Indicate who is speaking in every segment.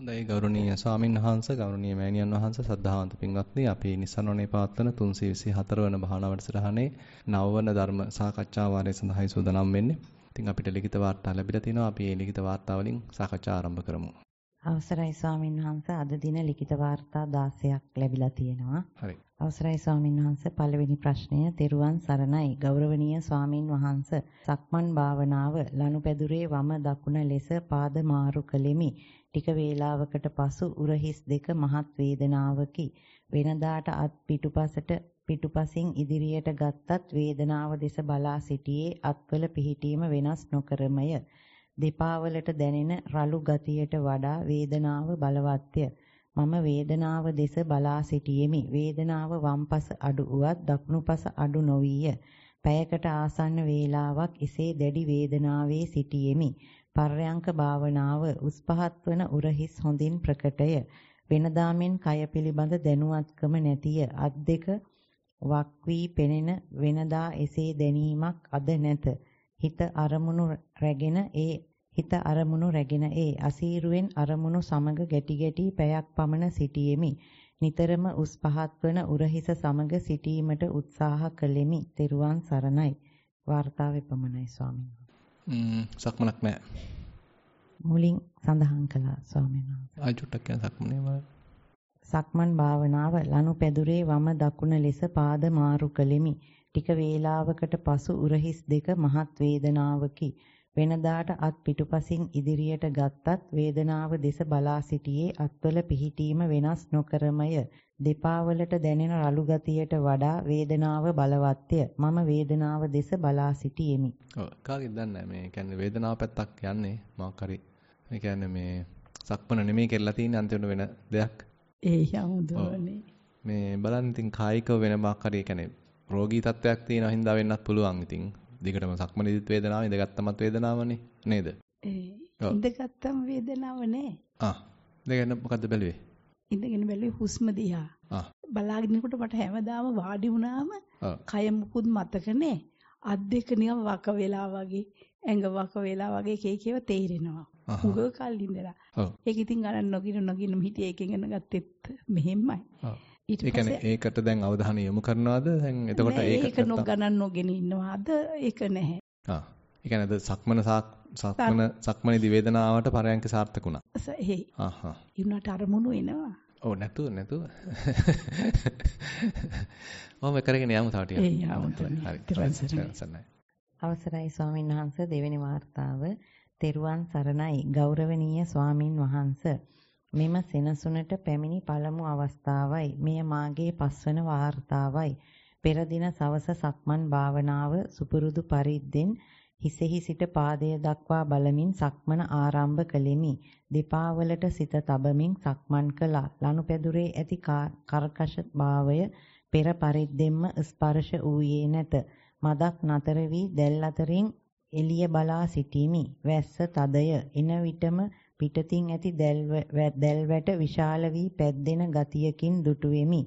Speaker 1: හොඳයි ගෞරවනීය ස්වාමින් වහන්සේ ගෞරවනීය මෑණියන් වහන්සේ සද්ධාවන්ත පින්වත්නි අපේ නිසනෝනේ පාත්තන 324 වන භාවනා වැඩසටහනේ නවවන ධර්ම සාකච්ඡා වාරය සඳහායි සූදානම් වෙන්නේ. ඉතින් අපිට ලිඛිත වාර්තා ලැබිලා තිනවා. අපි මේ ලිඛිත වාර්තා වලින් සාකච්ඡා ආරම්භ
Speaker 2: කරමු. අවසරයි ස්වාමින් වහන්සේ අද දින ලිඛිත වාර්තා 16ක් ලැබිලා තියෙනවා. හරි. අවසරයි ස්වාමීන් වහන්ස පළවෙනි ප්‍රශ්නය තෙරුවන් සරණයි ගෞරවනීය ස්වාමින් වහන්ස සක්මන් භාවනාව ලනුපැදුරේ වම දකුණ ලෙස පාද මාරු කළෙමි ටික වේලාවකට පසු උරහිස් දෙක මහත් වේදනාවකි වෙනදාට අත් පිටුපසට පිටුපසින් ඉදිරියට ගත්තත් වේදනාව දෙස බලා සිටියේ අත්වල පිහිටීම වෙනස් නොකරමය දෙපා වලට දැනෙන රළු ගතියට වඩා වේදනාව බලවත්ය මම වේදනාව දෙස බලා සිටියෙමි. වේදනාව වම්පස අඩු වුවත් දකුණුපස අඩු නොවිය. පැයකට ආසන්න වේලාවක් එසේ දැඩි වේදනාවේ සිටියෙමි. පර්යංක භාවනාව උස් පහත් වන උරහිස් හොඳින් ප්‍රකටය. වෙනදා මෙන් කය පිළිබඳ දැනුවත්කම නැතිය. අත් දෙක වක් වී පෙනෙන වෙනදා එසේ දැනීමක් අද නැත. හිත අරමුණු රැගෙන ඒ හිත අරමුණු රැගෙන ඒ අසීරුවෙන් අරමුණු සමග ගැටි ගැටි පැයක් පමණ සිටියෙමි. නිතරම උස් පහත් වන උරහිස සමග සිටීමට උත්සාහ කළෙමි. තෙරුවන් සරණයි. වාර්තාව එපමණයි ස්වාමීන් වහන්සේ.
Speaker 1: සක්මනක් නැහැ.
Speaker 2: මුලින් සඳහන් කළා ස්වාමීන් වහන්සේ. ආයුට්ටක් කියන සක්මනේ සක්මන් භාවනාව ලනුපැදුරේ වම දකුණ ලෙස පාද මාරු කළෙමි. ටික වේලාවකට පසු උරහිස් දෙක මහත් වේදනාවකි. වෙනදාට අත් පිටුපසින් ඉදිරියට ගත්තත් වේදනාව දෙස බලා සිටියේ අත්වල පිහිටීම වෙනස් නොකරමය. දෙපා වලට දැනෙන රළු ගතියට වඩා වේදනාව බලවත්ය. මම වේදනාව දෙස බලා සිටියෙමි.
Speaker 1: ඔව් කාගෙද දන්නේ මේ කියන්නේ වේදනාව පැත්තක් යන්නේ මොකක් හරි. මේ කියන්නේ මේ සක්මන නෙමෙයි කියලා තියෙන අන්තිම වෙන දෙයක්.
Speaker 3: ඒ යමුදෝනේ.
Speaker 1: මේ බලන්න ඉතින් කායික වෙන මොකක් හරි කියන්නේ රෝගී තත්ත්වයක් තියෙනවා හින්දා වෙන්නත් පුළුවන් ඉතින් දිගටම සක්මනේදිත් වේදනාව ඉඳගත්තමත් වේදනාවනේ නේද?
Speaker 4: ඒ ඉඳගත්තම වේදනාව නෑ.
Speaker 1: ආ. ඉඳගෙන මොකද්ද බැලුවේ?
Speaker 4: ඉඳගෙන බැලුවේ හුස්ම දිහා. ආ. බලාගෙනකොට මට හැමදාම වාඩි වුණාම කය මුකුත් මතක නෑ. අත් දෙක නිකන් වක වෙලා වගේ, ඇඟ වක වෙලා වගේ කේකේව තේරෙනවා. උගව කල් ඉඳලා. ඒක ඉතින් ගණන් නොගින නොගින හිටියේ එකගෙන ගත්තෙත් මෙහෙමයි.
Speaker 5: ඔව්. ඊට පස්සේ
Speaker 1: ඒකට දැන් අවධානය යොමු කරනවද? දැන් එතකොට ඒක ඒක නො
Speaker 4: ගණන් නොගෙන ඉන්නවා. අද ඒක නැහැ.
Speaker 1: ආ. ඒ කියන්නේ අද සක්මන සක්මන සක්මනේදී වේදනාවට පරයන්ක සාර්ථක වුණා. ඒ. ආහා.
Speaker 4: ඊුණාට අරමුණු එනවා.
Speaker 1: ඔව් නැතුව නැතුව. මම කරගෙන යමු තව ටිකක්. ඒ යමු. හරි.
Speaker 2: අවසරයි ස්වාමීන් වහන්සේ දෙවෙනි වார்த்தාව. තෙරුවන් සරණයි ගෞරවනීය ස්වාමින් වහන්සේ මෙම සෙනසුනට පැමිණි පළමු අවස්ථාවයි. මෙය මාගේ පස්වන වාර්තාවයි. පෙර දින සවස සක්මන් භාවනාව සුපුරුදු පරිද්දෙන් හිසෙහි සිට පාදය දක්වා බලමින් සක්මන ආරම්භ කළෙමි. දෙපා වලට සිත තබමින් සක්මන් කළා. ලනුපැදුරේ ඇති කර්කශ භාවය පෙර පරිද්දෙන්ම ස්පර්ශ වූයේ නැත. මදක් නතර වී දැල් අතරින් එළිය බලා සිටිමි. වැස්ස තදය. එන විටම පිටතින් ඇති දැල්වැට විශාල වී පැද්දෙන ගතියකින් දුටු වෙමි.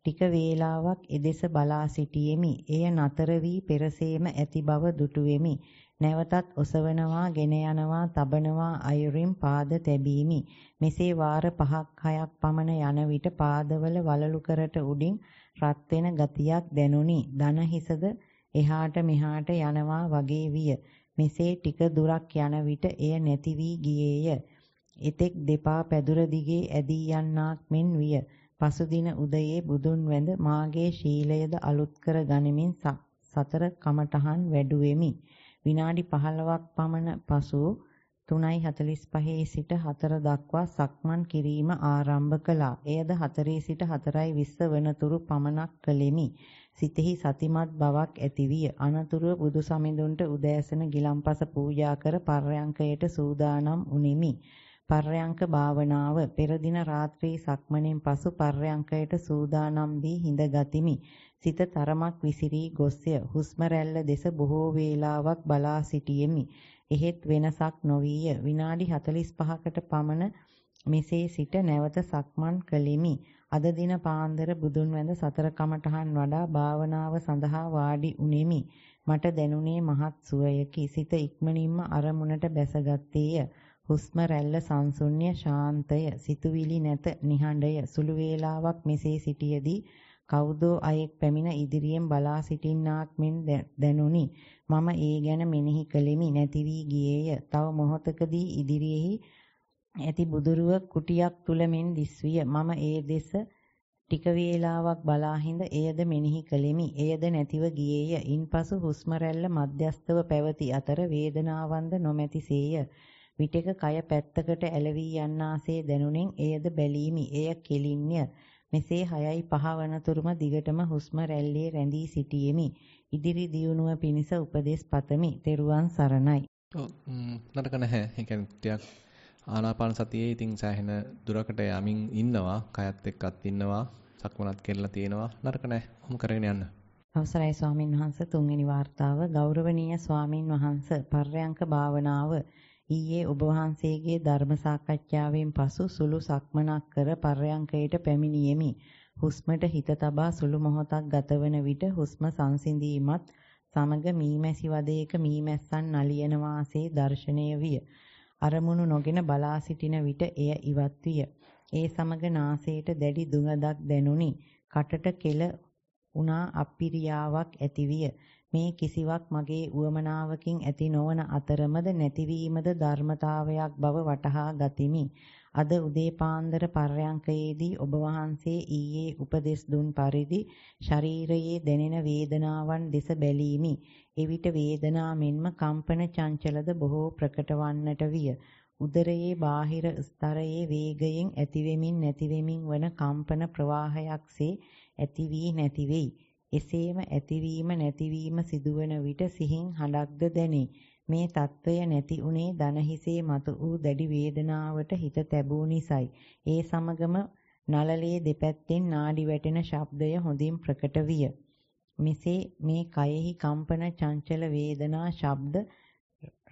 Speaker 2: ටික වේලාවක් එදෙස බලා සිටියෙමි. එය නතර වී පෙරසේම ඇති බව දුටු වෙමි. නැවතත් ඔසවනවා, ගෙන යනවා, තබනවා, අයුරින් පාද තැබීමි. මෙසේ වාර 5ක් 6ක් පමණ යන විට පාදවල වලලු කරට උඩින් රත් වෙන ගතියක් දැනුනි. දන හිසද එහාට මෙහාට යනවා වගේ විය. මෙසේ ටික දුරක් යන විට එය නැති වී ගියේය. එතෙක් දෙපා පැදුර දිගේ ඇදී යන්නාක් මෙන් විය. පසුදින උදයේ බුදුන් වැඳ මාගේ ශීලයද අලුත් කර ගනිමින් සතර කමඨහන් වැඩුවෙමි. විනාඩි 15ක් පමණ පසු 3:45 සිට 4 දක්වා සක්මන් කිරීම ආරම්භ කළා. එයද 4 සිට 4:20 වනතුරු පමණක් කළෙමි. සිතෙහි සතිමත් බවක් ඇතිවිය. අනතුරුව බුදු සමිඳුන්ට උදෑසන ගිලම්පස පූජා කර පර්යංකයට සූදානම් වුනිමි. පර්යංක භාවනාව පෙර දින රාත්‍රී සක්මණෙන් පසු පර්යංකයට සූදානම් වී හිඳ ගතිමි. සිත තරමක් විසිරී ගොස්ය. හුස්ම රැල්ල දෙස බොහෝ වේලාවක් බලා සිටියෙමි. එහෙත් වෙනසක් නොවිය. විනාඩි 45කට පමණ මෙසේ සිට නැවත සක්මන් කළෙමි. අද දින පාන්දර බුදුන් වැඳ සතර කමඨහන් වඩා භාවනාව සඳහා වාඩි උනේමි. මට දැනුනේ මහත් සුවයකි. සිත ඉක්මනින්ම අරමුණට බැසගත්තේය. හුස්ම රැල්ල සංසුන්්‍ය ශාන්තය සිතුවිලි නැත නිහඬය සුළු වේලාවක් මෙසේ සිටියේදී කවුදෝ අයෙක් පැමිණ ඉදිරියෙන් බලා සිටින්නාක් මෙන් දැනුනි මම ඒ ගැන මෙනෙහි කළෙමි නැති වී ගියේය තව මොහොතකදී ඉදිරියේහි ඇති බුදුරුව කුටියක් තුල මෙන් දිස්විය මම ඒ දෙස ටික වේලාවක් බලා හිඳ එයද මෙනෙහි කළෙමි එයද නැතිව ගියේය ඉන්පසු හුස්ම රැල්ල මධ්‍යස්තව පැවති අතර වේදනාවන්ද නොමැතිසේය විටෙක කය පැත්තකට ඇලවී යන්නාසේ දැනුණෙන් එයද බැලීමි. එය කෙලින්ය. මෙසේ 6යි 5 වනතුරුම දිගටම හුස්ම රැල්ලේ රැඳී සිටියෙමි. ඉදිරි දියුණුව පිණිස උපදෙස් පතමි. තෙරුවන් සරණයි.
Speaker 1: නරක නැහැ. ඒ කියන්නේ ආනාපාන සතියේ ඉතින් සෑහෙන දුරකට යමින් ඉන්නවා. කයත් එක්කත් ඉන්නවා. සක්මනත් කෙරලා තියෙනවා. නරක නැහැ. ඔහොම කරගෙන යන්න.
Speaker 2: අවසරයි ස්වාමින් වහන්සේ තුන්වෙනි වார்த்தාව ගෞරවනීය ස්වාමින් වහන්සේ පර්යංක භාවනාව ඊයේ ඔබ වහන්සේගේ ධර්ම සාකච්ඡාවෙන් පසු සුළු සක්මනක් කර පර්යංකයට පැමිණියෙමි. හුස්මට හිත තබා සුළු මොහොතක් ගතවන විට හුස්ම සංසිඳීමත් සමග මීමැසි වදයක මීමැස්සන් නලියන වාසේ දැర్శණය විය. අරමුණු නොගෙන බලා සිටින විට එය ඉවත් විය. ඒ සමග නාසයට දැඩි දුඟදක් දැනුනි. කටට කෙල උනා අපිරියාවක් ඇතිවිය. මේ කිසිවක් මගේ උවමනාවකින් ඇති නොවන අතරමද නැතිවීමද ධර්මතාවයක් බව වටහා ගතිමි. අද උදේ පාන්දර පර්යංකයේදී ඔබ වහන්සේ ඊයේ උපදෙස් දුන් පරිදි ශරීරයේ දැනෙන වේදනාවන් දෙස බැලීමි. එවිට වේදනා මෙන්ම කම්පන චංචලද බොහෝ ප්‍රකට වන්නට විය. උදරයේ බාහිර ස්තරයේ වේගයෙන් ඇතිවෙමින් නැතිවෙමින් වන කම්පන ප්‍රවාහයක්සේ ඇති වී නැති වෙයි. එසේම ඇතිවීම නැතිවීම සිදුවන විට සිහින් හඬක්ද දැනේ. මේ తত্ত্বය නැති උනේ දන හිසේ මතු වූ දැඩි වේදනාවට හිත තැබූ නිසයි. ඒ සමගම නලලේ දෙපැත්තෙන් නාඩි වැටෙන ශබ්දය හොඳින් ප්‍රකට විය. මෙසේ මේ කයෙහි කම්පන චංචල වේදනා ශබ්ද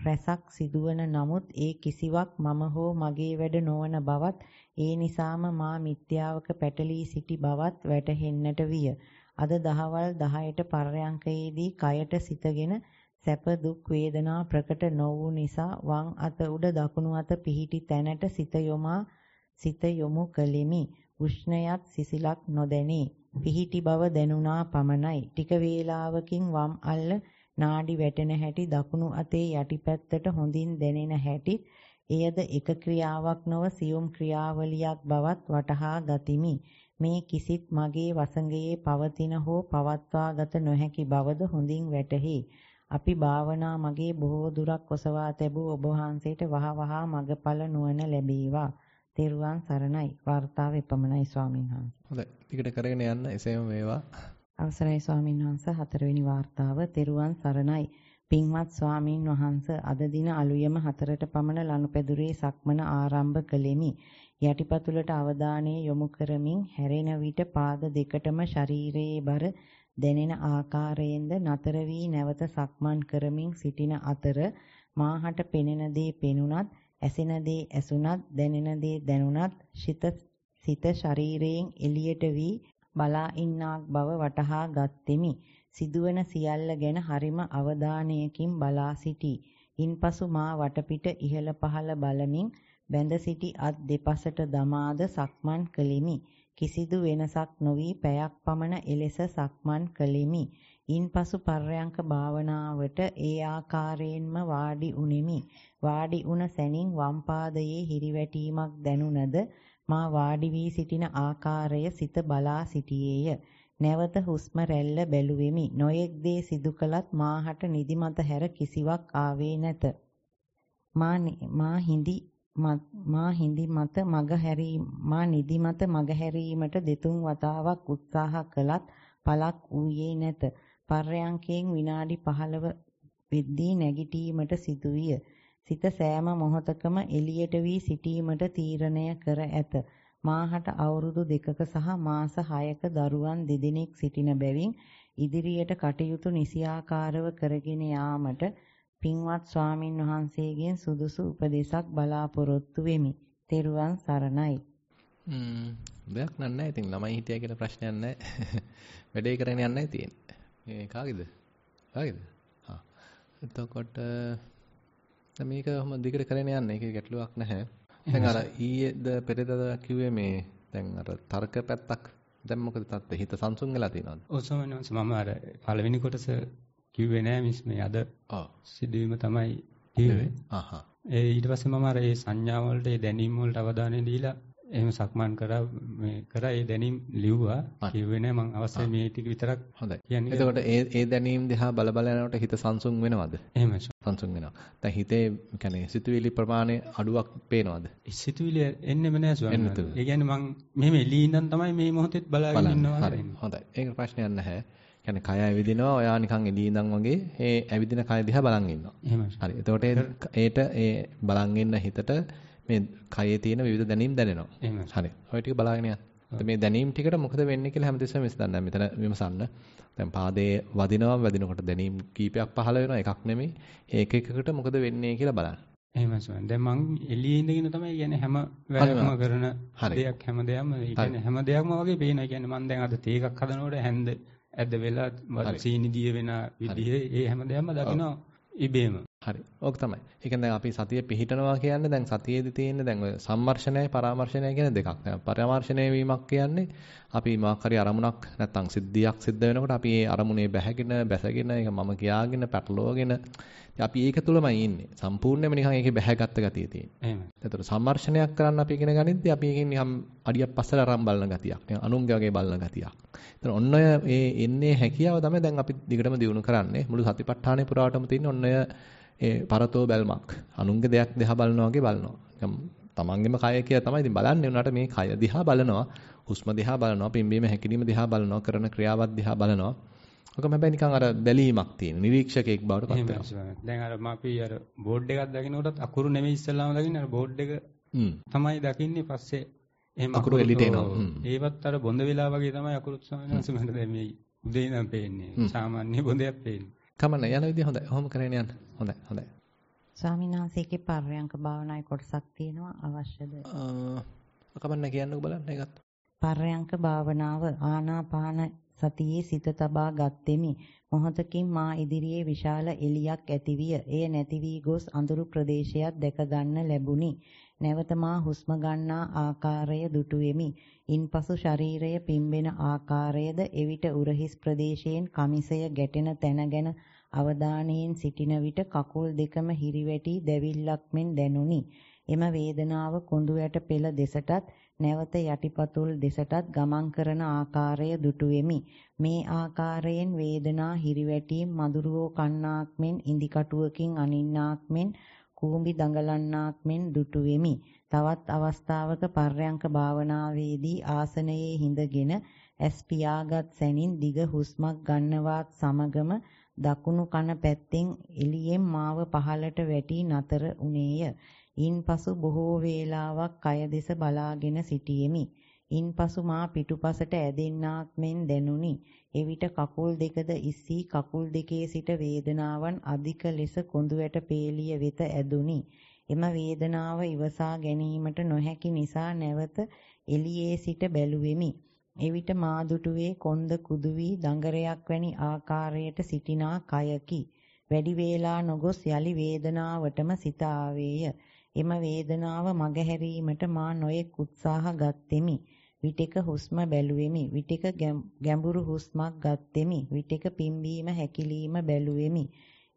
Speaker 2: රැසක් සිදුවන නමුත් ඒ කිසිවක් මම හෝ මගේ වැඩ නොවන බවත් ඒ නිසාම මා මිත්‍යාවක පැටලී සිටි බවත් වැටහෙන්නට විය. අද දහවල් 10ට පරයන්කයේදී කයට සිතගෙන සැප දුක් වේදනා ප්‍රකට නොවු නිසා වම් අත උඩ දකුණු අත පිහිටි තැනට සිත යොමා සිත යොමු කළෙමි. උෂ්ණයත් සිසිලක් නොදැනේ. පිහිටි බව දැනුණා පමණයි. ටික වේලාවකින් වම් අල්ල නාඩි වැටෙන හැටි දකුණු අතේ යටිපැත්තට හොඳින් දැනෙන හැටි එයද එක ක්‍රියාවක් නොව සියුම් ක්‍රියාවලියක් බවත් වටහා ගතිමි. මේ කිසිත් මගේ වසඟයේ පවතින හෝ පවත්වාගත නොහැකි බවද හොඳින් වැටහි. අපි භාවනා මගේ බොහෝ දුරක් ඔසවා තැබූ ඔබ වහන්සේට වහවහා මගඵල නුවණ ලැබේවා. තෙරුවන් සරණයි. වර්තාව එපමණයි ස්වාමීන් වහන්සේ.
Speaker 1: හොඳයි. ටිකට කරගෙන යන්න එසේම
Speaker 2: වේවා. අවසරයි ස්වාමීන් වහන්සේ හතරවෙනි වර්තාව තෙරුවන් සරණයි. පින්වත් ස්වාමින් වහන්ස අද දින අලුයම හතරට පමණ ලනුපැදුරේ සක්මන ආරම්භ කළෙමි. යටිපතුලට අවධානය යොමු කරමින් හැරෙන විට පාද දෙකටම ශරීරයේ බර දැනෙන ආකාරයෙන්ද නතර වී නැවත සක්මන් කරමින් සිටින අතර මාහට පෙනෙන දේ පෙනුනත් ඇසෙන දේ ඇසුනත් දැනෙන දේ දැනුනත් සිත ශරීරයෙන් එළියට වී බලා ඉන්නාක් බව වටහා ගත්ෙමි. සිදුවන සියල්ල ගැන හරිම අවධානයකින් බලා සිටී. ඉන්පසු මා වටපිට ඉහළ පහළ බලමින් බැඳ සිටි අත් දෙපසට දමාද සක්මන් කළෙමි. කිසිදු වෙනසක් නොවි පැයක් පමණ එලෙස සක්මන් කළෙමි. ඉන්පසු පර්යංක භාවනාවට ඒ ආකාරයෙන්ම වාඩි උනිමි. වාඩි උන සැනින් වම් පාදයේ හිරිවැටීමක් දැනුණද මා වාඩි වී සිටින ආකාරය සිත බලා සිටියේය. නැවත හුස්ම රැල්ල බැලුවෙමි. නොයෙක් දේ සිදු කළත් මාහට නිදිමත හැර කිසිවක් ආවේ නැත. මා හිඳි මා හිඳි මත මගහැරීම මා නිදි මත මගහැරීමට දෙතුන් වතාවක් උත්සාහ කළත් පළක් වූයේ නැත. පර්යංකයෙන් විනාඩි 15 වෙද්දී නැගිටීමට සිදුවිය. සිත සෑම මොහොතකම එළියට වී සිටීමට තීරණය කර ඇත. මාහට අවුරුදු දෙකක සහ මාස 6ක දරුවන් දෙදෙනෙක් සිටින බැවින් ඉදිරියට කටයුතු නිසියාකාරව කරගෙන යාමට පින්වත් ස්වාමින් වහන්සේගෙන් සුදුසු උපදේශක් බලාපොරොත්තු වෙමි. තෙරුවන් සරණයි.
Speaker 1: හ්ම් දෙයක් නෑ ඉතින් ළමයි හිටියා කියලා ප්‍රශ්නයක් නෑ. වැඩේ කරගෙන යන්නයි තියෙන්නේ.
Speaker 6: මේ කාගේද?
Speaker 2: කාගේද?
Speaker 1: ආ. එතකොට දැන් මේක කොහොම දිගට කරගෙන යන්නේ? ඒකේ ගැටලුවක් නැහැ. දැන් අර ඊයේද පෙරේදද කිව්වේ මේ දැන් අර තර්ක පැත්තක් දැන් මොකද තත්ත්වය? හිත සංසුන්
Speaker 7: වෙලා තියෙනවද? ඔව් සමහරවිට මම අර පළවෙනි කොටස කිව්වේ නෑ මිස් මේ අද සිදුවීම තමයි කිව්වේ. ආහා. ඒ ඊට පස්සේ මම අර ඒ සංඥා වලට ඒ දැනීම් වලට අවධානය දීලා එහෙම සක්මන් කරා මේ කරා ඒ දැනීම් ලිව්වා. කිව්වේ නෑ මං අවශ්‍ය මේ ටික විතරක් හොඳයි. කියන්නේ එතකොට ඒ
Speaker 1: ඒ දැනීම් දිහා බල බල යනකොට හිත සංසුන් වෙනවද? එහෙම සංසුන් වෙනවා. දැන් හිතේ يعني සිතුවිලි ප්‍රමාණය අඩුවක් පේනවද?
Speaker 7: සිතුවිලි එන්නෙම නෑ ස්වාමීන් වහන්සේ. ඒ කියන්නේ මං මෙහෙම එළියේ ඉඳන් තමයි මේ මොහොතේත් බලාගෙන ඉන්නවා. හරි. හොඳයි.
Speaker 1: ඒක ප්‍රශ්නයක් නැහැ. يعني කය ඇවිදිනවා ඔයා නිකන් එදී ඉඳන් වගේ ඒ ඇවිදින කය දිහා බලන් ඉන්නවා. එහෙමයි. හරි. එතකොට ඒට ඒ බලන් ඉන්න හිතට මේ කයේ තියෙන විවිධ දැනීම් දැනෙනවා. එහෙමයි. හරි. ඔය ටික බලාගෙන යන්න. මේ දැනීම් ටිකට මොකද වෙන්නේ කියලා හැමතිස්සෙම විසඳන්න. මෙතන විමසන්න. දැන් පාදයේ වදිනවා වදිනකොට දැනීම් කීපයක් පහළ වෙනවා. එකක් නෙමෙයි.
Speaker 7: ඒක එකකට මොකද වෙන්නේ කියලා බලන්න. එහෙමයි සුවන්. දැන් මං එළියේ ඉඳගෙන තමයි කියන්නේ හැම වැඩම කරන දෙයක් හැම දෙයක්ම කියන්නේ හැම දෙයක්ම වගේ පේනවා. කියන්නේ මං දැන් අද තේ එකක් හදනකොට හැන්ද ඇද වෙලා සීනි දිය වෙන විදිහ ඒ හැමදේම දකිනවා
Speaker 1: ඉබේම. හරි. ඕක තමයි. ඒ කියන්නේ දැන් අපි සතිය පිහිටනවා කියන්නේ දැන් සතියේදී තියෙන දැන් ඔය සම්මර්ෂණයයි පරාමර්ෂණය කියන දෙකක්. දැන් පරාමර්ෂණය වීමක් කියන්නේ අපි මොකක් හරි අරමුණක් නැත්තම් සිද්ධියක් සිද්ධ වෙනකොට අපි ඒ අරමුණේ බැහැගෙන බැසගෙන ඒක මම කියාගෙන පැටලවගෙන අපි ඒක තුලමයි ඉන්නේ. සම්පූර්ණයෙන්ම නිකන් ඒකේ බැහැගත්ත ගතිය තියෙන්නේ. එහෙමයි. එතකොට සම්මර්ෂණයක් කරන්න අපි ඉගෙන ගනිද්දී අපි ඒකෙන් නිකන් අඩියක් පස්සට අරන් බලන ගතියක්. නිකන් අනුන්ගේ වගේ බලන ගතියක්. එතන ඔන්න ඔය ඒ එන්නේ හැකියාව තමයි දැන් අපි දිගටම දිනු කරන්නේ. මුළු සතිපට්ඨානේ පුරාටම තියෙන ඔන්න ඔය ඒ පරතෝ බැල්මක්. අනුන්ගේ දෙයක් දිහා බලනවා වගේ බලනවා. නිකම් තමන්ගේම කය කියලා තමයි ඉතින් බලන්නේ. උනාට මේ කය දිහා බලනවා, හුස්ම දිහා බලනවා, පිම්බීම හැකිලිම දිහා බලනවා, කරන ක්‍රියාවත් දිහා බලනවා. ඔකම හැබැයි නිකන් අර බැලීමක් තියෙන නිරීක්ෂකෙක් බවට පත්
Speaker 7: වෙනවා. දැන් අර අපි අර බෝඩ් එකක් දකිනකොටත් අකුරු නෙමෙයි ඉස්සල්ලාම දකින්නේ අර බෝඩ් එක තමයි දකින්නේ පස්සේ එහෙම අකුරු එලිට එනවා. ඒවත් අර බොඳ වෙලා වගේ තමයි අකුරුත් සමහරවිට දැන් මේ උදේ ඉඳන් පේන්නේ. සාමාන්‍ය බොඳයක් පේන්නේ.
Speaker 1: කමන්න යන විදිය හොඳයි. ඔහොම කරගෙන යන්න. හොඳයි. හොඳයි.
Speaker 2: ස්වාමීන් වහන්සේගේ පර්යංක භාවනායි කොටසක් තියෙනවා අවශ්‍යද? අ කමන්න කියන්නකෝ බලන්න ඒකත්. පර්යංක භාවනාව ආනාපාන සතියේ සිත තබා ගත්ෙමි. මොහොතකින් මා ඉදිරියේ විශාල එළියක් ඇතිවිය. එය නැති වී ගොස් අඳුරු ප්‍රදේශයක් දැක ගන්න ලැබුණි. නැවත මා හුස්ම ගන්නා ආකාරය දුටු වෙමි. ඉන්පසු ශරීරය පිම්බෙන ආකාරයද එවිට උරහිස් ප්‍රදේශයෙන් කමිසය ගැටෙන තැන ගැන අවධානයෙන් සිටින විට කකුල් දෙකම හිරිවැටි දැවිල්ලක් මෙන් දැනුනි. එම වේදනාව කොඳු යට පෙළ දෙසටත් නැවත යටිපතුල් දෙසටත් ගමන් කරන ආකාරය දුටු වෙමි. මේ ආකාරයෙන් වේදනා හිරිවැටීම් මදුරුවෝ කන්නාක් මෙන් ඉදිකටුවකින් අනින්නාක් මෙන් කූඹි දඟලන්නාක් මෙන් දුටු වෙමි. තවත් අවස්ථාවක පර්යංක භාවනාවේදී ආසනයේ හිඳගෙන ඇස් පියාගත් සැනින් දිග හුස්මක් ගන්නවත් සමගම දකුණු කන පැත්තෙන් එළියෙන් මාව පහලට වැටි නතර උනේය. ඉන්පසු බොහෝ වේලාවක් කය දෙස බලාගෙන සිටියෙමි. ඉන්පසු මා පිටුපසට ඇදෙන්නාක් මෙන් දැනුනි. එවිට කකුල් දෙකද ඉසී කකුල් දෙකේ සිට වේදනාවන් අධික ලෙස කොඳුයට peeliය වෙත ඇදුනි. එම වේදනාව ඉවසා ගැනීමට නොහැකි නිසා නැවත එළියේ සිට බැලුවෙමි. එවිට මාදුටුවේ කොන්ද කුදු වී දඟරයක් වැනි ආකාරයට සිටිනා කයකි. වැඩි වේලා නොගොස් යලි වේදනාවටම සිත ආවේය. එම වේදනාව මගහැරීමට මා නොයෙක් උත්සාහ ගත්ෙමි. විටෙක හුස්ම බැලුවෙමි විටෙක ගැඹුරු හුස්මක් ගත්ෙමි විටෙක පිම්බීම හැකිලිම බැලුවෙමි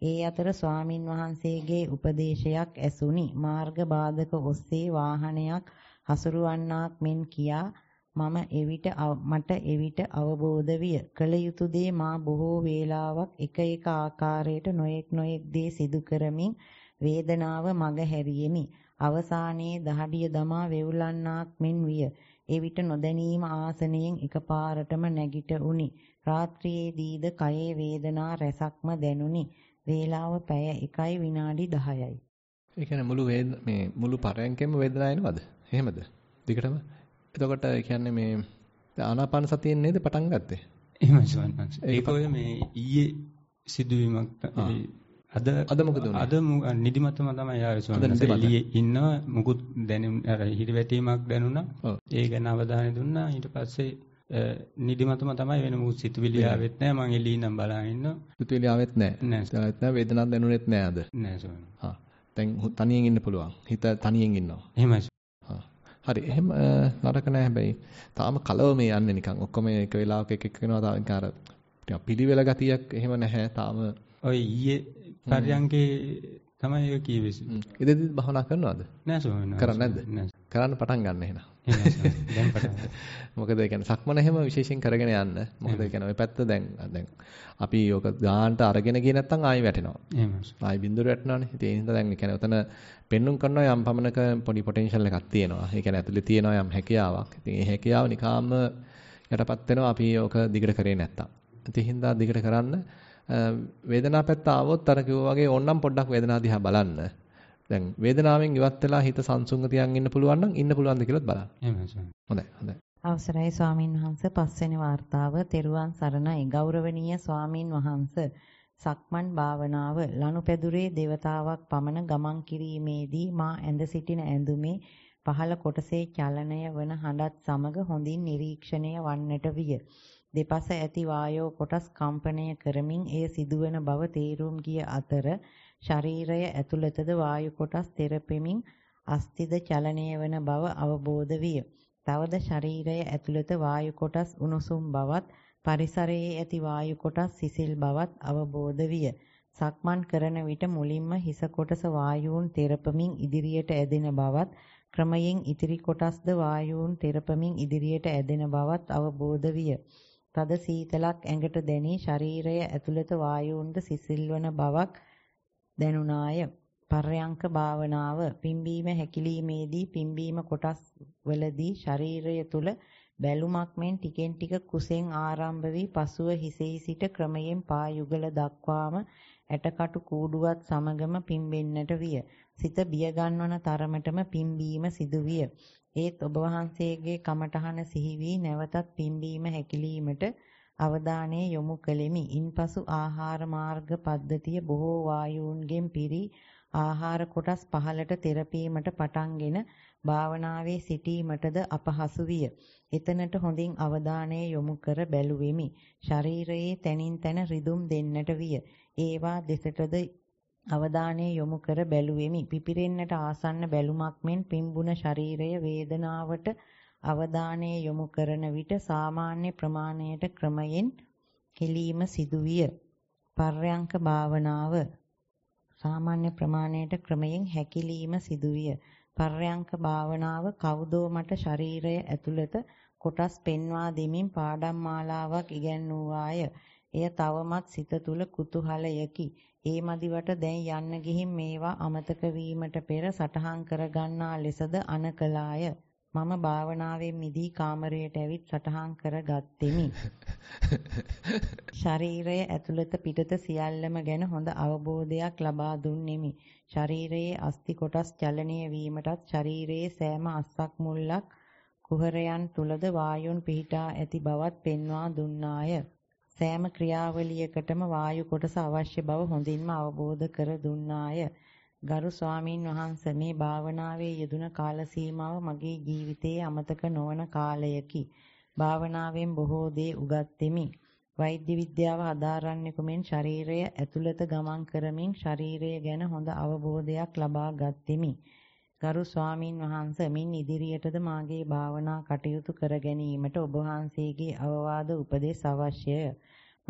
Speaker 2: ඒ අතර ස්වාමින් වහන්සේගේ උපදේශයක් ඇසුනි මාර්ග බාධක ඔස්සේ වාහනයක් හසුරවන්නාක් මෙන් කියා මම එවිට මට එවිට අවබෝධ විය කල යුතු දේ මා බොහෝ වේලාවක් එක එක ආකාරයට නොඑක් නොඑක් දේ සිදු කරමින් වේදනාව මග හැරියෙමි අවසානයේ දහඩිය දමා වෙවුලන්නාක් මෙන් විය එවිට නොදැනීම ආසනයෙන් එකපාරටම නැගිට උනි. රාත්‍රියේදීද කයේ වේදනා රැසක්ම දැනුනි. වේලාව පැය 1යි විනාඩි 10යි.
Speaker 1: ඒ කියන්නේ මුළු මේ මුළු පරයන්කෙම වේදනාව එනවද? එහෙමද? දිගටම. එතකොට ඒ කියන්නේ මේ ආනාපාන සතියෙන් නේද පටන් ගත්තේ?
Speaker 7: එහෙමයි සවන්පන්ස. ඒක ඔය මේ ඊයේ සිදුවීමක් අද අද මොකද උනේ? අද නිදිමතම තමයි ආවේ ස්වාමීන් වහන්සේ. එළියේ ඉන්නවා මුකුත් දැනුම් අර හිරවැටීමක් දැනුණා. ඒ ගැන අවධානය දුන්නා. ඊට පස්සේ නිදිමතම තමයි වෙන මොකුත් සිතුවිලි ආවෙත් නැහැ. මං එළියේ ඉඳන් බලාගෙන ඉන්නවා.
Speaker 1: සිතුවිලි ආවෙත් නැහැ. සිතුවිලිත් නැහැ. වේදනාවක් දැනුනෙත් නැහැ අද. නැහැ ස්වාමීන්. හා. දැන් තනියෙන් ඉන්න පුළුවන්. හිත තනියෙන් ඉන්නවා. එහෙමයි. හරි එහෙම නරක නෑ හැබැයි තාම කලව මේ යන්නේ නිකන් ඔක්කොම එක වෙලාවක එක එක වෙනවා තාම නිකන් අර පිළිවෙල ගතියක් එහෙම නැහැ තාම
Speaker 7: ඔය ඊයේ පරියංගේ තමයි ඔය කීවේ.
Speaker 1: ඉතින් භවනා කරනවද?
Speaker 7: නෑ ස්වාමීන් වහන්සේ. කරන්නේ නැද්ද?
Speaker 1: කරන්න පටන් ගන්න එහෙනම්. දැන් පටන්. මොකද ඒ කියන්නේ සක්මන එහෙම විශේෂයෙන් කරගෙන යන්න. මොකද ඒ කියන්නේ ඔය පැත්ත දැන් දැන් අපි ඔක ගානට අරගෙන ගියේ නැත්නම් ආයෙ වැටෙනවා. එහෙමයි. ආයෙ බින්දුවට වැටෙනවානේ. ඉතින් ඒ නිසා දැන් ඒ කියන්නේ ඔතන පෙන්눔 කරනවා යම් පමණක පොඩි පොටෙන්ෂල් එකක් තියෙනවා. ඒ කියන්නේ ඇතුලේ තියෙනවා යම් හැකියාවක්. ඉතින් ඒ හැකියාව නිකාම්ම යටපත් වෙනවා අපි ඔක දිගට කරේ නැත්තම්. ඉතින් හින්දා දිගට කරන්න වේදනා පැත්ත ආවොත් අර කිව්වා වගේ ඕන්නම් පොඩ්ඩක් වේදනාව දිහා බලන්න. දැන් වේදනාවෙන් ඉවත් වෙලා හිත සංසුන්ව තියන් ඉන්න පුළුවන් නම් ඉන්න පුළුවන්ද කියලාත් බලන්න. එහෙමයි සර්. හොඳයි හොඳයි.
Speaker 2: අවසරයි ස්වාමින් වහන්සේ පස්වෙනි වார்த்தාව තෙරුවන් සරණයි ගෞරවනීය ස්වාමින් වහන්සේ සක්මන් භාවනාව ලනුපැදුරේ దేవතාවක් පමණ ගමන් කිරීමේදී මා ඇඳ සිටින ඇඳුමේ පහළ කොටසේ චලනය වන හඬත් සමග හොඳින් නිරීක්ෂණය වන්නට විය. දෙපස ඇති වායෝ කොටස් කම්පණය කරමින් එය සිදුවන බව තීරුම් ගිය අතර ශරීරය ඇතුළතද වායු කොටස් තෙරපෙමින් අස්තිද චලනය වන බව අවබෝධ විය. තවද ශරීරය ඇතුළත වායු කොටස් උණුසුම් බවත් පරිසරයේ ඇති වායු කොටස් සිසිල් බවත් අවබෝධ විය. සක්මන් කරන විට මුලින්ම හිස කොටස වායූන් තෙරපමින් ඉදිරියට ඇදෙන බවත් ක්‍රමයෙන් ඉතිරි කොටස්ද වායූන් තෙරපමින් ඉදිරියට ඇදෙන බවත් අවබෝධ විය. තද සීතලක් ඇඟට දැනි ශරීරය ඇතුළත වායුන්ද සිසිල්වන බවක් දැනුණාය. පර්යංක භාවනාව පිම්බීම හැකිලීමේදී පිම්බීම කොටස් වලදී ශරීරය තුල බැලුමක් මෙන් ටිකෙන් ටික කුසෙන් ආරම්භ වී පසුව හිසෙහි සිට ක්‍රමයෙන් පා යුගල දක්වාම ඇටකටු කූඩුවත් සමගම පිම්බෙන්නට විය. සිත බිය ගන්වන තරමටම පිම්බීම සිදු විය. ඒත් ඔබ වහන්සේගේ කමඨහන සිහි වී නැවතත් පිම්බීම හැකිලීමට අවධානය යොමු කළෙමි. ඉන්පසු ආහාර මාර්ග පද්ධතිය බොහෝ වායුන්ගෙන් පිරි ආහාර කොටස් පහලට තෙරපීමට පටන්ගෙන භාවනාවේ සිටීමටද අපහසු විය. එතනට හොඳින් අවධානය යොමු කර බැලුවෙමි. ශරීරයේ තනින් තන රිදුම් දෙන්නට විය. ඒවා දෙසටද අවධානය යොමු කර බැලුවෙමි. පිපිරෙන්නට ආසන්න බැලුමක් මෙන් පිම්බුන ශරීරය වේදනාවට අවධානය යොමු කරන විට සාමාන්‍ය ප්‍රමාණයට ක්‍රමයෙන් හෙලීම සිදුවිය. පර්යංක භාවනාව සාමාන්‍ය ප්‍රමාණයට ක්‍රමයෙන් හැකිලීම සිදුවිය. පර්යංක භාවනාව කවුදෝ මට ශරීරය ඇතුළත කොටස් පෙන්වා දෙමින් පාඩම් මාලාවක් ඉගැන්වුවාය. එය තවමත් සිත තුළ කුතුහලයකි. ඒ මදිවට දැන් යන්න ගිහින් මේවා අමතක වීමට පෙර සටහන් කරගන්නා ලෙසද අනකලාය. මම භාවනාවෙන් මිදී කාමරයට ඇවිත් සටහන් කරගත්තෙමි. ශරීරය ඇතුළත පිටත සියල්ලම ගැන හොඳ අවබෝධයක් ලබා දුන්නෙමි. ශරීරයේ අස්ති කොටස් චලනය වීමටත් ශරීරයේ සෑම අස්සක් මුල්ලක් කුහරයන් තුලද වායුන් පිහිටා ඇති බවත් පෙන්වා දුන්නාය. සෑම ක්‍රියාවලියකටම වායු කොටස අවශ්‍ය බව හොඳින්ම අවබෝධ කර දුන්නාය. ගරු ස්වාමීන් වහන්සේ මේ භාවනාවේ යෙදුන කාල සීමාව මගේ ජීවිතයේ අමතක නොවන කාලයකි. භාවනාවෙන් බොහෝ දේ උගත්ෙමි. වෛද්‍ය විද්‍යාව අදාරන්නෙකු මෙන් ශරීරය ඇතුළත ගමන් කරමින් ශරීරය ගැන හොඳ අවබෝධයක් ලබා ගත්ෙමි. ගරු ස්වාමින් වහන්ස මින් ඉදිරියටද මාගේ භාවනා කටයුතු කර ගැනීමට ඔබ වහන්සේගේ අවවාද උපදෙස් අවශ්‍යය.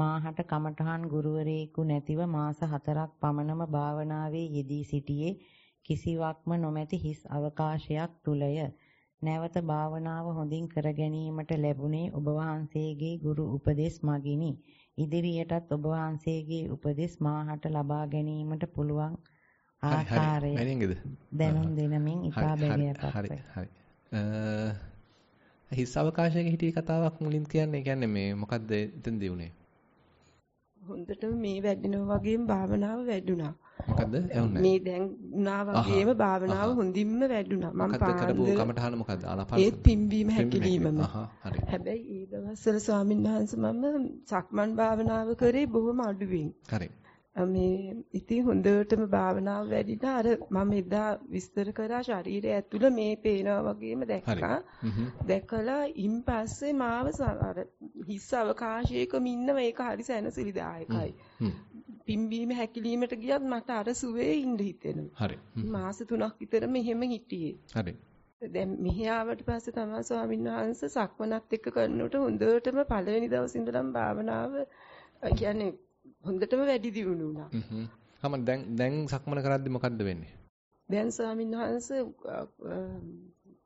Speaker 2: මාහට කමඨහන් ගුරුවරයෙකු නැතිව මාස 4ක් පමණම භාවනාවේ යෙදී සිටියේ කිසිවක්ම නොමැති හිස් අවකාශයක් තුලය. නැවත භාවනාව හොඳින් කර ගැනීමට ලැබුණේ ඔබ වහන්සේගේ ගුරු උපදෙස් මගිනි. ඉදිරියටත් ඔබ වහන්සේගේ උපදෙස් මාහට ලබා ගැනීමට පුළුවන්.
Speaker 1: ආකාරය
Speaker 2: දැනුම් දෙනමින් ඉතා බැගෑපත්
Speaker 1: හරි හරි හිස් අවකාශයක හිටිය කතාවක් මුලින් කියන්නේ කියන්නේ මේ මොකද්ද එතෙන්දී උනේ
Speaker 8: හොඳටම මේ වැඩිනවා වගේම භාවනාව වැඩුණා මොකද්ද එවුනේ මේ දැන් වුණා වගේම භාවනාව හොඳින්ම වැඩුණා මම කරපු
Speaker 1: කමටහන මොකද්ද ආලාපාන ඒත් පිම්වීම හැකිලීමම හැබැයි
Speaker 8: ඒ දවස්වල ස්වාමින්වහන්සේ මම සක්මන් භාවනාව කරේ බොහොම අඩුවෙන් හරි මේ ඉතින් හොඳටම භාවනාව වැඩිලා අර මම එදා විස්තර කරා ශරීරය ඇතුළ මේ පේනවා වගේම දැක්කා. දැකලා ඉන් පස්සේ මාව අර හිස් අවකාශයකම ඉන්නව ඒක හරි සැනසිරිදායකයි. පිම්බීම හැකිලීමට ගියත් මට අර සුවේ ඉඳ හිතෙනවා. හරි. මාස 3ක් විතර මෙහෙම හිටියේ. හරි. දැන් මෙහි ආවට පස්සේ තමයි ස්වාමීන් වහන්සේ සක්මනත් එක්ක කරනකොට හොඳටම පළවෙනි දවසේ ඉඳලම භාවනාව කියන්නේ හොඳටම වැඩි දියුණු වුණා.
Speaker 1: හ්ම්. දැන් දැන් සක්මන කරද්දි මොකද්ද වෙන්නේ?
Speaker 8: දැන් ස්වාමීන් වහන්සේ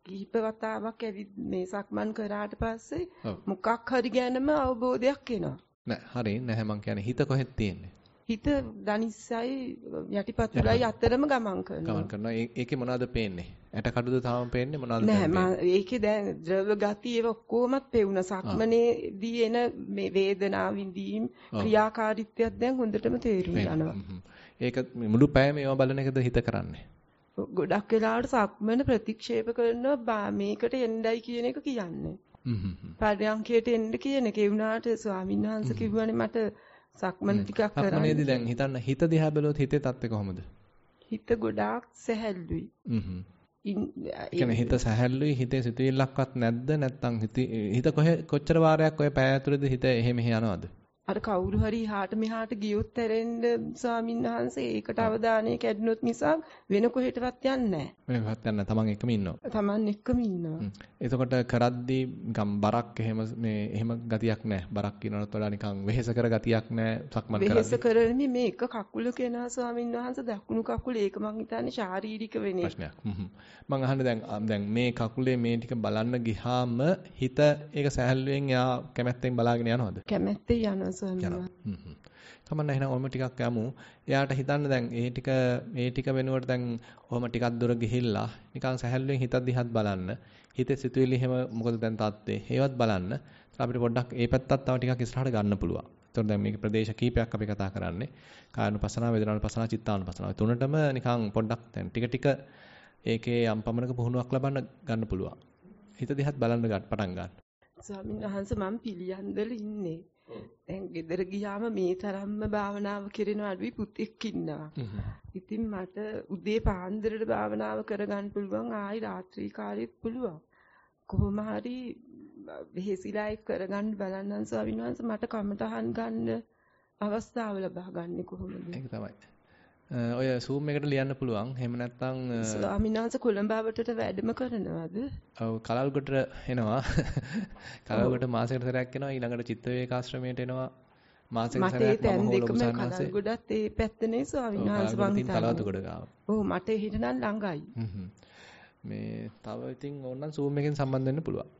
Speaker 8: කිහිප වතාවක් ඇවිත් මේ සක්මන් කරාට පස්සේ මොකක් හරි ගැනම අවබෝධයක් එනවා.
Speaker 1: නෑ හරි නෑ මං කියන්නේ හිත කොහෙද තියෙන්නේ?
Speaker 8: හිත ධනිස්සයි යටිපතුලයි අතරම ගමන් කරනවා. ගමන්
Speaker 1: කරනවා. ඒකේ මොනවද පේන්නේ? ඇට කඩුද තාම පේන්නේ මොනවද? නෑ මම
Speaker 8: ඒකේ දැන් ද්‍රව ගති ඒව ඔක්කොමත් පේුණා. සක්මනේදී එන මේ වේදනාව විඳීම් ක්‍රියාකාරීත්වයක් දැන් හොඳටම තේරුම් යනවා.
Speaker 1: ඒක මුළු පැයම ඒවා බලන එකද හිත කරන්නේ?
Speaker 8: ගොඩක් වෙලාවට සක්මන ප්‍රතික්ෂේප කරනවා මේකට එන්නයි කියන එක කියන්නේ. හ්ම් හ්ම්. පරියන්කයට එන්න කියන එක ඒ වුණාට ස්වාමින්වහන්සේ කිව්වනේ මට සක්මන් ටිකක් කරා. සක්මනේදී
Speaker 1: දැන් හිතන්න හිත දිහා බැලුවොත් හිතේ තත්ත්වය කොහොමද?
Speaker 8: හිත ගොඩාක් සැහැල්ලුයි. හ්ම්. ඉතින් හිත
Speaker 1: සැහැල්ලුයි හිතේ සිතුවිල්ලක්වත් නැද්ද? නැත්තම් හිත කොහෙ කොච්චර වාරයක් ඔය පය ඇතුළේද හිත එහෙම එහෙ යනවද?
Speaker 8: අර කවුරු හරි හාට මෙහාට ගියොත් ඇරෙන්න ස්වාමීන් වහන්සේ ඒකට අවධානය කැඩුනොත් මිසක් වෙන කොහෙටවත් යන්නේ නැහැ.
Speaker 1: වෙනකොහෙටවත් යන්නේ නැහැ. තමන් එක්කම ඉන්නවා.
Speaker 8: තමන් එක්කම ඉන්නවා.
Speaker 1: එතකොට කරද්දී නිකම් බරක් එහෙම මේ එහෙම ගතියක් නැහැ. බරක් කියනකට වඩා නිකම් වෙහෙස කර ගතියක් නැහැ සක්මන් කරද්දී. වෙහෙස
Speaker 8: කරන්නේ මේ එක කකුල කෙනා ස්වාමීන් වහන්සේ දකුණු කකුල ඒක මං හිතන්නේ ශාරීරික වෙන
Speaker 1: ප්‍රශ්නයක්. මං අහන්නේ දැන් දැන් මේ කකුලේ මේ ටික බලන්න ගියාම හිත ඒක සැහැල්ලුවෙන් යා කැමැත්තෙන් බලාගෙන යනවද?
Speaker 8: කැමැත්තෙන් යනවා. යනවා.
Speaker 1: කමන්න එහෙනම් ඔහම ටිකක් යමු. එයාට හිතන්න දැන් මේ ටික මේ ටික වෙනුවට දැන් ඔහම ටිකක් දුර ගිහිල්ලා නිකන් සැහැල්ලුවෙන් හිත දිහාත් බලන්න. හිතේ සිතුවිලි එහෙම මොකද දැන් තාත්තේ? ඒවත් බලන්න. අපිට පොඩ්ඩක් මේ පැත්තත් තව ටිකක් ඉස්සරහට ගන්න පුළුවන්. එතකොට දැන් මේක ප්‍රදේශ කීපයක් අපි කතා කරන්නේ. කායනුපසනාව, වේදනානුපසනාව, චිත්තානුපසනාව. තුනටම නිකන් පොඩ්ඩක් දැන් ටික ටික ඒකේ යම් පමණක පුහුණුවක් ලබන්න ගන්න පුළුවන්. හිත දිහාත් බලන්න පටන් ගන්න.
Speaker 8: ස්වාමීන් වහන්සේ මම පිළියන්දල ඉන්නේ. දැන් ගෙදර ගියාම මේ තරම්ම භාවනාව කරන අඩුයි පුතෙක් ඉන්නවා. ඉතින් මට උදේ පාන්දරට භාවනාව කරගන්න පුළුවන් ආයි රාත්‍රී කාලෙත් පුළුවන්. කොහොම හරි වෙහෙසිලා කරගන්න බලන්නම් ස්වාමීන් වහන්සේ මට කමටහන් ගන්න අවස්ථාව ලබා ගන්න කොහොමද? ඒක තමයි.
Speaker 1: ඔය Zoom එකට ලියන්න පුළුවන්. එහෙම නැත්නම්
Speaker 8: ස්වාමිනාංශ කොළඹවට වැඩම කරනවද?
Speaker 1: ඔව් කලල්ගොඩට එනවා. කලල්ගොඩට මාසෙකට සැරයක් එනවා. ඊළඟට චිත්ත වේකාශ්‍රමයට එනවා. මාසෙකට සැරයක් මම හොලොබුසානාසේ.
Speaker 8: කලල්ගොඩත් ඒ පැත්තනේ ස්වාමිනාංශ මං හිතන්නේ. කලවතුගොඩ ගාව. ඔව් මට හිටනන් ළඟයි.
Speaker 1: මේ තව ඉතින් ඕනනම් Zoom එකෙන් සම්බන්ධ වෙන්න පුළුවන්.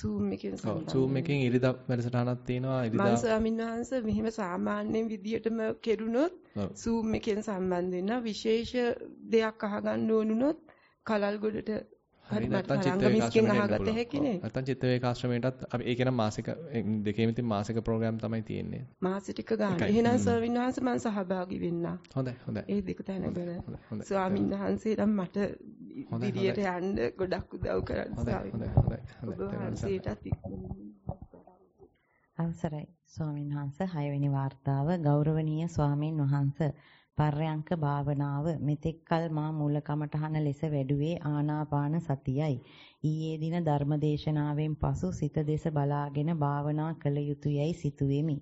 Speaker 8: Zoom එකෙන් සම්බන්ධ. Zoom එකෙන්
Speaker 1: ඉරිදා වැඩසටහනක් තියෙනවා ඉරිදා. මම
Speaker 8: ස්වාමීන් වහන්සේ මෙහෙම සාමාන්‍යයෙන් විදියටම කෙරුණොත් Zoom එකෙන් සම්බන්ධ වෙනවා. විශේෂ දෙයක් අහගන්න ඕනුනොත් කලල්ගොඩට හරි නැත්තම් චිත්ත වේකාශ්‍රමයට
Speaker 1: නැත්තම් චිත්ත වේකාශ්‍රමයටත් අපි ඒක නම් මාසික දෙකේම තියෙන මාසික ප්‍රෝග්‍රෑම් තමයි තියෙන්නේ
Speaker 8: මාස ටික ගන්න. එහෙනම් සර්වින් වහන්සේ මම සහභාගී වෙන්න. හොඳයි හොඳයි. ඒ දෙක තැනගෙන ස්වාමින් වහන්සේනම් මට ඉදිරියට යන්න ගොඩක් උදව් කරන්න හොඳයි හොඳයි හොඳයි.
Speaker 2: අවසරයි ස්වාමින් වහන්සේ 6 වෙනි වார்த்தාව ගෞරවනීය ස්වාමින් වහන්සේ පර්යංක භාවනාව මෙතෙක්කල් මා මූල කමඨහන ලෙස වැඩුවේ ආනාපාන සතියයි. ඊයේ දින ධර්මදේශනාවෙන් පසු සිත දෙස බලාගෙන භාවනා කළ යුතුයයි සිතුවෙමි.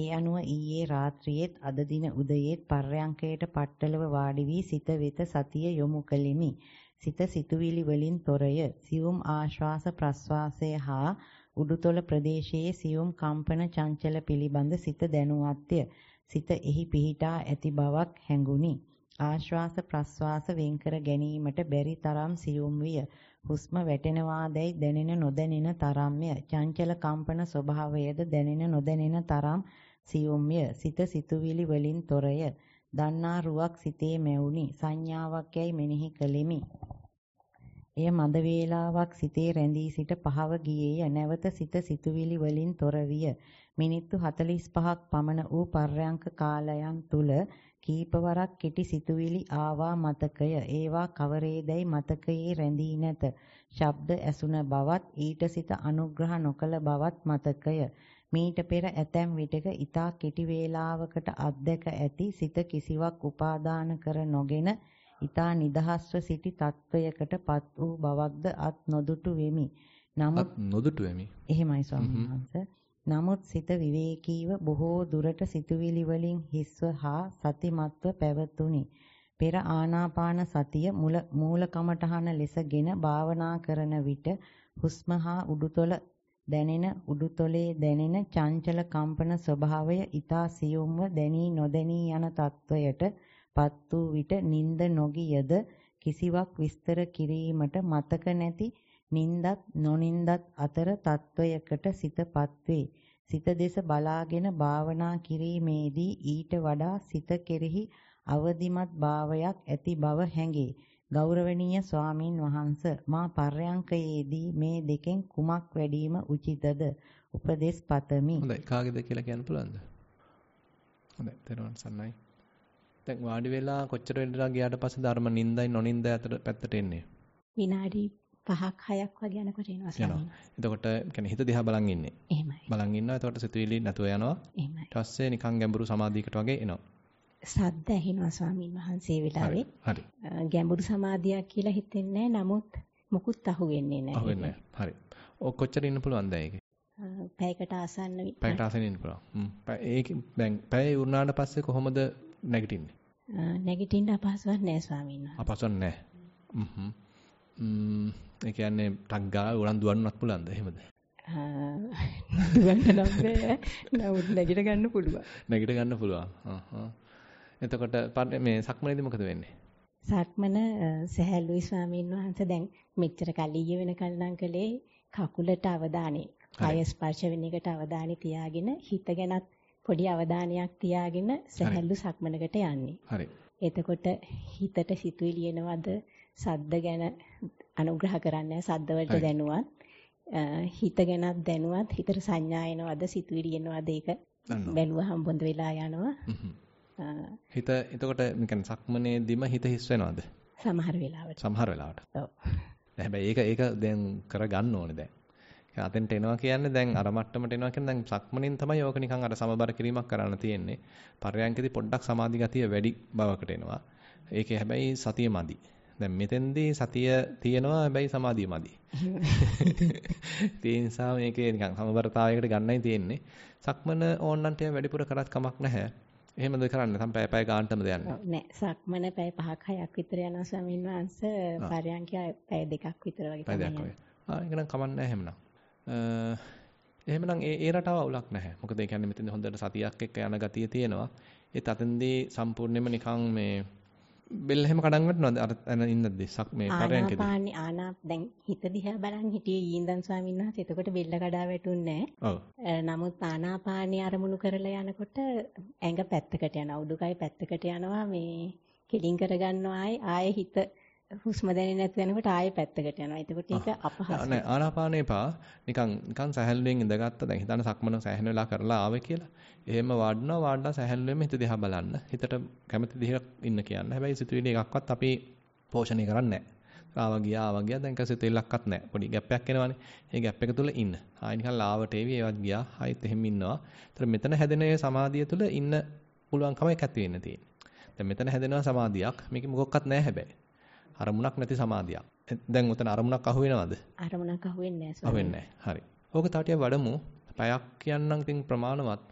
Speaker 2: ඒ අනුව ඊයේ රාත්‍රියේත් අද දින උදයේත් පර්යංකයට පట్టලව වාඩි වී සිත වෙත සතිය යොමු කළෙමි. සිත සිතුවිලි වලින් තොරය. සියුම් ආශ්වාස ප්‍රස්වාසය හා උඩුතොල ප්‍රදේශයේ සියුම් කම්පන චංචල පිළිබඳ සිත දැනුවත්ය. සිත එහි පිහිටා ඇති බවක් හැඟුනි. ආශ්වාස ප්‍රශ්වාස වෙන්කර ගැනීමට බැරි තරම් සියුම් විය. හුස්ම වැටෙනවා දැයි දැනෙන නොදැනෙන තරම්ය. චංචල කම්පන ස්වභාවයද දැනෙන නොදැනෙන තරම් සියුම්ය. සිත සිතුවිලි වලින් තොරය. දන්නා රුවක් සිතේ මැවුනි. සංඥාවක් යයි මෙනෙහි කළෙමි. එය මද වේලාවක් සිතේ රැඳී සිට පහව ගියේය. නැවත සිත සිතුවිලි වලින් තොර විය. මිනිත්තු 45ක් පමණ වූ පර්යංක කාලයන් තුල කීපවරක් කෙටි සිතුවිලි ආවා මතකය. ඒවා කවරේදයි මතකයේ රැඳී නැත. ශබ්ද ඇසුන බවත් ඊට සිත අනුග්‍රහ නොකළ බවත් මතකය. මීට පෙර ඇතැම් විටක ඊතා කෙටි වේලාවකට අධ්‍යක් ඇති සිත කිසිවක් උපාදාන කර නොගෙන ඊතා නිදහස්ව සිටි තත්වයකටපත් වූ බවක්ද අත් නොදුටු වෙමි. නමුත් නොදුටු වෙමි. එහෙමයි ස්වාමීන් වහන්සේ. නමුත් සිත විවේකීව බොහෝ දුරට සිතුවිලි වලින් හිස්ව හා සතිමත්ව පැවතුනි. පෙර ආනාපාන සතිය මුල මූල කමඨහන ලෙසගෙන භාවනා කරන විට හුස්ම හා උඩුතොල දැනෙන උඩුතොලේ දැනෙන චංචල කම්පන ස්වභාවය ඊතා සියුම්ව දැනී නොදැනී යන තත්වයට පත් වූ විට නිින්ද නොගියද කිසිවක් විස්තර කිරීමට මතක නැති නින්දත් නොනින්දත් අතර තත්වයකට සිතපත් වේ. සිත දෙස බලාගෙන භාවනා කිරීමේදී ඊට වඩා සිත කෙරෙහි අවදිමත් භාවයක් ඇති බව හැඟේ. ගෞරවනීය ස්වාමින් වහන්ස මා පර්යංකයේදී මේ දෙකෙන් කුමක් වැඩිම උචිතද උපදෙස් පතමි. හොඳයි කාගේද කියලා කියන්න පුළුවන්ද? හොඳයි දරුවන් සන්නයි.
Speaker 1: දැන් වාඩි වෙලා කොච්චර වෙලා ගියාට පස්සේ ධර්ම නින්දයි නොනින්දයි අතර පැත්තට එන්නේ?
Speaker 9: විනාඩි 5ක් 6ක් වගේ යනකොට එනවා ස්වාමීනි.
Speaker 1: එතකොට يعني හිත දිහා බලන් ඉන්නේ. එහෙමයි. බලන් ඉන්නවා. එතකොට සිතුවිලි නැතුව යනවා. එහෙමයි. ඊට පස්සේ නිකන් ගැඹුරු සමාධියකට වගේ එනවා.
Speaker 9: සද්ද ඇහෙනවා ස්වාමීන් වහන්සේ වෙලාවේ. හරි. ගැඹුරු සමාධියක් කියලා හිතෙන්නේ නමුත් මොකුත් අහුවෙන්නේ නැහැ. අහුවෙන්නේ
Speaker 1: නැහැ. හරි. ඔ කොච්චර ඉන්න පුළුවන්ද ඒක?
Speaker 9: පැයකට ආසන්න විතර. පැයකට
Speaker 1: ආසන්න ඉන්න පුළුවන්. ඒක දැන් පැය වුණාට පස්සේ කොහොමද නැගිටින්නේ?
Speaker 9: නැගිටින්න අපහසුවක් නැහැ ස්වාමීන් වහන්සේ.
Speaker 1: අපහසුවක් නැහැ. හ්ම් හ්ම්. ඒ කියන්නේ ටක් ගාලා උලන් දුවන්නත් පුළුවන්ද එහෙමද?
Speaker 9: දුවන්න නම් බෑ. නමුත් නැගිට ගන්න පුළුවන්.
Speaker 1: නැගිට ගන්න පුළුවන්. එතකොට මේ සක්මනේදී මොකද වෙන්නේ?
Speaker 9: සක්මන සහැල්ලුයි ස්වාමීන් වහන්සේ දැන් මෙච්චර කල් ඊයේ වෙනකල් නම් කළේ කකුලට අවධානය. කය ස්පර්ශ වෙන එකට අවධානය තියාගෙන හිත ගැනත් පොඩි අවධානයක් තියාගෙන සහැල්ලු සක්මනකට යන්නේ. හරි. එතකොට හිතට සිතුවිලි එනවද සද්ද ගැන අනුග්‍රහ කරන්නේ සද්ද වලට දැනුවත් හිත ගැනත් දැනුවත් හිතට සංඥා එනවද සිතුවිලි එනවද ඒක බැලුවහම බොඳ වෙලා
Speaker 1: යනවා හිත එතකොට يعني සක්මනේදීම හිත හිස් වෙනවද
Speaker 9: සමහර වෙලාවට
Speaker 1: සමහර වෙලාවට ඔව් හැබැයි ඒක ඒක දැන් කරගන්න ඕනේ දැන් අතෙන්ට එනවා කියන්නේ දැන් අර මට්ටමට එනවා කියන්නේ දැන් සක්මණෙන් තමයි ඕක නිකන් අර සමබර කිරීමක් කරන්න තියෙන්නේ. පරයන්කදී පොඩ්ඩක් සමාධි ගතිය වැඩි බවකට එනවා. ඒකේ හැබැයි සතිය මදි. දැන් මෙතෙන්දී සතිය තියෙනවා හැබැයි සමාධිය මදි. ඒ නිසා මේකේ නිකන් සමබරතාවයකට ගන්නයි තියෙන්නේ. සක්මන ඕන්නම් ටික වැඩිපුර කරත් කමක් නැහැ. එහෙමද කරන්නේ නැත්නම් පැය පැය ගානටම දෙන්නේ
Speaker 9: නෑ සක්මන පැය 5ක් 6ක් විතර යනවා ස්වාමීන් වහන්සේ පරයන්ක පැය දෙකක් විතර වගේ තමයි පැය දෙකක් වගේ
Speaker 1: ආ ඒක නම් කමක් නෑ එහෙමනම් එහෙමනම් ඒ ඒ රටාව අවුලක් නැහැ. මොකද ඒ කියන්නේ මෙතෙන් හොඳට සතියක් එක්ක යන ගතිය තියෙනවා. ඒත් අතෙන්දී සම්පූර්ණයෙන්ම නිකන් මේ බෙල්ල හැම කඩන් වටනවාද අර ඉන්නද සක් මේ පරයන්කද
Speaker 9: ආනාපානි ආනා දැන් හිත දිහා බලන් හිටියේ ඊන්දන් ස්වාමීන් වහන්සේ එතකොට බෙල්ල කඩා වැටුන්නේ නැහැ නමුත් ආනාපානි අරමුණු කරලා යනකොට ඇඟ පැත්තකට යන උඩුකය පැත්තකට යනවා මේ කෙලින් කරගන්නවා ආයේ හිත හුස්ම දැනෙන්නේ නැති වෙනකොට ආයෙ පැත්තකට යනවා. එතකොට ඒක අපහසුයි. නෑ
Speaker 1: ආනාපානේ පා නිකන් නිකන් සැහැල්ලුවෙන් ඉඳගත්තා. දැන් හිතන්න සක්මන සැහැණ වෙලා කරලා ආවේ කියලා. එහෙම වඩනවා වඩලා සැහැල්ලුවෙන් හිත දිහා බලන්න. හිතට කැමති දිහට ඉන්න කියන්න. හැබැයි සිතුවිලි එකක්වත් අපි පෝෂණය කරන්නේ නෑ. ආවා ගියා ආවා ගියා දැන් කසිතෙල්ලක්වත් නෑ. පොඩි ගැප් එකක් එනවනේ. ඒ ගැප් එක තුල ඉන්න. ආයි නිකන් ලාවට එවි ඒවත් ගියා. ආයිත් එහෙම ඉන්නවා. ඒතර මෙතන හැදෙන සමාධිය තුල ඉන්න පුළුවන්කම එකක් තියෙන තියෙන්නේ. දැන් මෙතන හැදෙනවා සමාධියක්. මේක මොකක්වත් නෑ හැබැයි. අරමුණක් නැති සමාධියක්. දැන් උතන අරමුණක් අහු වෙනවද?
Speaker 9: අරමුණක් අහු වෙන්නේ නැහැ.
Speaker 1: හරි. ඕක තාටිය වඩමු. පයක් කියන්නම් තින් ප්‍රමාණවත්.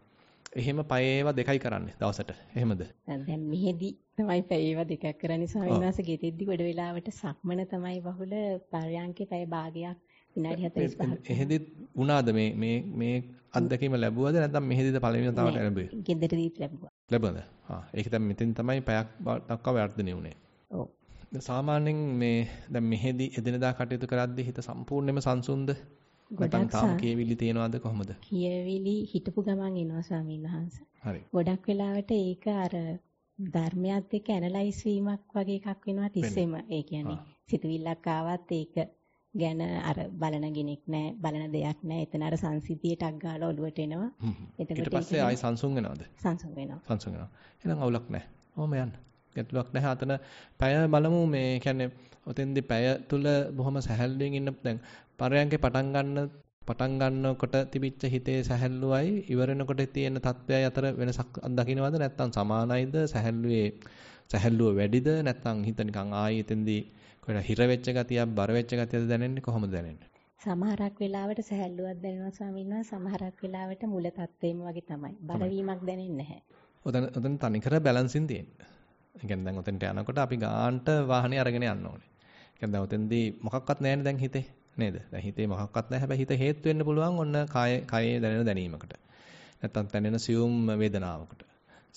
Speaker 1: එහෙම පයේව දෙකයි කරන්නේ දවසට. එහෙමද?
Speaker 9: දැන් මෙහෙදි තමයි පයේව දෙකක් කරන්නේ ස්වාමීන් වහන්සේ ගෙතෙද්දි වැඩ වෙලාවට සක්මන තමයි බහුල පර්යාංකේ පය භාගයක් විනාඩි 45ක්.
Speaker 1: එහෙදි වුණාද මේ මේ මේ අත්දැකීම ලැබුවද නැත්නම් මෙහෙදිද පළවෙනි තවට ලැබුවේ?
Speaker 9: ගෙදරදීත් ලැබුවා.
Speaker 1: ලැබුණා. ආ ඒක දැන් මෙතෙන් තමයි පයක් දක්වා වර්ධනය වුණේ. ඔව්. සාමාන්‍යයෙන් මේ දැන් මෙහෙදි එදිනදා කටයුතු කරද්දී හිත සම්පූර්ණයෙන්ම සංසුන්ද? ගොඩක් තාම කියවිලි තියෙනවද කොහොමද?
Speaker 9: කියවිලි හිටපු ගමන් එනවා ස්වාමීන් වහන්සේ. හරි. ගොඩක් වෙලාවට ඒක අර ධර්මයත් එක්ක ඇනලයිස් වීමක් වගේ එකක් වෙනවා තිස්සෙම. ඒ කියන්නේ සිතවිල්ලක් ආවත් ඒක ගැන අර බලන කෙනෙක් නැහැ, බලන දෙයක් නැහැ. එතන අර සංසිතියට අග්ගාලා ඔළුවට එනවා. එතකොට ඊට පස්සේ ආයි
Speaker 1: සංසුන් වෙනවද? සංසුන් වෙනවා. සංසුන් වෙනවා. එහෙනම් අවුලක් නැහැ. ඔහොම යන්න. ගැටලුවක් නැහැ. අතන පැය බලමු මේ කියන්නේ ඔතෙන්දී පැය තුල බොහොම සැහැල්ලුවෙන් ඉන්න දැන් පරයන්කේ පටන් ගන්න පටන් ගන්නකොට තිබිච්ච හිතේ සැහැල්ලුවයි ඉවරනකොට තියෙන තත්ත්වයයි අතර වෙනසක් දකින්නවද නැත්නම් සමානයිද සැහැල්ලුවේ සැහැල්ලුව වැඩිද නැත්නම් හිත නිකන් ආයේ එතෙන්දී කොහෙලා හිර වෙච්ච ගතියක් බර වෙච්ච ගතියද දැනෙන්නේ කොහොමද දැනෙන්නේ
Speaker 9: සමහරක් වෙලාවට සැහැල්ලුවක් දැනෙනවා ස්වාමීන් වහන්සේ සමහරක් වෙලාවට මුල තත්ත්වෙම වගේ තමයි බලවීමක් දැනෙන්නේ නැහැ.
Speaker 1: ඔතන ඔතන තනිකර බැලන්සින් තියෙන්නේ. ඒ කියන්නේ දැන් උතෙන්ට යනකොට අපි ගාන්ට වාහනේ අරගෙන යන්න ඕනේ. ඒ කියන්නේ දැන් උතෙන්දී මොකක්වත් නැහැනේ දැන් හිතේ නේද? දැන් හිතේ මොකක්වත් නැහැ. හැබැයි හිත හේතු වෙන්න පුළුවන් ඔන්න කායේ කායේ දැනෙන දැනීමකට. නැත්තම් දැනෙන සියුම් වේදනාවකට.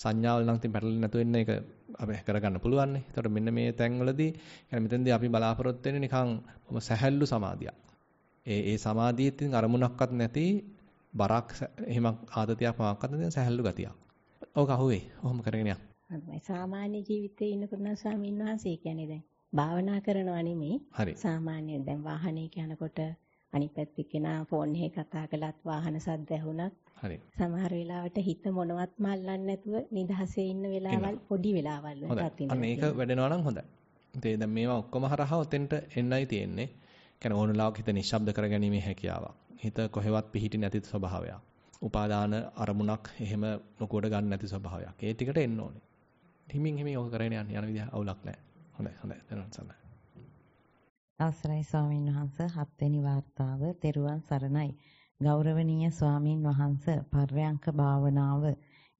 Speaker 1: සංඥාවල් නම් තින් පැටලෙන්නේ නැතු වෙන්න ඒක අපි කරගන්න පුළුවන් නේ. ඒතකොට මෙන්න මේ තැන්වලදී يعني මෙතෙන්දී අපි බලාපොරොත්තු වෙන්නේ නිකන් බොහොම සැහැල්ලු සමාධියක්. ඒ ඒ සමාධියේ තින් අරමුණක්වත් නැති බරක් එහෙම ආතතියක් මාක්වත් නැති සැහැල්ලු ගතියක්. ඕක අහුවේ. ඔහොම කරගෙන යන්න.
Speaker 9: සාමාන්‍ය ජීවිතේ ඉන්නකොට නම් ස්වාමීන් වහන්සේ කියන්නේ දැන් භාවනා කරනවා නෙමෙයි සාමාන්‍ය දැන් වාහනයක යනකොට අනිත් පැත්තේ කෙනා ෆෝන් එකේ කතා කළත් වාහන සද්ද ඇහුණත් හරි සමහර වෙලාවට හිත මොනවත් මල්ලන්නේ නැතුව නිදහසේ ඉන්න වෙලාවල් පොඩි වෙලාවල් වලට අන්න ඒක
Speaker 1: වැඩෙනවා නම් හොඳයි. ඉතින් දැන් මේවා ඔක්කොම හරහා ඔතෙන්ට එන්නයි තියෙන්නේ. يعني ඕන ලාවක හිත නිශ්ශබ්ද කරගැනීමේ හැකියාවක්. හිත කොහෙවත් පිහිටි නැති ස්වභාවයක්. උපාදාන අරමුණක් එහෙම නොකොට ගන්න නැති ස්වභාවයක්. ඒ ටිකට එන්න ඕනේ. හිමින් හිමින් ඔක කරගෙන යන්න යන විදිහ අවුලක් නැහැ. හොඳයි හොඳයි දැනුවත් සමයි.
Speaker 2: අවසරයි ස්වාමීන් වහන්ස හත්වෙනි වார்த்தාව තෙරුවන් සරණයි. ගෞරවනීය ස්වාමින් වහන්ස පර්යංක භාවනාව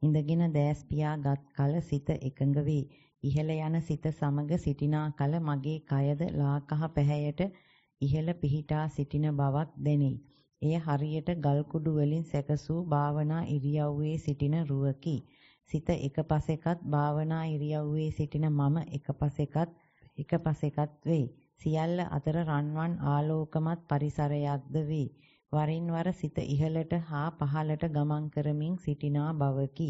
Speaker 2: ඉඳගෙන දැස් පියාගත් කල සිත එකඟ වේ. ඉහළ යන සිත සමග සිටිනා කල මගේ කයද ලාකහ පැහැයට ඉහළ පිහිටා සිටින බවක් දැනේ. එය හරියට ගල් කුඩු වලින් සැකසූ භාවනා ඉරියව්වේ සිටින රුවකි. සිත එකපස එකත් භාවනා ඉරියව්වේ සිටින මම එකපස එකත් එකපස එකත් වෙයි. සියල්ල අතර රන්වන් ආලෝකමත් පරිසරයක්ද වේ. වරින් වර සිත ඉහළට හා පහළට ගමන් කරමින් සිටිනා බවකි.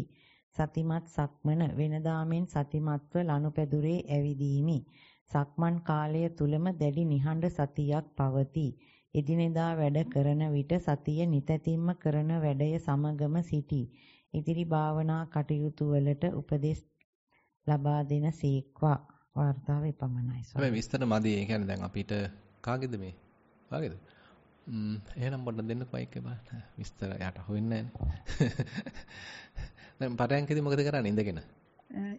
Speaker 2: සතිමත් සක්මන වෙනදාමෙන් සතිමත්ව ලනුපැදුරේ ඇවිදීමි. සක්මන් කාලය තුලම දැඩි නිහඬ සතියක් පවතී. එදිනෙදා වැඩ කරන විට සතිය නිතැතිම්ම කරන වැඩය සමගම සිටී. ඉදිරි භාවනා කටයුතු වලට උපදෙස් ලබා දෙන සීක්වා වර්තාව එපමණයි. හැබැයි
Speaker 1: විස්තර මදි. ඒ කියන්නේ දැන් අපිට කාගේද මේ? කාගේද? ම්ම් එහෙනම් බඩ දෙන්න මයික් එක බලන්න. විස්තර යට හොයන්නේ නැහැ. දැන් පරයන්කදී මොකද කරන්නේ ඉඳගෙන?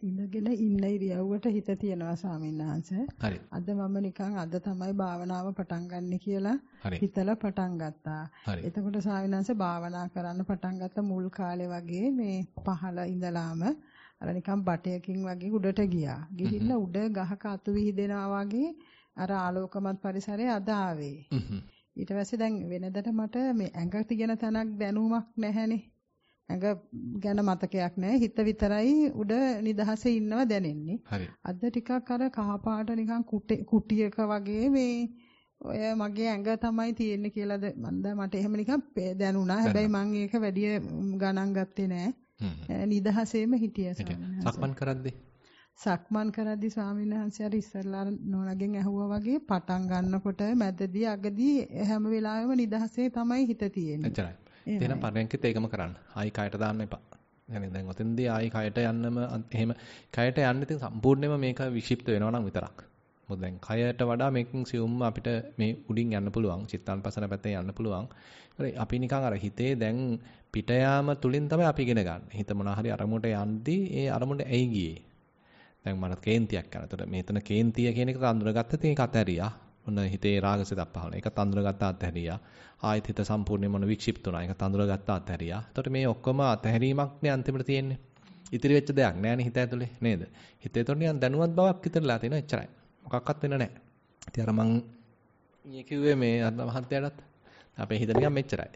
Speaker 3: ඉඳගෙන ඉන්න ඉරියව්වට හිත තියනවා ස්වාමීන් වහන්සේ. හරි. අද මම නිකන් අද තමයි භාවනාව පටන් ගන්න කියලා හිතලා පටන් ගත්තා. එතකොට ස්වාමීන් වහන්සේ භාවනා කරන්න පටන් ගත්ත මුල් කාලේ වගේ මේ පහළ ඉඳලාම අර නිකන් බටයකින් වගේ උඩට ගියා. ගිහිල්ලා උඩ ගහක අතු විහිදෙනවා වගේ අර ආලෝකමත් පරිසරය අද ආවේ. ඊට පස්සේ දැන් වෙනදට මට මේ ඇඟ තියෙන තැනක් දැනුමක් නැහැනේ. ඇඟ ගැන මතකයක් නැහැ. හිත විතරයි උඩ නිදහසේ ඉන්නව දැනෙන්නේ. අද ටිකක් අර කහපාට නිකන් කුටියක වගේ මේ ඔය මගේ ඇඟ තමයි තියෙන්නේ කියලාද මන්ද මට එහෙම නිකන් දැනුණා. හැබැයි මම ඒක වැඩි ගණන් ගත්තේ නැහැ. නිදහසේම හිටියා
Speaker 1: සක්මන් කරද්දී
Speaker 3: සක්මන් කරද්දී ස්වාමීන් වහන්සේ අර ඉස්සරලා නෝනාගෙන් ඇහුවා වගේ පටන් ගන්නකොට මැදදී අගදී හැම වෙලාවෙම නිදහසේ තමයි හිත තියෙන්නේ. එහෙනම්
Speaker 1: පරයන්කෙත් ඒකම කරන්න. ආයි කයට දාන්න එපා. يعني දැන් ඔතෙන්දී ආයි කයට යන්නම එහෙම කයට යන්න ඉතින් සම්පූර්ණයෙන්ම මේක විෂිප්ත වෙනවා නම් විතරක්. මොකද දැන් කයට වඩා මේකෙන් සියුම්ම අපිට මේ උඩින් යන්න පුළුවන්. චිත්තාන්පසන පැත්තේ යන්න පුළුවන්. අපි නිකන් අර හිතේ දැන් පිට යාම තුලින් තමයි අපි ඉගෙන ගන්න. හිත මොනවා හරි අරමුණට යද්දී ඒ අරමුණට ඇයි ගියේ? දැන් මට කේන්තියක් කරනතට මේතන කේන්තිය කියන එක අඳුනගත්තත් ඒක අතහැරියා. ඔන්න හිතේ රාගසිතක් පහළ වෙනවා. ඒක තඳුනගත්ත අත්හැරියා. ආයෙත් හිත සම්පූර්ණයෙන්ම ඔන්න වික්ෂිප්ත වුණා. ඒක තඳුනගත්ත අත්හැරියා. එතකොට මේ ඔක්කොම අත්හැරීමක්නේ අන්තිමට තියෙන්නේ. ඉතිරි වෙච්ච දෙයක් නෑනේ හිත ඇතුලේ නේද? හිත එතකොට නිකන් දැනුවත් බවක් විතරලා තියෙනවා එච්චරයි. මොකක්වත් වෙන නෑ. ඉතින් අර මං ඊයේ කිව්වේ මේ මහත්යටත් අපේ හිත නිකන් මෙච්චරයි.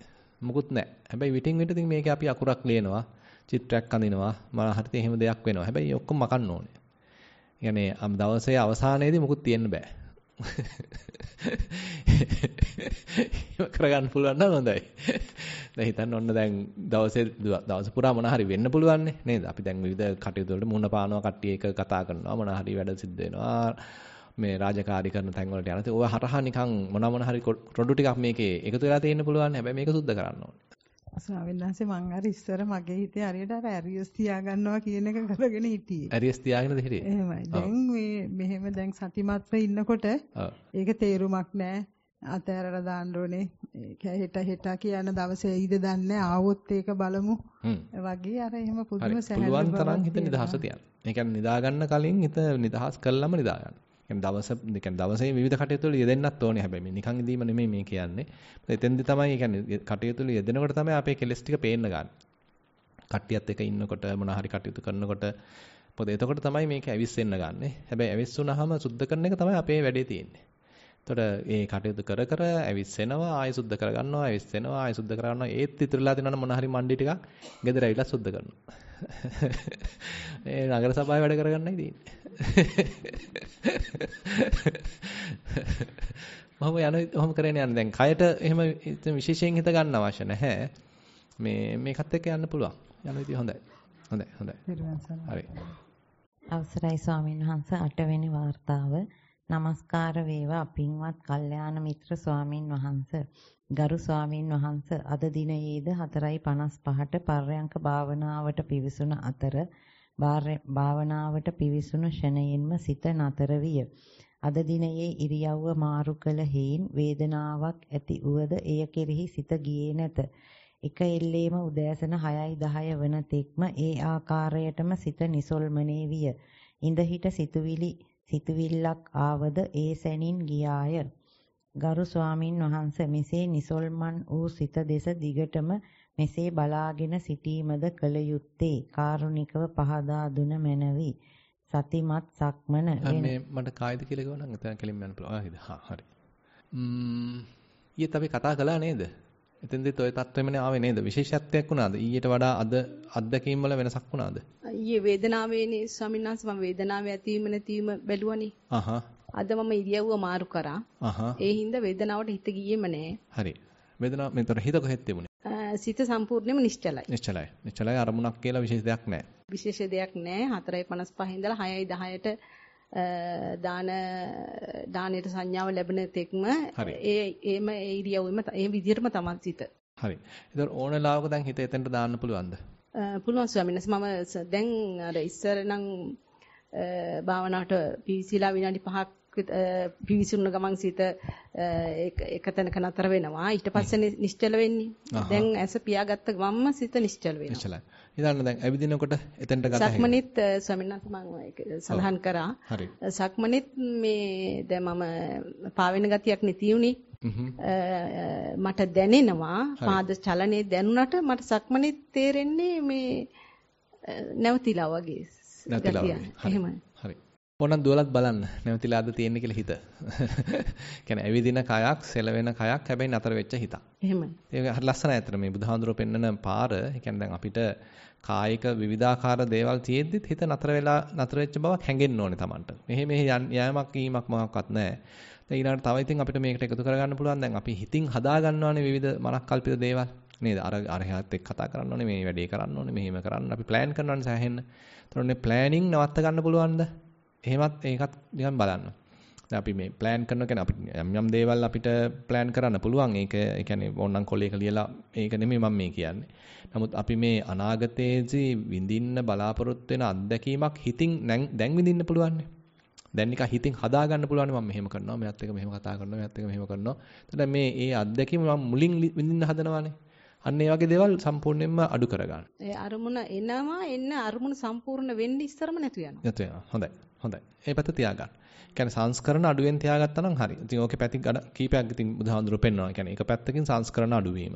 Speaker 1: මුකුත් නෑ. හැබැයි විටින් විට ඉතින් මේකේ අපි අකුරක් ලියනවා, චිත්‍රයක් අඳිනවා, මල හරිතේ එහෙම දෙයක් වෙනවා. හැබැයි ඔක්කොම මකන්න ඕනේ. يعني දවසේ අවසානයේදී මුකුත් තියෙන්න බෑ. ඒක කරගන්න පුළුවන් නම් හොඳයි. දැන් හිතන්න ඔන්න දැන් දවසේ දවස පුරා මොන හරි වෙන්න පුළුවන් නේද? අපි දැන් විවිධ කටයුතු වලට මුණ පානවා කට්ටිය එක කතා කරනවා මොන හරි වැඩ සිද්ධ වෙනවා. මේ රාජකාරී කරන තැන් වලට යනවා. ඒවා හරහා නිකන් මොන මොන හරි රොඩු ටිකක් මේකේ එකතු වෙලා තියෙන්න පුළුවන්. හැබැයි මේක සුද්ධ කරන්න ඕනේ.
Speaker 3: ස්වාමීන් වහන්සේ මං අර ඉස්සර මගේ හිතේ හරියට අර ඇරියස් තියාගන්නවා කියන එක කරගෙන හිටියේ.
Speaker 1: ඇරියස් තියාගෙනද හිටියේ?
Speaker 3: එහෙමයි. දැන් මේ මෙහෙම දැන් සතිමත්ව ඉන්නකොට ඒක තේරුමක් නැහැ. අතෑරලා දාන්න ඕනේ. හෙට හෙට කියන දවසේ ඊද දන්නේ ආවොත් ඒක බලමු. වගේ අර එහෙම පුදුම සැහැල්ලුවක්. පුළුවන් තරම් හිත නිදහස
Speaker 1: තියන්න. ඒ කියන්නේ නිදා ගන්න කලින් හිත නිදහස් කළාම නිදා ගන්න. කියන්නේ දවස කියන්නේ දවසේ විවිධ කටයුතු වල යෙදෙන්නත් ඕනේ හැබැයි මේ නිකන් ඉඳීම නෙමෙයි මේ කියන්නේ. එතෙන්දි තමයි කියන්නේ කටයුතු වල යෙදෙනකොට තමයි අපේ කෙලස් ටික පේන්න ගන්න. කට්ටියත් එක්ක ඉන්නකොට මොන හරි කටයුතු කරනකොට පොද එතකොට තමයි මේක ඇවිස්සෙන්න ගන්නෙ. හැබැයි ඇවිස්සුනහම සුද්ධ කරන එක තමයි අපේ වැඩේ තියෙන්නේ. එතකොට මේ කටයුතු කර කර ඇවිස්සෙනවා ආයෙ සුද්ධ කරගන්නවා ඇවිස්සෙනවා ආයෙ සුද්ධ කරගන්නවා ඒත් ඉතුරුලා තියෙනවනම් මොන හරි මණ්ඩි ටිකක් ගෙදර ඇවිල්ලා සුද්ධ කරනවා මේ නගර සභාවේ වැඩ කරගන්නයි
Speaker 7: තියෙන්නේ
Speaker 1: මම යන ඔහොම කරගෙන යන්නේ දැන් කයට එහෙම විශේෂයෙන් හිත ගන්න අවශ්‍ය නැහැ මේ මේකත් එක්ක යන්න පුළුවන් යන විදිය හොඳයි හොඳයි හොඳයි
Speaker 2: හරි අවසරයි ස්වාමීන් වහන්සේ 8 වෙනි වார்த்தාව নমස්කාර වේවා පින්වත් කල්යාණ මිත්‍ර ස්වාමින් වහන්ස. ගරු ස්වාමින් වහන්ස අද දිනයේද 4:55ට පර්යංක භාවනාවට පිවිසුන අතර භාවනාවට පිවිසුන ෂණයෙන්ම සිත නතර විය. අද දිනයේ ඉරියව්ව මාරු කළ හේයින් වේදනාවක් ඇති උවද එය කෙරෙහි සිත ගියේ නැත. එක එල්ලේම උදෑසන 6:10 වන තෙක්ම ඒ ආකාරයටම සිත නිසොල්මනේ විය. ඉඳ හිට සිතුවිලි සිතුවිල්ලක් ආවද ඒ සැනින් ගියාය. ගරු ස්වාමින් වහන්සේ මෙසේ නිසල්මන් වූ සිත දෙස දිගටම මෙසේ බලාගෙන සිටීමද කළ යුත්තේ කාරුණිකව පහදා දුන මැනවි. සතිමත් සක්මන මේ
Speaker 1: මට කායිද කියලා ගවනම් එතන කෙලින්ම යන්න පුළුවන්. හරි. ම්ම් ඊයේ අපි කතා කළා නේද? එතෙන්දෙත් ওই තත්ත්වෙමනේ ආවේ නේද? විශේෂත්වයක් වුණාද? ඊට වඩා අද අත්දැකීම් වල වෙනසක් වුණාද?
Speaker 5: ඊයේ වේදනාවේනේ ස්වාමීන් වහන්සේ මම වේදනාව ඇතිවීම නැතිවීම බැලුවනේ. අහහ. අද මම ඉරියව්ව මාරු කරා. අහහ. ඒ හින්දා වේදනාවට හිත ගියේම නැහැ.
Speaker 1: හරි. වේදනාව මෙතන හිත කොහෙද
Speaker 5: තිබුණේ? සිත සම්පූර්ණයෙන්ම නිශ්චලයි.
Speaker 1: නිශ්චලයි. නිශ්චලයි අරමුණක් කියලා විශේෂ දෙයක් නැහැ.
Speaker 5: විශේෂ දෙයක් නැහැ. 4:55 ඉඳලා 6:10ට දාන දානයේ සංඥාව ලැබෙන තෙක්ම ඒ එහෙම ඒ ඉරියව්වෙම ඒ විදිහටම තමයි සිත.
Speaker 1: හරි. ඒතර ඕන ලාවක දැන් හිත එතනට දාන්න පුළුවන්ද?
Speaker 5: පුළුවන් ස්වාමීන් වහන්සේ මම දැන් අර ඉස්සර නම් භාවනාවට පිවිසිලා විනාඩි 5ක් පිවිසුන ගමන් සිත එක තැනක නතර වෙනවා. ඊට පස්සේ නිශ්චල වෙන්නේ. දැන් ඇස පියාගත්ත ගමන්ම සිත නිශ්චල වෙනවා.
Speaker 1: නිශ්චලයි. ඉතින් දැන් ඇවිදිනකොට එතෙන්ට ගත හැකියි. සක්මනිත්
Speaker 5: ස්වාමීන් වහන්සේ මම සලහන් කරා. සක්මනිත් මේ දැන් මම පාවෙන ගතියක් නිතියුනේ. මට දැනෙනවා පාද චලනයේ දැනුණට මට සක්මනිත් තේරෙන්නේ මේ නැවතිලා වගේ. නැවතිලා. එහෙමයි.
Speaker 1: ඕනම් දුවලත් බලන්න නැවතිලා අද තියෙන්නේ කියලා හිත. කියන්නේ ඇවිදින කයක්, සෙලවෙන කයක් හැබැයි නතර වෙච්ච හිතක්. එහෙමයි. ඒක හරි ලස්සනයි අතට මේ බුදුහාඳුරෝ පෙන්නන පාර. ඒ කියන්නේ දැන් අපිට කායික විවිධාකාර දේවල් තියෙද්දිත් හිත නතර වෙලා නතර වෙච්ච බවක් හැඟෙන්න ඕනේ Tamanට. මෙහෙ මෙහෙ යෑමක් ඊමක් මොකක්වත් නැහැ. දැන් ඊළඟට තව ඉතින් අපිට මේකට එකතු කරගන්න පුළුවන්. දැන් අපි හිතින් හදා ගන්නවානේ විවිධ මනක්කල්පිත දේවල්. නේද අර අරහත් එක්ක කතා කරන්න ඕනේ මේ වැඩේ කරන්න ඕනේ මෙහෙම කරන්න අපි plan කරනවානේ සෑහෙන්න. ඒතරොනේ planning නවත්ත ගන්න පුළුවන්ද? එහෙමත් ඒකත් නිකන් බලන්න. දැන් අපි මේ plan කරනවා කියන්නේ අපිට යම් යම් දේවල් අපිට plan කරන්න පුළුවන්. ඒක ඒ කියන්නේ ඕනනම් කොලේක ලියලා ඒක නෙමෙයි මම මේ කියන්නේ. නමුත් අපි මේ අනාගතයේදී විඳින්න බලාපොරොත්තු වෙන අත්දැකීමක් හිතින් දැන් විඳින්න පුළුවන්. දැන් නිකන් හිතින් හදා ගන්න පුළුවන් මම මෙහෙම කරනවා, මෙයත් එක මෙහෙම කතා කරනවා, මෙයත් එක මෙහෙම කරනවා. එතකොට මේ ඒ අත්දැකීම මම මුලින් විඳින්න හදනවානේ. අන්න ඒ වගේ දේවල් සම්පූර්ණයෙන්ම අඩු කරගන්න.
Speaker 5: ඒ අරමුණ එනවා එන්න අරමුණ සම්පූර්ණ වෙන්න ඉස්සරම නැතු යනවා.
Speaker 1: නැතු යනවා. හොඳයි. හොඳයි. ඒ පැත්ත තියාගන්න. කියන්නේ සංස්කරණ අඩුවෙන් තියාගත්තා නම් හරි. ඉතින් ඕකේ පැති කීපයක් ඉතින් බුදුහාඳුරු පෙන්වනවා. කියන්නේ ඒක පැත්තකින් සංස්කරණ අඩුවීම.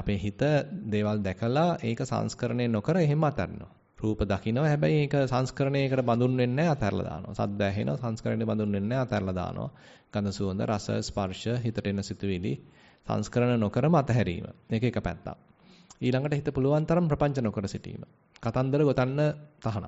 Speaker 1: අපේ හිත දේවල් දැකලා ඒක සංස්කරණය නොකර එහෙම අතරිනවා. රූප දකින්නවා හැබැයි ඒක සංස්කරණයකට බඳුන් වෙන්නේ නැහැ අතහැරලා දානවා. සද්ද ඇහෙනවා සංස්කරණයට බඳුන් වෙන්නේ නැහැ අතහැරලා දානවා. ගඳ සුවඳ රස ස්පර්ශ හිතට එන සිතුවිලි සංස්කරණ නොකරම අතහැරීම. මේක එක පැත්තක්. ඊළඟට හිත පුළුවන් තරම් ප්‍රපංච නොකර සිටීම. කතන්දර ගොතන්න තහනම්.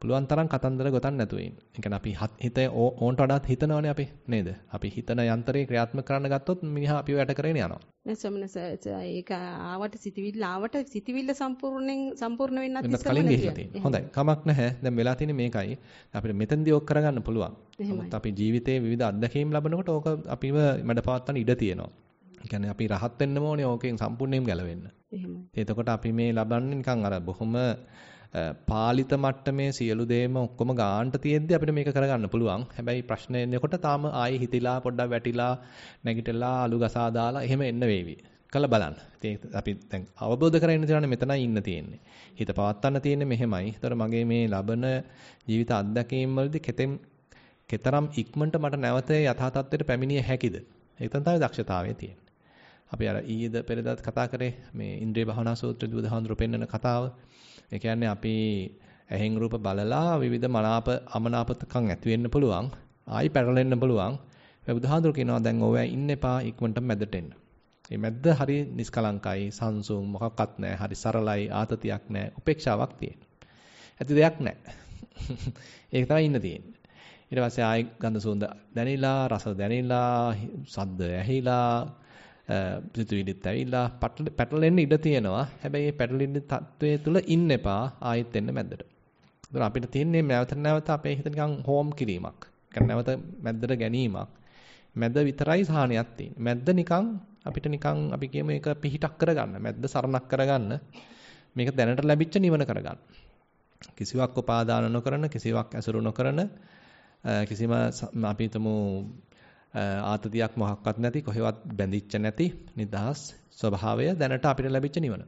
Speaker 1: පුළුවන් තරම් කතන්දර ගොතන්න නැතුව ඉන්න. ඒ කියන්නේ අපි හිත ඕන්ට වඩාත් හිතනවනේ අපි නේද? අපි හිතන යන්ත්‍රේ ක්‍රියාත්මක කරන්න ගත්තොත් මිනිහා අපිව යට කරගෙන යනවා.
Speaker 5: නෑ සමනස ඒක ආවට සිතවිල්ල ආවට සිතවිල්ල සම්පූර්ණයෙන් සම්පූර්ණ වෙන්නත් ඉස්සරහට හොඳයි.
Speaker 1: කමක් නැහැ. දැන් වෙලා තියෙන්නේ මේකයි. අපිට මෙතෙන්දී ඕක කරගන්න පුළුවන්. නමුත් අපි ජීවිතේ විවිධ අත්දැකීම් ලබනකොට ඕක අපිව මඩපවත්තන්න ඉඩ තියෙනවා. කියන්නේ අපි රහත් වෙන්න ඕනේ ඕකෙන් සම්පූර්ණයෙන් ගැලවෙන්න. එහෙමයි. එතකොට අපි මේ ලබන්නේ නිකන් අර බොහොම පාලිත මට්ටමේ සියලු දේම ඔක්කොම ගාන්ට තියෙද්දි අපිට මේක කරගන්න පුළුවන්. හැබැයි ප්‍රශ්නේ එනකොට තාම ආයේ හිතිලා පොඩ්ඩක් වැටිලා නැගිටලා අලු ගසා දාලා එහෙම එන්න වේවි. කළ බලන්න. ඉතින් අපි දැන් අවබෝධ කරගෙන ඉඳලා මෙතනයි ඉන්න තියෙන්නේ. හිත පවත්වන්න තියෙන්නේ මෙහෙමයි. ඒතර මගේ මේ ලබන ජීවිත අත්දැකීම් වලදී කෙතෙම් කෙතරම් ඉක්මනට මට නැවත යථා තත්ත්වයට පැමිණිය හැකිද? ඒක තමයි දක්ෂතාවය තියෙන්නේ. අපි අර ඊයේද පෙරදාත් කතා කරේ මේ ඉන්ද්‍රිය භවනා සූත්‍රයේ බුදුහාඳුර පෙන්වන කතාව. ඒ කියන්නේ අපි ඇහෙන් රූප බලලා විවිධ මනාප අමනාපතකම් ඇති වෙන්න පුළුවන්. ආයි පැටලෙන්න පුළුවන්. මේ බුදුහාඳුර කියනවා දැන් ඕවා ඉන්න එපා ඉක්මනට මැදට එන්න. මේ මැද්ද හරි නිස්කලංකයි, සංසුම් මොකක්වත් නැහැ. හරි සරලයි, ආතතියක් නැහැ, උපේක්ෂාවක් තියෙන. ඇති දෙයක් නැහැ. ඒක තමයි ඉන්න තියෙන්නේ. ඊට පස්සේ ආයි ගඳ සුවඳ දැනෙලා, රස දැනෙලා, සද්ද ඇහිලා සිතුවිලිත් ඇවිල්ලා පැටලෙන්න ඉඩ තියෙනවා. හැබැයි මේ පැටලෙන්න තත්වයේ තුල ඉන්න එපා. ආයෙත් එන්න මැද්දට. ඒතර අපිට තියෙන්නේ නැවත නැවත අපේ හිත නිකන් හෝම් කිරීමක්. නැවත මැද්දට ගැනීමක්. මැද විතරයි සහනයක් තියෙන්නේ. මැද්ද නිකන් අපිට නිකන් අපි කියමු ඒක පිහිටක් කරගන්න. මැද්ද සරණක් කරගන්න. මේක දැනට ලැබිච්ච නිවන කරගන්න. කිසිවක් උපාදාන නොකරන, කිසිවක් ඇසුරු නොකරන කිසිම අපි හිතමු ආතතියක් මොහක්වත් නැති කොහෙවත් බැඳිච්ච නැති නිදහස් ස්වභාවය දැනට අපිට ලැබිච්ච නිවන.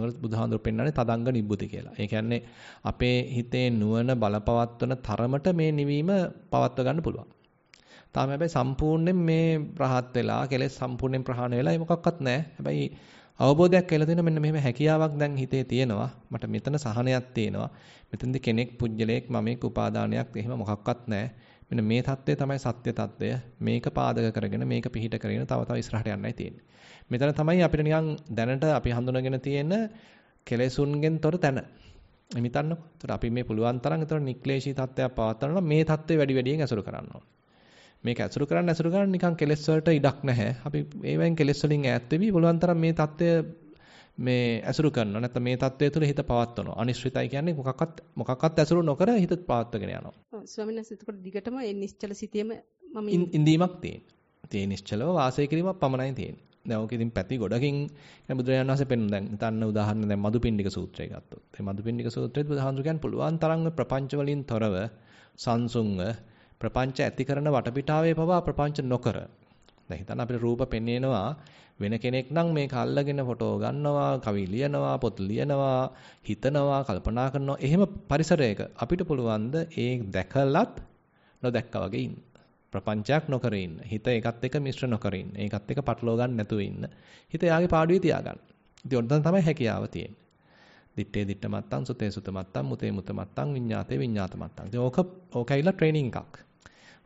Speaker 1: ඒකට බුදුහාඳුර පෙන්වන්නේ තදංග නිබ්බුති කියලා. ඒ කියන්නේ අපේ හිතේ නුවණ බලපවත්වන තරමට මේ නිවීම පවත්ව ගන්න පුළුවන්. තාම හැබැයි සම්පූර්ණයෙන් මේ රහත් වෙලා කෙලෙස් සම්පූර්ණයෙන් ප්‍රහාණය වෙලා මොකක්වත් නැහැ. හැබැයි අවබෝධයක් කියලා දෙන මෙන්න මෙහෙම හැකියාවක් දැන් හිතේ තියෙනවා මට මෙතන සහනයක් තියෙනවා මෙතනදි කෙනෙක් පුජ්‍යලයක් මම එක් උපාදානයක් එහෙම මොකක්වත් නැහැ මෙන්න මේ தත්ත්වය තමයි සත්‍ය தත්ත්වය. මේක පාදක කරගෙන මේක පිහිට කරගෙන තව තව ඉස්සරහට යන්නයි තියෙන්නේ. මෙතන තමයි අපිට නිකන් දැනට අපි හඳුනගෙන තියෙන කෙලෙසුන්ගෙන් තොර තැන. හිතන්නකො. ඒතර අපි මේ පුළුවන් තරම් ඒතර නික්ලේශී தත්ත්වයක් පවත්වනවා මේ தත්ත්වය වැඩි වැඩියෙන් ඇසුරු කරන්න ඕනේ. මේක ඇසුරු කරන්න ඇසුරු කරන්න නිකන් කෙලෙස් වලට ඉඩක් නැහැ. අපි ඒවෙන් කෙලෙස් වලින් ඈත් වෙවි පුළුවන් තරම් මේ தත්ත්වය මේ ඇසුරු කරනවා. නැත්නම් මේ தත්වය තුළ හිත පවත්වනවා. අනිශ්චිතයි කියන්නේ මොකක්වත් මොකක්වත් ඇසුරු නොකර හිත පවත්වගෙන යනවා.
Speaker 5: ඔව් ස්වාමීන් වහන්සේ එතකොට දිගටම ඒ නිශ්චල සිටියේම මම
Speaker 1: ඉඳීමක් තියෙනවා. ඒ නිශ්චලව වාසය කිරීමක් පමණයි තියෙන්නේ. දැන් ඕක ඉතින් පැති ගොඩකින් يعني බුදුරජාණන් වහන්සේ පෙන්නන දැන් හිතන්න උදාහරණ දැන් මදුපිණ්ඩික සූත්‍රය ගත්තොත්. මේ මදුපිණ්ඩික සූත්‍රයේත් බුදුහාමුදුරු කියන්නේ පුළුවන් තරම් ප්‍රපංච වලින් තොරව සංසුන්ව ප්‍රපංච ඇති කරන වටපිටාවේ පවා ප්‍රපංච නොකර දැන් හිතන්න අපිට රූප පෙන්නනවා වෙන කෙනෙක් නම් මේක අල්ලගෙන ෆොටෝ ගන්නවා, කවි ලියනවා, පොත් ලියනවා, හිතනවා, කල්පනා කරනවා. එහෙම පරිසරයක අපිට පුළුවන් ඒ දැකලත් නොදැක්කා වගේ ඉන්න. ප්‍රපංචයක් නොකර ඉන්න. හිත ඒකත් එක්ක මිශ්‍ර නොකර ඉන්න. ඒකත් එක්ක පටලව ගන්න නැතුව ඉන්න. හිත යාගේ පාඩුවේ තියාගන්න. ඉතින් ඔන්න තමයි හැකියාව තියෙන්නේ. දිත්තේ දිත්ත මත්තං සුතේ සුත මත්තං මුතේ මුත මත්තං විඤ්ඤාතේ විඤ්ඤාත මත්තං. ඉතින් ඕක ඕකයිලා ට්‍රේනින් එකක්.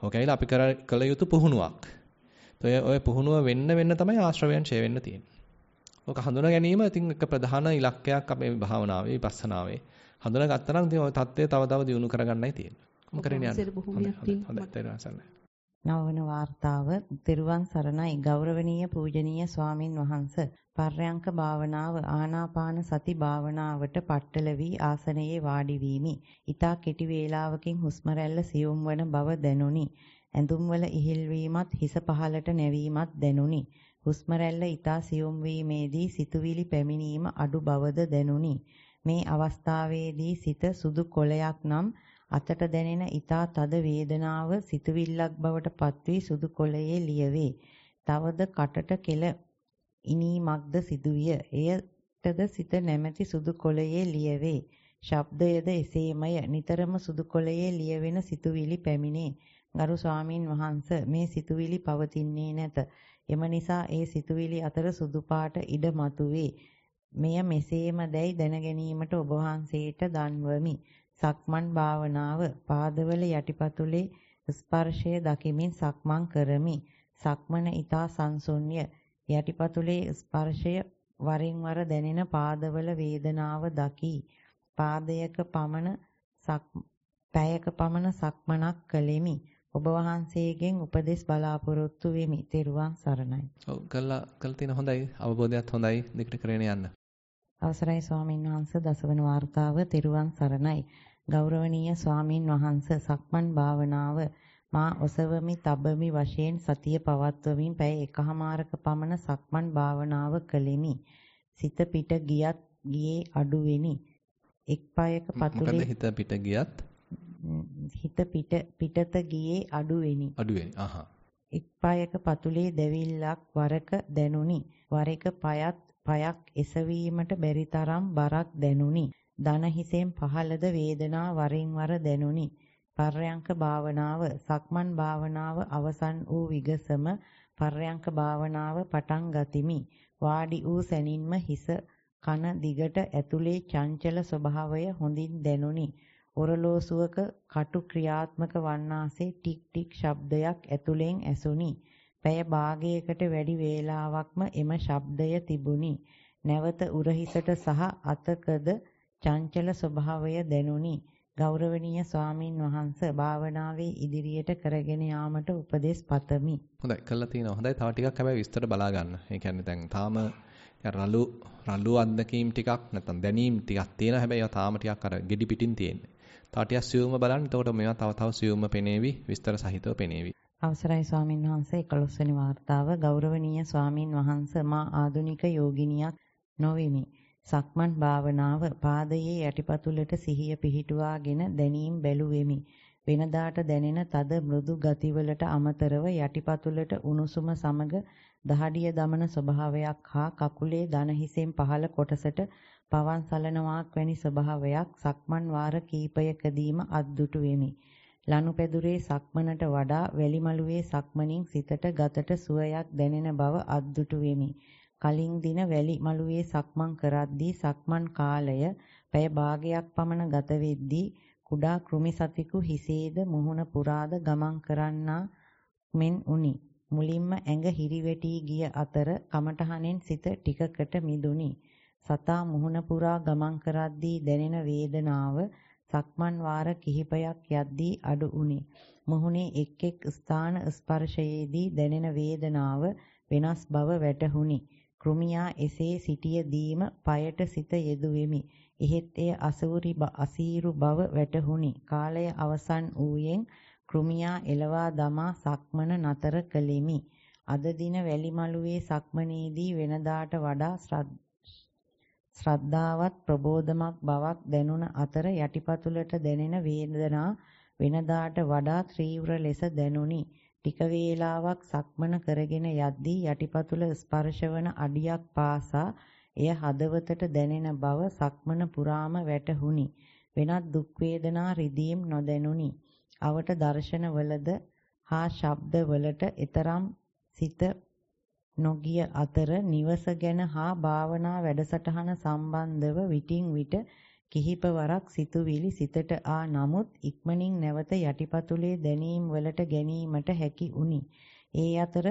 Speaker 1: ඕකයිලා අපි කළ යුතු පුහුණුවක්. ඔය ඔය පුහුණුව වෙන්න වෙන්න තමයි ආශ්‍රවයන් ඡය වෙන්න තියෙන්නේ. ඔක හඳුනා ගැනීම ඉතින් එක ප්‍රධාන ඉලක්කයක් අපේ භාවනාවේ විපස්සනාවේ. හඳුනා ගත්තා නම් ඉතින් ඔය தත්ත්වය තව තව දියුණු කරගන්නයි තියෙන්නේ. මොකම
Speaker 2: කරගෙන යන්න. නවවන වார்த்தාව තිරුවන් සරණයි ගෞරවනීය පූජනීය ස්වාමින් වහන්සේ පර්යංක භාවනාව ආනාපාන සති භාවනාවට පට්ටල වී ආසනයේ වාඩි වීමි. ඊතා කෙටි වේලාවකින් හුස්ම රැල්ල සියුම් වන බව දැනුනි. ඇඳුම්වල ඉහිල් වීමත් හිස පහලට නැවීමත් දැනුනි. හුස්ම රැල්ල ඊතා සියුම් වීමේදී සිතුවිලි පැමිණීම අඩු බවද දැනුනි. මේ අවස්ථාවේදී සිත සුදු කොළයක් නම් අතට දැනෙන ඊතා තද වේදනාව සිතුවිල්ලක් බවට පත්වී සුදු කොළයේ ලියවේ. තවද කටට කෙල ඉනීමක්ද සිදුවිය. එයටද සිත නැමැති සුදු කොළයේ ලියවේ. ශබ්දයද එසේමය. නිතරම සුදු කොළයේ ලියවෙන සිතුවිලි පැමිණේ. ගරු ස්වාමින් වහන්ස මේ සිතුවිලි පවතින්නේ නැත. එම නිසා ඒ සිතුවිලි අතර සුදු පාට ඉඩ මතුවේ. මෙය මෙසේම දැයි දැනගැනීමට ඔබ වහන්සේට දන්වමි. සක්මන් භාවනාව පාදවල යටිපතුලේ ස්පර්ශය දකිමින් සක්මන් කරමි. සක්මන ඊතා සංසුන්්‍ය යටිපතුලේ ස්පර්ශය වරින් වර දැනෙන පාදවල වේදනාව දකි. පාදයක පමණ සක් පැයක පමණ සක්මනක් කළෙමි. ඔබ වහන්සේගෙන් උපදෙස් බලාපොරොත්තු වෙමි. තෙරුවන් සරණයි.
Speaker 1: ඔව් කළා කළ තියෙන හොඳයි. අවබෝධයත් හොඳයි. දෙකට කරගෙන යන්න.
Speaker 2: අවසරයි ස්වාමීන් වහන්ස දසවන වார்த்தාව තෙරුවන් සරණයි. ගෞරවනීය ස්වාමින් වහන්ස සක්මන් භාවනාව මා ඔසවමි තබමි වශයෙන් සතිය පවත්වමින් පැය එකහමාරක පමණ සක්මන් භාවනාව කළෙමි. සිත පිට ගියත් ගියේ අඩුවෙනි. එක් පායක පතුලේ
Speaker 1: හිත පිට ගියත්
Speaker 2: හිත පිට පිටත ගියේ අඩුවෙනි. අඩුවෙනි. අහහ. එක් පායක පතුලේ දැවිල්ලක් වරක දැනුනි. වර එක පයත් පයක් එසවීමට බැරි තරම් බරක් දැනුනි. දන හිසෙන් පහළද වේදනා වරින් වර දැනුනි. පර්යංක භාවනාව සක්මන් භාවනාව අවසන් වූ විගසම පර්යංක භාවනාව පටන් ගතිමි. වාඩි වූ සැනින්ම හිස කන දිගට ඇතුලේ චංචල ස්වභාවය හොඳින් දැනුනි. ඔරලෝසුවක කටු ක්‍රියාත්මක වන්නාසේ ටික් ටික් ශබ්දයක් ඇතුළෙන් ඇසුණි. පැය භාගයකට වැඩි වේලාවක්ම එම ශබ්දය තිබුණි. නැවත උරහිසට සහ අතකද චංචල ස්වභාවය දැනුනි. ගෞරවනීය ස්වාමින් වහන්ස භාවනාවේ ඉදිරියට කරගෙන යාමට උපදෙස් පතමි.
Speaker 1: හොඳයි කළා තියෙනවා. හොඳයි තව ටිකක් හැබැයි විස්තර බලා ගන්න. ඒ කියන්නේ දැන් තාම රළු රළු අද්දකීම් ටිකක් නැත්නම් දැනීම් ටිකක් තියෙනවා. හැබැයි ඒවා තාම ටිකක් අර gedi පිටින් තියෙන්නේ. තව ටිකක් සියුම්ව බලන්න. එතකොට මේවා තව තව සියුම්ව පෙනේවි, විස්තර සහිතව පෙනේවි.
Speaker 2: අවසරයි ස්වාමින් වහන්සේ 11 වෙනි වතාව ගෞරවනීය ස්වාමින් වහන්සේ මා ආදුනික යෝගිනියක් නොවෙමි. සක්මන් භාවනාව පාදයේ යටිපතුලට සිහිය පිහිටුවාගෙන දැනීම් බැලුවෙමි. වෙනදාට දැනෙන තද මෘදු ගතිවලට අමතරව යටිපතුලට උණුසුම සමග දහඩිය දමන ස්වභාවයක් හා කකුලේ දන හිසෙන් පහළ කොටසට පවන් සලනවාක් වැනි ස්වභාවයක් සක්මන් වාර කීපයකදීම අද්දුටු වෙමි. ලනුපැදුරේ සක්මනට වඩා වැලිමලුවේ සක්මනින් සිතට ගතට සුවයක් දැනෙන බව අද්දුටු වෙමි. කලින් දින වැලිමලුවේ සක්මන් කරද්දී සක්මන් කාලය පැය භාගයක් පමණ ගත වෙද්දී කුඩා කෘමි සතෙකු හිසේද මුහුණ පුරාද ගමන් කරන්නා මෙන් උනි. මුලින්ම ඇඟ හිරිවැටී ගිය අතර කමටහනෙන් සිත ටිකකට මිදුනි. සතා මුහුණ පුරා ගමන් කරද්දී දැනෙන වේදනාව සක්මන් වාර කිහිපයක් යද්දී අඩු වුණි. මුහුණේ එක් එක් ස්ථාන ස්පර්ශයේදී දැනෙන වේදනාව වෙනස් බව වැටහුණි. කෘමියා එසේ සිටියදීම পায়ට සිත යෙදුවෙමි. එහෙත් එය අසූරි අසීරු බව වැටහුණි. කාලය අවසන් වූයෙන් කෘමියා එලවා දමා සක්මන නතර කළෙමි. අද දින වැලිමලුවේ සක්මනේදී වෙනදාට වඩා ශ්‍රද්ධාවත් ප්‍රබෝධමත් බවක් දැනුන අතර යටිපතුලට දැනෙන වේදනා වෙනදාට වඩා තීව්‍ර ලෙස දැනුනි. ටික වේලාවක් සක්මන කරගෙන යද්දී යටිපතුල ස්පර්ශවන අඩියක් පාසා එය හදවතට දැනෙන බව සක්මන පුරාම වැටහුණි. වෙනත් දුක් වේදනා රිදීම් නොදැනුනි. අවට දර්ශනවලද හා ශබ්දවලට ඊතරම් සිත නොගිය අතර නිවස ගැන හා භාවනා වැඩසටහන සම්බන්ධව විටින් විට කිහිප වරක් සිතුවිලි සිතට ආ නමුත් ඉක්මනින් නැවත යටිපතුලේ දැනීම් වලට ගැනීමට හැකි වුනි. ඒ අතර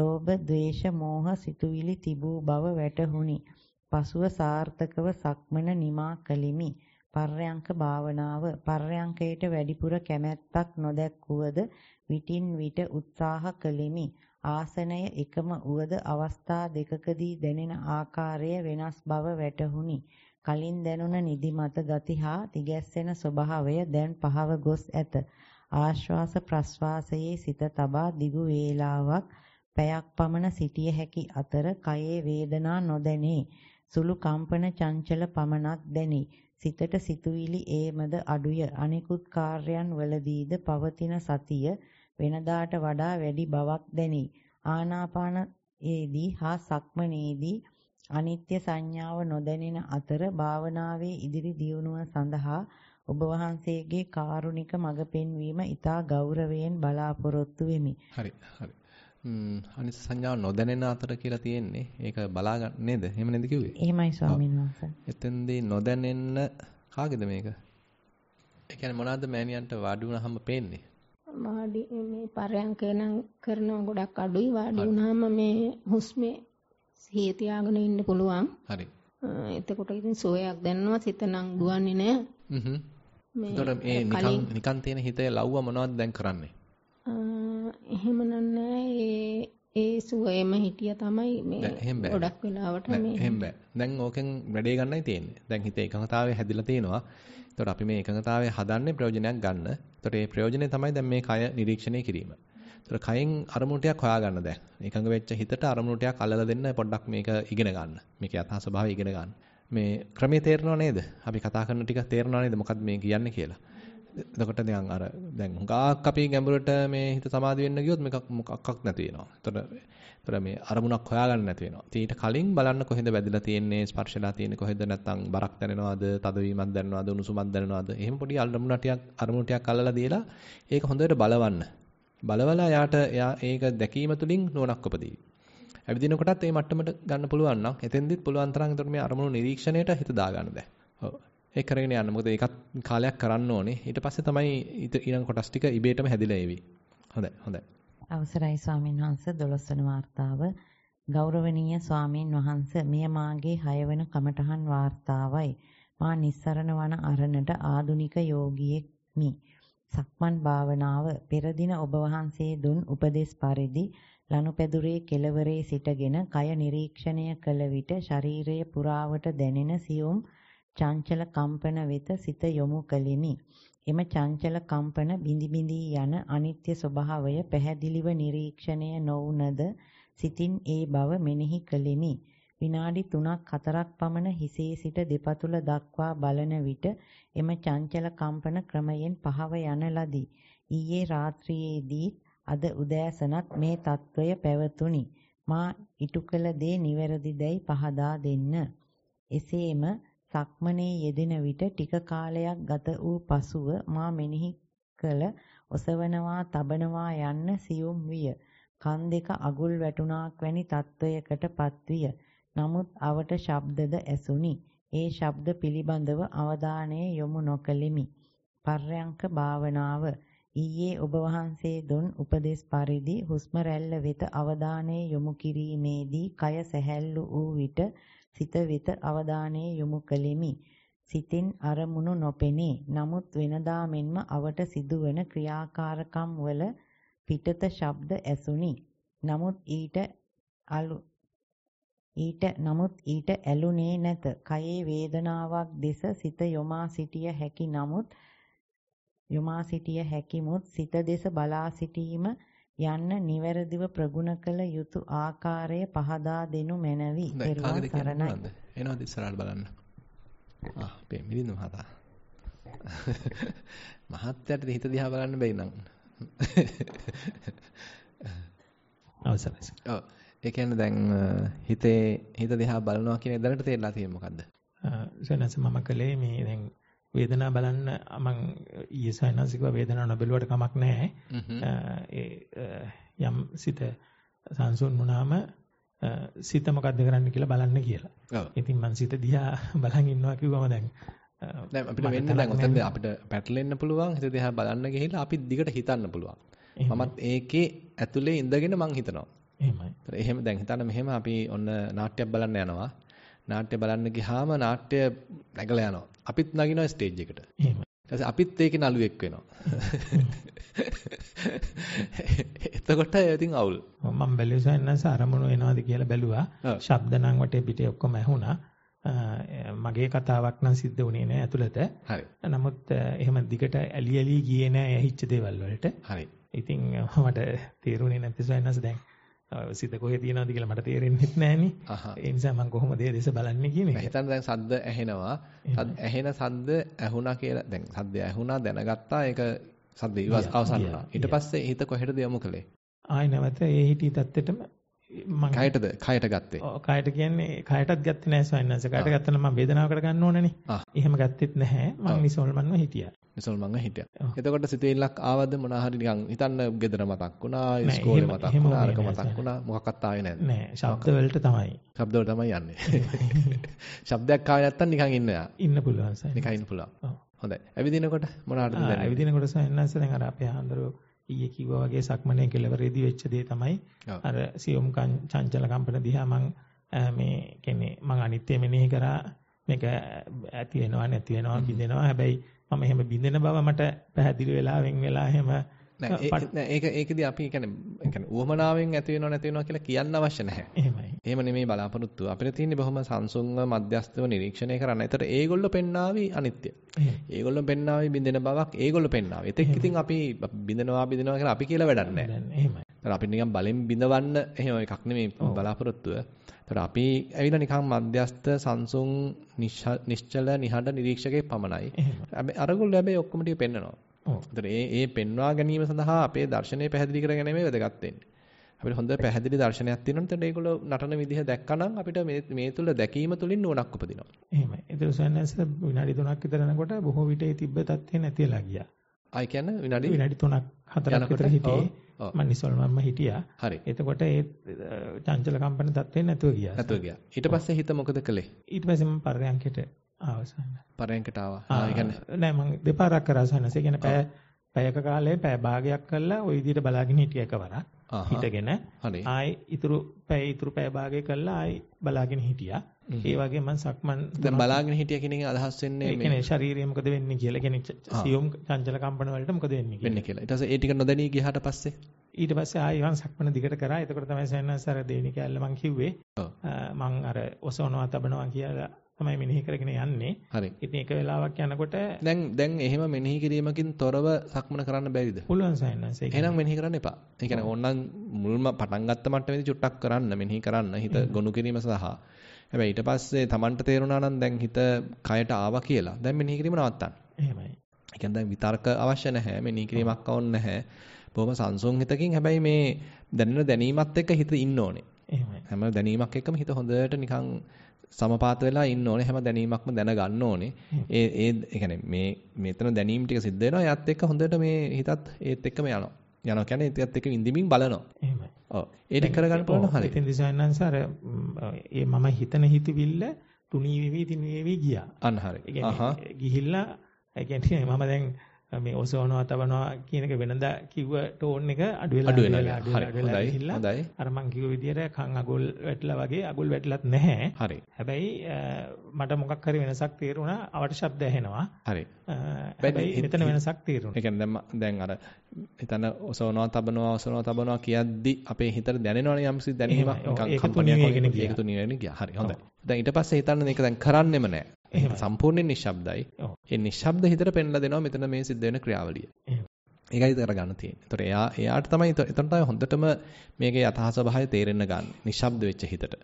Speaker 2: ලෝභ, ద్వේෂ, මෝහ සිතුවිලි තිබූ බව වැටහුණි. පසුව සාර්ථකව සක්මන නිමා කලිමි. පර්යංක භාවනාව පර්යංකයට වැඩිපුර කැමැත්තක් නොදැක්වුවද විටින් විට උත්සාහ කළෙමි. ආසනය එකම වුවද අවස්ථා දෙකකදී දැනෙන ආකාරය වෙනස් බව වැටහුණි. කලින් දැනුණ නිදිමත ගති හා තිගැස්සෙන ස්වභාවය දැන් පහව ගොස් ඇත. ආශ්වාස ප්‍රශ්වාසයේ සිත තබා දිගු වේලාවක් පැයක් පමණ සිටිය හැකි අතර කයේ වේදනා නොදැනේ. සුළු කම්පන චංචල පමණක් දැනේ. සිතට සිතුවිලි ඒමද අඩුය. අනිකුත් කාර්යයන් වලදීද පවතින සතිය වෙනදාට වඩා වැඩි බවක් දැනේ. ආනාපානයේදී හා සක්මනේදී අනිත්‍ය සංඥාව නොදැනෙන අතර භාවනාවේ ඉදිරි දියුණුව සඳහා ඔබ වහන්සේගේ කාරුණික මඟ පෙන්වීම ඉතා ගෞරවයෙන් බලාපොරොත්තු වෙමි. හරි හරි.
Speaker 1: අනිත්‍ය සංඥාව නොදැනෙන අතර කියලා තියෙන්නේ. ඒක බලා ගන්න නේද? එහෙම නේද කිව්වේ?
Speaker 2: එහෙමයි ස්වාමීන් වහන්සේ.
Speaker 1: එතෙන්දී නොදැනෙන්න කාගේද මේක? ඒ කියන්නේ මොනවාද මෑණියන්ට වාඩි වුණාම පේන්නේ?
Speaker 9: වාඩි මේ පරයන්කේ නම් කරනවා ගොඩක් අඩුයි වාඩි වුණාම මේ හුස්මේ සිහිය තියාගෙන ඉන්න පුළුවන්. හරි. එතකොට ඉතින් සෝයක් දැනනවා සිත නම් දුවන්නේ නෑ. හ්ම්. එතකොට මේ නිකන්
Speaker 1: නිකන් තියෙන හිතේ ලව්ව මොනවද දැන් කරන්නේ?
Speaker 9: එහෙම නෑ ඒ ඒ සුවයම හිටිය තමයි මේ ගොඩක් වෙලාවට මේ එහෙම
Speaker 1: බෑ. දැන් ඕකෙන් වැඩේ ගන්නයි තියෙන්නේ. දැන් හිතේ එකඟතාවය හැදිලා තියෙනවා. එතකොට අපි මේ එකඟතාවය හදන්නේ ප්‍රයෝජනයක් ගන්න. ඒතර ඒ ප්‍රයෝජනේ තමයි දැන් මේ කය නිරීක්ෂණය කිරීම. ඒතර කයෙන් අරමුණටයක් හොයාගන්න දැන්. ඒකඟ වෙච්ච හිතට අරමුණටයක් අල්ලලා දෙන්න පොඩ්ඩක් මේක ඉගෙන ගන්න. මේක යථා ස්වභාවය ඉගෙන ගන්න. මේ ක්‍රමයේ තේරෙනව නේද? අපි කතා කරන ටික තේරෙනව නේද? මොකද්ද මේ කියන්නේ කියලා. එතකොට දැන් අර දැන් හුඟක් අපි ගැඹුරට මේ හිත සමාධි වෙන්න ගියොත් මේක මොකක්වත් නැති වෙනවා. ඒතර ඒතර මේ අරමුණක් හොයාගන්න නැති වෙනවා. ඊට කලින් බලන්න කොහෙද වැදිලා තියෙන්නේ, ස්පර්ශලා තියෙන්නේ කොහෙද නැත්නම් බරක් දැනෙනවද, තදවීමක් දැනෙනවද, උණුසුමක් දැනෙනවද. එහෙම පොඩි අරමුණ ටිකක් අරමුණ ටිකක් අල්ලලා දීලා ඒක හොඳට බලවන්න. බලවලා යාට එයා ඒක දැකීම තුලින් නුවණක් උපදී. ඇවිදින කොටත් මේ මට්ටමට ගන්න පුළුවන් නම් එතෙන්දිත් පුළුවන් තරම් ඒතර මේ අරමුණු නිරීක්ෂණයට හිත දාගන්න බෑ. ඔව්. ඒක කරගෙන යන්න. මොකද ඒකත් කාලයක් කරන්න ඕනේ. ඊට පස්සේ තමයි ඊළඟ කොටස් ටික ඉබේටම හැදිලා එවි. හොඳයි. හොඳයි.
Speaker 2: අවසරයි ස්වාමීන් වහන්ස 12 වන වார்த்தාව ගෞරවනීය ස්වාමීන් වහන්ස මෙය මාගේ 6 වෙනි කමඨහන් වார்த்தාවයි මා නිස්සරණ වන අරණට ආදුනික යෝගියෙක් මි සක්මන් භාවනාව පෙර දින ඔබ වහන්සේ දුන් උපදේශ පරිදි ලනුපැදුරේ කෙළවරේ සිටගෙන කය නිරීක්ෂණය කළ විට ශරීරයේ පුරාවට දැනෙන සියුම් චංචල කම්පන වෙත සිත යොමු කලිමි එම චංචල කම්පන බිඳි බිඳී යන අනිත්‍ය ස්වභාවය පැහැදිලිව නිරීක්ෂණය නොවුනද සිතින් ඒ බව මෙනෙහි කළෙමි. විනාඩි 3ක් 4ක් පමණ හිසේ සිට දෙපතුල දක්වා බලන විට එම චංචල කම්පන ක්‍රමයෙන් පහව යන ලදී. ඊයේ රාත්‍රියේදී අද උදෑසනත් මේ తত্ত্বය පැවතුණි. මා ඉටු කළ දේ නිවැරදිදැයි පහදා දෙන්න. එසේම සක්මනේ යෙදෙන විට ටික කාලයක් ගත වූ පසුව මා මෙනෙහි කළ ඔසවනවා තබනවා යන්න සියුම් විය. කන් දෙක අගුල් වැටුණාක් වැනි තත්වයකට පත්විය. නමුත් අවට ශබ්දද ඇසුනි. ඒ ශබ්ද පිළිබඳව අවධානය යොමු නොකෙලිමි. පර්යංක භාවනාව ඊයේ ඔබ වහන්සේ දුන් උපදේශ පරිදි හුස්ම රැල්ල වෙත අවධානය යොමු කිරීමේදී කය සැහැල්ලු වූ විට සිත වෙත අවධානය යොමු කළෙමි. සිතින් අරමුණු නොපෙනේ. නමුත් වෙනදා මෙන්ම අවට සිදුවන ක්‍රියාකාරකම් වල පිටත ශබ්ද ඇසුනි. නමුත් ඊට අලු ඊට නමුත් ඊට ඇලුනේ නැත. කයේ වේදනාවක් දෙස සිත යොමා සිටිය හැකි නමුත් යොමා සිටිය හැකිමුත් සිත දෙස බලා සිටීම යන්න නිවැරදිව ප්‍රගුණ කළ යුතු ආකාරය පහදා දෙනු මැනවි. පෙරවන් කරණයි.
Speaker 1: එනවාද ඉස්සරහට බලන්න. ආ, මේ මිලින්ද මහතා. මහත්යට හිත දිහා බලන්න බැරි නම්. අවසරයි. ඔව්. ඒ කියන්නේ දැන් හිතේ හිත දිහා බලනවා කියන
Speaker 10: දැනට තේරලා තියෙන්නේ මොකද්ද? සනස මම කලේ මේ දැන් වේදනාව බලන්න මම ඊයේ සයනසිකව වේදනාව නොබෙලුවට කමක් නැහැ. යම් සිත සංසුන් වුණාම සිත මොකද්ද කරන්න කියලා බලන්න කියලා. ඉතින් මං සිත දිහා බලන් ඉන්නවා කිව්වම දැන් දැන් අපිට වෙන්න දැන් උතන අපිට
Speaker 1: පැටලෙන්න පුළුවන් හිත දිහා බලන්න ගිහිල්ලා අපි දිගට හිතන්න පුළුවන්. මමත් ඒකේ ඇතුලේ ඉඳගෙන මං හිතනවා. එහෙමයි. ඒතර එහෙම දැන් හිතන්න මෙහෙම අපි ඔන්න නාට්‍යයක් බලන්න යනවා. නාට්‍ය බලන්න ගියාම නාට්‍ය නැගලා යනවා. අපිත් නගිනවා ස්ටේජ් එකට. එහෙම. ඊට අපිත් ඒකේ නළුවෙක් වෙනවා. එතකොට ඉතින් අවුල්.
Speaker 10: මම බැලුවේ සයන්ස අරමුණු එනවාද කියලා බැලුවා. ශබ්ද නම් වටේ පිටේ ඔක්කොම ඇහුණා. මගේ කතාවක් නම් සිද්ධ වුණේ නෑ ඇතුළත. හරි. නමුත් එහෙම දිගට ඇලි ඇලි ගියේ නෑ ඇහිච්ච දේවල් වලට. හරි. ඉතින් මට තේරුණේ නැති සයන්ස දැන් සිත කොහෙ තියනවද කියලා මට තේරෙන්නේ නැහෙනි. ඒ නිසා මම කොහොමද ඒ දෙස බලන්නේ කියන එක. හිතන්න දැන් සද්ද ඇහෙනවා. ඇහෙන සද්ද
Speaker 1: ඇහුණා කියලා දැන් සද්ද ඇහුණා දැනගත්තා ඒක සද්ද ඉවස් අවසන් වුණා. ඊට පස්සේ හිත කොහෙටද
Speaker 10: යොමු කළේ? ආය නැවත ඒ හිතී தත්තෙටම මම කයටද කයට ගත්තේ. ඔව් කයට කියන්නේ කයටත් ගත්තේ නැහැ ස්වාමීන් වහන්සේ. කයට ගත්තනම් මම වේදනාවකට ගන්න ඕනනේ. එහෙම ගත්තෙත් නැහැ. මම නිසල්මන්ව හිටියා. නිසල්මන්ව හිටියා.
Speaker 1: එතකොට සිතේ ඉලක් ආවද මොනවා හරි නිකන් හිතන්න ගෙදර මතක් වුණා, ඉස්කෝලේ මතක් වුණා, අරක මතක් වුණා. මොකක්වත් ආවේ නැද්ද? නෑ. ශබ්ද වලට තමයි. ශබ්ද වලට තමයි යන්නේ. ශබ්දයක් ආවේ නැත්තම් නිකන් ඉන්න. ඉන්න පුළුවන් සයි. නිකන් ඉන්න පුළුවන්.
Speaker 10: හොඳයි. ඇවිදිනකොට මොනවාටද දැනෙන්නේ? ඇවිදිනකොට සයින්නස් දැන් අර අපේ ආන්දරෝ ඊයේ කිව්වා වගේ සක්මනේ කෙලවරේදී වෙච්ච දේ තමයි අර සියොම් චංචල කම්පන දිහා මම මේ කියන්නේ මම අනිත්‍ය මෙනෙහි කරා මේක ඇති වෙනවා නැති වෙනවා බින්දෙනවා හැබැයි මම එහෙම බින්දෙන බව මට පැහැදිලි වෙලා වෙන් වෙලා එහෙම නෑ
Speaker 1: ඒක ඒකදී අපි කියන්නේ කියන්නේ උවමනාවෙන් ඇති වෙනව නැති වෙනවා කියලා කියන්න අවශ්‍ය නැහැ. එහෙමයි. එහෙම නෙමෙයි බලාපොරොත්තු. අපිට තියෙන්නේ බොහොම සංසුන්ව මධ්‍යස්ථව නිරීක්ෂණය කරන්න. ඒතර ඒගොල්ලෝ පෙන්නාවි අනිත්‍ය. ඒගොල්ලෝ පෙන්නාවි බින්දෙන බවක් ඒගොල්ලෝ පෙන්නාවි. ඒතෙක් ඉතින් අපි බින්දනවා බින්දනවා කියලා අපි කියලා වැඩක් නැහැ. එහෙමයි. ඒතර අපි නිකන් බලෙන් බින්දවන්න එහෙම එකක් නෙමෙයි බලාපොරොත්තුව. ඒතර අපි ඇවිල්ලා නිකන් මධ්‍යස්ථ සංසුන් නිශ්චල නිහඬ නිරීක්ෂකෙක්
Speaker 6: පමණයි.
Speaker 1: අරගොල්ලෝ හැබැයි ඔක්කොම ටික පෙන්නනවා. ඒ ඒ පෙන්වා ගැනීම සඳහා අපේ දර්ශනය පැහැදිලි කර ගැනීමයි වැදගත් වෙන්නේ. අපිට හොඳ පැහැදිලි දර්ශනයක් තියෙනවනේ. එතකොට ඒගොල්ලෝ නටන විදිහ දැක්කනම් අපිට මේ මේ තුල දැකීම තුලින් නුවණක් උපදිනවා.
Speaker 10: එහෙමයි. ඒතර සයන්ස් විනාඩි 3ක් විතර යනකොට බොහෝ විටේ තිබ්බ තත්ත්වේ නැතිලා ගියා.
Speaker 1: ආයි කියන්නේ විනාඩි විනාඩි
Speaker 10: 3ක් 4ක් විතර හිටියේ. මම නිසල් මම හිටියා. හරි. එතකොට ඒ චංචල කම්පන තත්ත්වේ නැතුව ගියා. නැතුව ගියා. ඊට පස්සේ හිත මොකද කළේ? ඊට පස්සේ මම පරයන්කට අවසන්. පරයන්කට ආවා. ආ ඒ කියන්නේ නෑ මම දෙපාරක් කරා සන්නස. ඒ කියන්නේ පැය පැයක කාලේ පැය භාගයක් කළා ওই විදිහට බලාගෙන හිටිය එකවරක්. හිටගෙන ආයි ඉතුරු පැය ඉතුරු පැය භාගය කළා ආයි බලාගෙන හිටියා. ඒ වගේ මම සක්මන් දැන් බලාගෙන
Speaker 1: හිටිය කෙනෙක් අදහස් වෙන්නේ මේ කියන්නේ
Speaker 10: ශරීරය මොකද වෙන්නේ කියලා කෙනෙක් සියුම් චංචල කම්පන වලට මොකද වෙන්නේ කියලා.
Speaker 1: වෙන්නේ කියලා. ඊට පස්සේ ඒ ටික නොදැනී ගියාට පස්සේ
Speaker 10: ඊට පස්සේ ආයෙ මම සක්මන දිගට කරා. එතකොට තමයි සයන්ස් අර දෙවෙනි කැල්ල මම කිව්වේ. මම අර ඔසවනවා තබනවා කියලා තමයි මෙනෙහි කරගෙන යන්නේ. හරි. ඉතින් එක වෙලාවක් යනකොට දැන් දැන් එහෙම මෙනෙහි කිරීමකින් තොරව සක්මන කරන්න බැරිද? පුළුවන් සයන්ස් ඒක. එහෙනම් මෙනෙහි කරන්න
Speaker 1: එපා. ඒ කියන්නේ ඕනනම් මුල්ම පටන් ගත්ත මට්ටමේදී චුට්ටක් කරන්න මෙනෙහි කරන්න හිත ගොනු කිරීම සහ හැබැයි ඊට පස්සේ Tamanට තේරුණා නම් දැන් හිත කයට ආවා කියලා. දැන් මෙනෙහි කිරීම නවත්තන්න. එහෙමයි. ඒ කියන්නේ දැන් විතර්ක අවශ්‍ය නැහැ. මෙනෙහි කිරීමක් ඕනේ නැහැ. බොහොම සංසුන් හිතකින් හැබැයි මේ දැනෙන දැනීමත් එක්ක හිත ඉන්න ඕනේ. එහෙමයි. හැම දැනීමක් එක්කම හිත හොඳට නිකන් සමපාත වෙලා ඉන්න ඕනේ හැම දැනීමක්ම දැනගන්න ඕනේ. ඒ ඒ කියන්නේ මේ මෙතන දැනීම් ටික සිද්ධ වෙනවා. එයත් එක්ක හොඳට මේ හිතත් ඒත් එක්කම යනවා. යනවා කියන්නේ ඒත් එක්ක ඉඳිමින් බලනවා. එහෙමයි. ඔව්. ඒක කරගන්න පුළුවන් හරියට.
Speaker 10: ඉතින් දිසයන්න්ස අර
Speaker 1: ඒ
Speaker 10: මම හිතන හිතවිල්ල තුනී වෙවි තුනී වෙවි ගියා. අන්න හරිය. ගිහිල්ලා ඒ කියන්නේ මම දැන් මේ ඔසවනවා තවනවා කියන එක වෙනදා කිව්ව ටෝන් එක අඩු වෙලා අඩු වෙනවා. හරි. හොඳයි. හොඳයි. අර මං කිව්ව විදිහට කන් අගොල් වැටලා වගේ අගොල් වැටලත් නැහැ. හරි. හැබැයි මට මොකක් හරි වෙනසක් තේරුණා. අවට ශබ්ද ඇහෙනවා.
Speaker 1: හරි. හැබැයි මෙතන වෙනසක් තේරුණා. ඒ කියන්නේ දැන් අර එතන ඔසවනවා තබනවා ඔසවනවා තබනවා කියද්දි අපේ හිතට දැනෙනවනේ යම්සි දැනීමක් නිකන් කම්පනයක් වගේ ඒක තුනියෙන්නේ ගියා. හරි. හොඳයි. දැන් ඊට පස්සේ හිතන්න මේක දැන් කරන්නෙම නැහැ. එහෙම සම්පූර්ණයෙන් නිශ්ශබ්දයි. ඒ නිශ්ශබ්ද හිතට පෙන්ලා දෙනවා මෙතන මේ සිද්ධ වෙන ක්‍රියාවලිය. ඒකයි කරගන්න තියෙන්නේ. ඒතකොට එයා එයාට තමයි එතන තමයි හොඳටම මේකේ යථා ස්වභාවය තේරෙන්න ගන්න. නිශ්ශබ්ද වෙච්ච හිතට.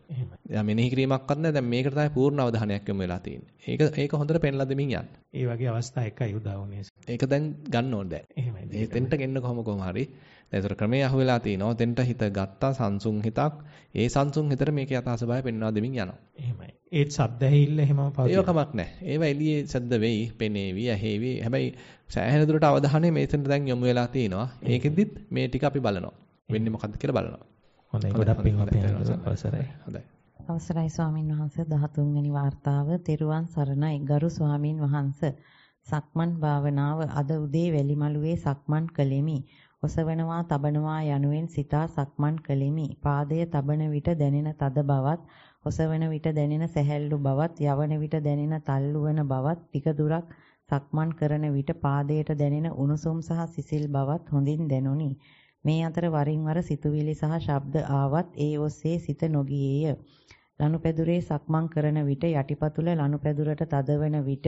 Speaker 1: එයා මෙනෙහි කිරීමක්වත් නැහැ. දැන් මේකට තමයි පූර්ණ අවධානයක් යොමු වෙලා තියෙන්නේ. ඒක ඒක හොඳට පෙන්ලා දෙමින් යන්න.
Speaker 10: ඒ වගේ අවස්ථා එකයි උදා වුනේ.
Speaker 1: ඒක දැන් ගන්න ඕනේ දැන්. එහෙමයි. ඒ තෙන්ට ගෙන්න කොහොම කොහම හරි. දැන් ඒතර ක්‍රමයේ අහුවෙලා තිනවා. තෙන්ට හිත ගත්තා සංසුන් හිතක්. ඒ සංසුන් හිතට මේකේ යථා ස්වභාවය පෙන්වා දෙමින් යනවා.
Speaker 10: එහෙමයි. ඒත් සද්ද ඇහිල්ල එහෙමම පවතිනවා.
Speaker 1: ඒකමක් නැහැ. ඒව එළියේ සද්ද වෙයි, පෙනේවි, ඇහෙවි. හැබැයි සෑහෙන දුරට අවධානය මේතන දැන් යොමු වෙලා තිනවා. මේකෙදිත් මේ ටික අපි බලනවා. වෙන්නේ මොකද්ද කියලා බලනවා. හොඳයි ගොඩක් පිං අවසරයි. හොඳයි.
Speaker 2: අවසරයි ස්වාමින් වහන්සේ 13 වෙනි වார்த்தාව තෙරුවන් සරණයි ගරු ස්වාමින් වහන්සේ සක්මන් භාවනාව අද උදේ වැලිමලුවේ සක්මන් කළෙමි. ඔසවනවා තබනවා යනුවෙන් සිතා සක්මන් කළෙමි. පාදයේ තබන විට දැනෙන තද බවත්, ඔසවන විට දැනෙන සැහැල්ලු බවත්, යවන විට දැනෙන තල්ලු වෙන බවත් ටික දුරක් සක්මන් කරන විට පාදයට දැනෙන උණුසුම් සහ සිසිල් බවත් හොඳින් දැනුනි. මේ අතර වරින් වර සිතුවිලි සහ ශබ්ද ආවත් ඒ ඔස්සේ සිත නොගියේය. ලනුපැදුරේ සක්මන් කරන විට යටිපතුල ලනුපැදුරට තදවන විට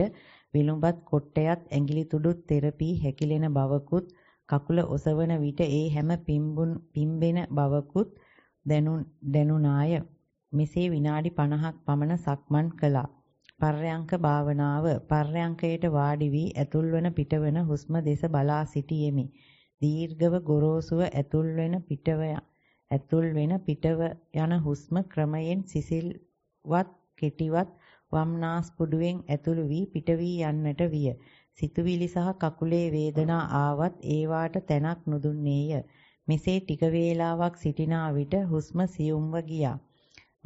Speaker 2: විලුඹත් කොට්ටයත් ඇඟිලි තුඩුත් තෙරපි හැකිලෙන බවකුත් කකුල ඔසවන විට ඒ හැම පිම්බුන් පිම්බෙන බවකුත් දැනුණාය. මෙසේ විනාඩි 50ක් පමණ සක්මන් කළා. පර්යංක භාවනාව පර්යංකයට වාඩි වී ඇතුල්වන පිටවන හුස්ම දෙස බලා සිටියෙමි. දීර්ඝව ගොරෝසුව ඇතුල්වන පිටව ඇතුල්වන පිටව යන හුස්ම ක්‍රමයෙන් සිසිල්වත් කෙටිවත් වම්නාස්පුඩුවෙන් ඇතුළු වී පිට වී යන්නට විය. සිතුවිලි සහ කකුලේ වේදනා ආවත් ඒවාට තැනක් නොදුන්නේය. මෙසේ ටික වේලාවක් සිටිනා විට හුස්ම සියුම්ව ගියා.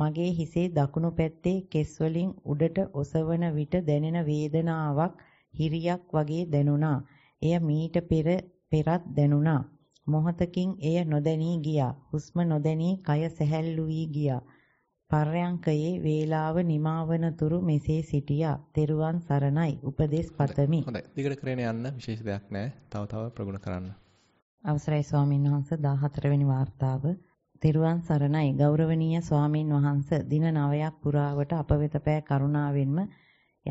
Speaker 2: මගේ හිසේ දකුණු පැත්තේ කෙස් වලින් උඩට ඔසවන විට දැනෙන වේදනාවක් හිරියක් වගේ දැනුණා. එය මීට පෙර පෙරත් දැනුණා. මොහොතකින් එය නොදැනී ගියා. හුස්ම නොදැනී කය සැහැල්ලු වී ගියා. පර්යංකයේ වේලාව නිමාවන තුරු මෙසේ සිටියා. තෙරුවන් සරණයි. උපදේශ පතමි. හොඳයි.
Speaker 1: දිගට කරගෙන යන්න විශේෂ දෙයක් නැහැ. තව තව ප්‍රගුණ කරන්න.
Speaker 2: අවසරයි ස්වාමීන් වහන්සේ 14 වෙනි වார்த்தාව තෙරුවන් සරණයි ගෞරවනීය ස්වාමින් වහන්ස දින 9ක් පුරාවට අප වෙත පෑ කරුණාවෙන්ම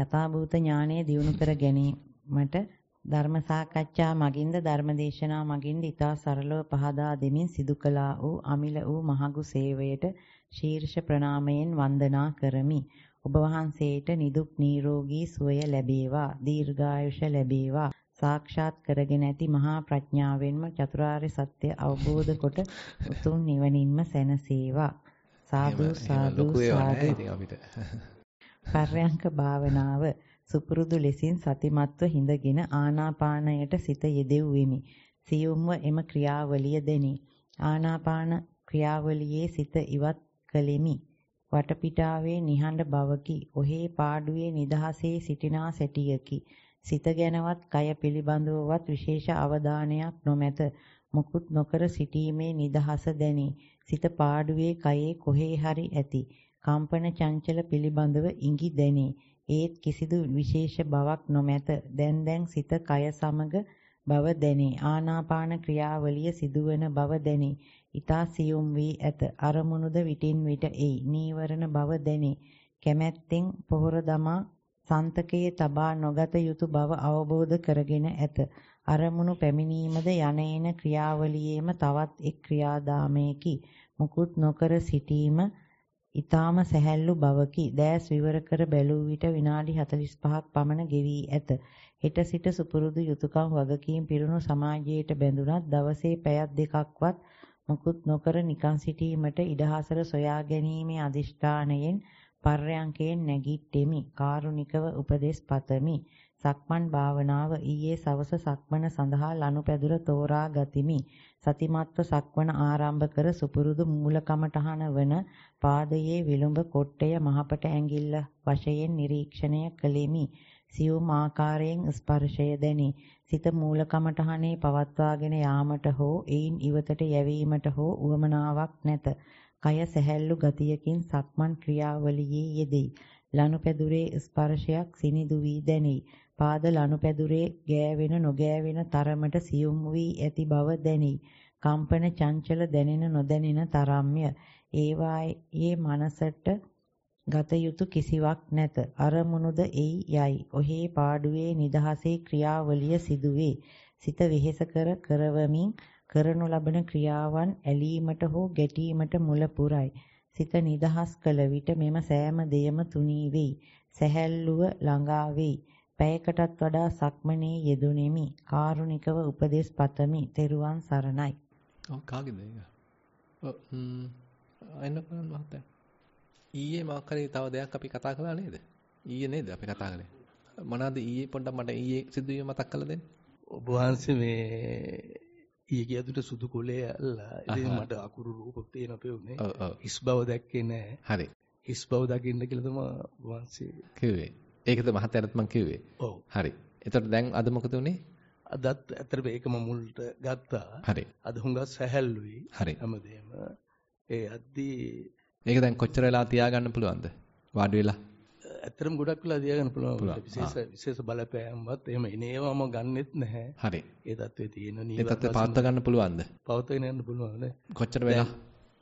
Speaker 2: යථාභූත ඥානය දියුණු කර ගැනීමට ධර්ම සාකච්ඡා මගින්ද ධර්ම දේශනා මගින්ද ඊතා සරලව පහදා දෙමින් සිදු කළා වූ අමිල වූ මහඟු සේවයට ශීර්ෂ ප්‍රණාමයෙන් වන්දනා කරමි ඔබ වහන්සේට නිදුක් නිරෝගී සුවය ලැබේවා දීර්ඝායුෂ ලැබේවා සාක්ෂාත් කරගෙන ඇති මහා ප්‍රඥාවෙන්ම චතුරාර්ය සත්‍ය අවබෝධ කොට උතුම් නිවනින්ම සැනසේවා. සාදු සාදු සාදු. පර්යංක භාවනාව සුපුරුදු ලෙසින් සතිමත්ව හිඳගෙන ආනාපානයට සිත යෙදෙව්වෙමි. සියුම්ව එම ක්‍රියාවලිය දෙනි. ආනාපාන ක්‍රියාවලියේ සිත ඉවත් කළෙමි. වටපිටාවේ නිහඬ බවකි. ඔහේ පාඩුවේ නිදහසේ සිටිනා සැටියකි. සිත ගැනවත් කය පිළිබඳවවත් විශේෂ අවධානයක් නොමැත. මුකුත් නොකර සිටීමේ නිදහස දැනේ. සිත පාඩුවේ කයේ කොහේ හරි ඇති. කම්පන චංචල පිළිබඳව ඉඟි දැනේ. ඒත් කිසිදු විශේෂ බවක් නොමැත. දැන් දැන් සිත කය සමග බව දැනේ. ආනාපාන ක්‍රියාවලිය සිදුවන බව දැනේ. ඊතා සියුම් වී ඇත. අරමුණුද විටින් විට එයි. නීවරණ බව දැනේ. කැමැත්තෙන් පොහොර දමා සන්තකයේ තබා නොගත යුතු බව අවබෝධ කරගෙන ඇත. අරමුණු පැමිණීමද යන එන ක්‍රියාවලියේම තවත් එක් ක්‍රියාදාමයකි. මුකුත් නොකර සිටීම ඊටාම සැහැල්ලු බවකි. දැස් විවර කර බැලූ විට විනාඩි 45ක් පමණ ගෙවි ඇත. හෙට සිට සුපුරුදු යුතුයකම් වගකීම් පිරුණු සමාජයට බැඳුනත් දවසේ පැයක් දෙකක්වත් මුකුත් නොකර නිකන් සිටීමට ඉඩහසර සොයා ගැනීමේ අදිෂ්ඨානයෙන් පර්යංකයෙන් නැගිට්ටෙමි. කාරුණිකව උපදෙස් පතමි. සක්මන් භාවනාව ඊයේ සවස සක්මන සඳහා ලනුපැදුර තෝරා ගතිමි. සතිමත්ව සක්වන ආරම්භ කර සුපුරුදු මූලකමටහන වන පාදයේ විලුඹ කොට්ටය මහපට ඇඟිල්ල වශයෙන් නිරීක්ෂණය කළෙමි. සියුම් ආකාරයෙන් ස්පර්ශය දැනි. සිත මූලකමටහනේ පවත්වාගෙන යාමට හෝ එයින් ඉවතට යැවීමට හෝ උවමනාවක් නැත. කය සැහැල්ලු ගතියකින් සක්මන් ක්‍රියාවලියේ යෙදෙයි. ලනුපැදුරේ ස්පර්ශයක් සිනිදු වී දැනේ. පාද ලනුපැදුරේ ගෑවෙන නොගෑවෙන තරමට සියුම් වී ඇති බව දැනේ. කම්පන චංචල දැනෙන නොදැනෙන තරම්ය. ඒවායේ මනසට ගත යුතු කිසිවක් නැත. අරමුණුද එයි යයි. ඔහේ පාඩුවේ නිදහසේ ක්‍රියාවලිය සිදුවේ. සිත වෙහෙස කර කරවමින් කරනු ලබන ක්‍රියාවන් ඇලීමට හෝ ගැටීමට මුල පුරයි. සිත නිදහස් කළ විට මෙම සෑම දෙයම තුනී වෙයි. සැහැල්ලුව ළඟා වෙයි. පැයකටත් වඩා සක්මනේ යෙදුණෙමි. කාරුණිකව උපදෙස් පතමි. තෙරුවන් සරණයි. ඔව්
Speaker 1: කාගේද ඒක? ඔව් අයනකන් මහත්තයා. ඊයේ මාකරේ තව දෙයක් අපි කතා කළා නේද? ඊයේ නේද අපි කතා කළේ? මොනවාද ඊයේ පොඩ්ඩක් මට ඊයේ සිදුවීම මතක් කරලා දෙන්න.
Speaker 6: ඔබ වහන්සේ මේ ඊගේ අදුට සුදු කොලේ ඇල්ලා ඉතින් මට අකුරු රූප පේන පෙවුනේ. හිස් බව දැක්කේ නැහැ. හරි. හිස් බව දකින්න කියලා තමයි වංශේ කිව්වේ. ඒකද මහත්තයාට මම කිව්වේ. ඔව්. හරි. එතකොට දැන් අද මොකද උනේ? අදත් ඇත්තට මේකම මුල්ට ගත්තා. හරි. අද හුඟක් සැහැල්ලුයි. හරි. හැමදේම ඒ අද්දි
Speaker 1: ඒක දැන් කොච්චර වෙලා තියාගන්න පුළුවන්ද? වාඩි වෙලා
Speaker 6: ඇත්තටම ගොඩක් වෙලා තියාගන්න පුළුවන් විශේෂ විශේෂ බලපෑම්වත් එහෙම එනේවම ගන්නෙත් නැහැ. හරි. ඒ தත්ත්වේ තියෙන නීවරණ. ඒ தත්ත්වේ පවත්වා ගන්න පුළුවන්ද? පවත්වාගෙන යන්න පුළුවන් නේ. කොච්චර වෙලා?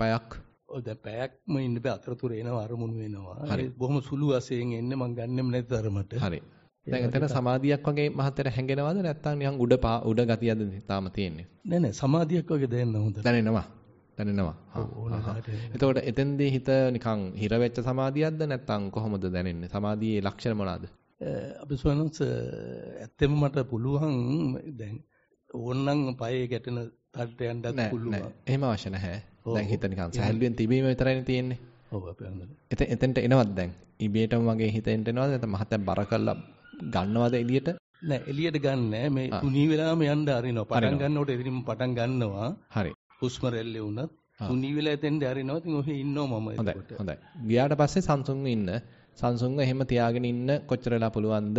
Speaker 6: පැයක්. ඔය දැන් පැයක්ම ඉන්න බෑ අතරතුර එනවා අරමුණු වෙනවා. හරි. බොහොම සුළු වශයෙන් එන්නේ මං ගන්නෙම නැති තරමට. හරි. දැන් එතන සමාධියක් වගේ මහතර හැංගෙනවද නැත්නම් නිකන් උඩ උඩ ගතියද තාම තියෙන්නේ? නෑ නෑ සමාධියක් වගේ දැනෙන්න හොඳට. දැනෙනවා. දැනෙනවා.
Speaker 1: එතකොට එතෙන්දී හිත නිකන් හිර වෙච්ච සමාධියක්ද නැත්නම් කොහොමද දැනෙන්නේ? සමාධියේ ලක්ෂණ මොනවාද?
Speaker 6: අපි සුවනස් ඇත්තම මට පුළුවන් දැන් ඕන්නම් පයේ ගැටෙන තට්ට යන්නත් පුළුවන්.
Speaker 1: එහෙම අවශ්‍ය නැහැ. දැන් හිත නිකන් සැහැල්ලුවෙන් තිබීම විතරයිනේ තියෙන්නේ. ඔව් අපි හඳුනන. එතෙන් එතෙන්ට එනවත් දැන් ඉබේටම වගේ හිතෙන්ට එනවද නැත්නම් මහත්තයා බර කරලා ගන්නවද එළියට?
Speaker 6: නෑ එළියට ගන්න මේ තුනී වෙලාවම යන්න අරිනවා. පටන් ගන්නකොට එදිරිම පටන් ගන්නවා. හරි. හුස්ම රැල්ලේ වුණත් තුනී වෙලා එතෙන්ද හරිනවා. ඉතින් ඔහේ ඉන්නවා මම එතකොට.
Speaker 1: හොඳයි. ගියාට පස්සේ සංසුන්ව ඉන්න. සංසුන්ව එහෙම තියාගෙන ඉන්න කොච්චර වෙලා පුළුවන්ද?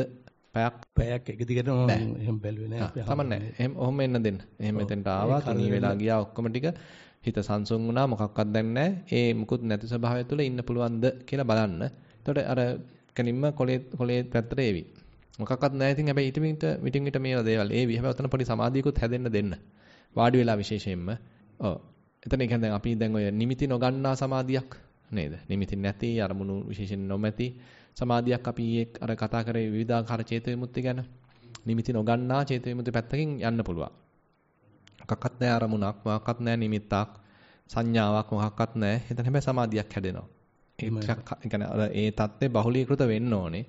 Speaker 1: පැයක් පැයක් එක දිගටම එහෙම බැලුවේ නෑ අපි. තමන්නේ. එහෙම ඔහොම එන්න දෙන්න. එහෙම එතෙන්ට ආවා තුනී වෙලා ගියා ඔක්කොම ටික හිත සංසුන් වුණා මොකක්වත් දැන්නේ නෑ. ඒ මුකුත් නැති ස්වභාවය තුළ ඉන්න පුළුවන්ද කියලා බලන්න. එතකොට අර කෙනින්ම කොලේ කොලේ පැත්තට ඒවි. මොකක්වත් නැහැ ඉතින් හැබැයි ඊට විට විටින් විට මේවා දේවල් ඒ විහව ඔතන පොඩි සමාධියකුත් හැදෙන්න දෙන්න. වාඩි වෙලා විශේෂයෙන්ම ඔව්. එතන ඒ කියන්නේ දැන් අපි දැන් ඔය නිමිති නොගන්නා සමාධියක් නේද? නිමිති නැති අරමුණු විශේෂයෙන් නොමැති සමාධියක් අපි ඊයේ අර කතා කරේ විවිධාකාර චේතු විමුක්ති ගැන. නිමිති නොගන්නා චේතු විමුක්ති පැත්තකින් යන්න පුළුවන්. මොකක්වත් නැහැ අරමුණක්, මොකක්වත් නැහැ නිමිත්තක්, සංඥාවක් මොකක්වත් නැහැ. එතන හැබැයි සමාධියක් හැදෙනවා. ඒ කියන්නේ අර ඒ தත්ත්වේ බහුලීකృత වෙන්න ඕනේ.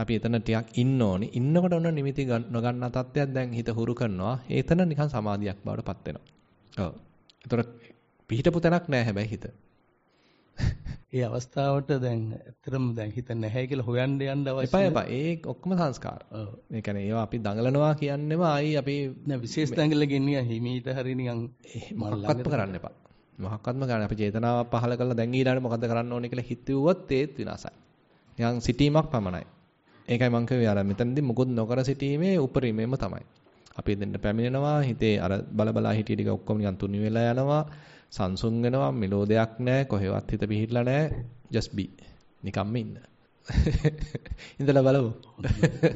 Speaker 1: අපි එතන ටිකක් ඉන්න ඕනේ. ඉන්නකොට ඔන්න නිමිති නොගන්නා තත්ත්වයක් දැන් හිත හුරු කරනවා. ඒතන නිකන් සමාධියක් බවට පත් වෙනවා. ඔව්. ඒතොර පිහිටපු තැනක් නෑ හැබැයි හිත.
Speaker 6: ඒ අවස්ථාවට දැන් ඇත්තටම දැන් හිත නැහැ කියලා හොයන්න යන්න අවශ්‍ය එපා එපා ඒ ඔක්කොම සංස්කාර. ඔව්.
Speaker 1: ඒ කියන්නේ ඒවා අපි දඟලනවා කියන්නේම ආයි අපි නෑ විශේෂ
Speaker 6: දඟලගෙන නිකන් හිමීට හරි නිකන් මොකක්වත් කරන්න
Speaker 1: එපා. මොකක්වත්ම ගන්න අපි චේතනාව පහල කරලා දැන් ඊළඟට මොකද කරන්න ඕනේ කියලා හිතුවොත් ඒත් විනාසයි. නිකන් සිටීමක් පමණයි. ඒකයි මම කියුවේ අර මෙතනදී මුකුත් නොකර සිටීමේ උපරිමයම තමයි. අපි එතෙන්ට පැමිණෙනවා හිතේ අර බලබලා හිටිය ටික ඔක්කොම නිකන් තුනි වෙලා යනවා සංසුන් වෙනවා මෙලෝ දෙයක් නැහැ කොහෙවත් හිත පිහිරලා නැහැ just be නිකම්ම ඉන්න ඉඳලා බලමු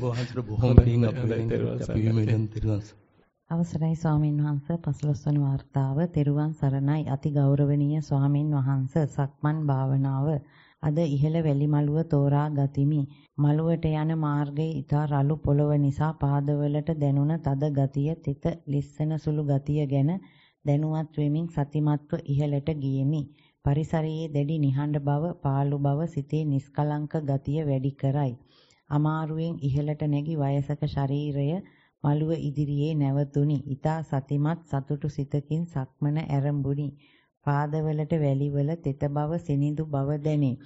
Speaker 6: බොහොමතර
Speaker 2: බොහොම පිං අවසරයි ස්වාමීන් වහන්ස 15 වන වතාව තෙරුවන් සරණයි අති ගෞරවනීය ස්වාමින් වහන්ස සක්මන් භාවනාව අද ඉහළ වැලි මළුව තෝරා ගතිමි. මළුවට යන මාර්ගය ඉතා රළු පොළව නිසා පාදවලට දැනුණ තද ගතිය, තෙත ලිස්සන සුළු ගතිය ගැන දැනුවත් වෙමින් සතිමත්ව ඉහළට ගියෙමි. පරිසරයේ දැඩි නිහඬ බව, පාළු බව, සිතේ නිස්කලංක ගතිය වැඩි කරයි. අමාරුවෙන් ඉහළට නැගි වයසක ශරීරය මළුව ඉදිරියේ නැවතුණි. ඉතා සතිමත් සතුටු සිතකින් සක්මන ඇරඹුණි. පාදවලට වැලිවල තෙත බව සිනිඳු බව දැනේ.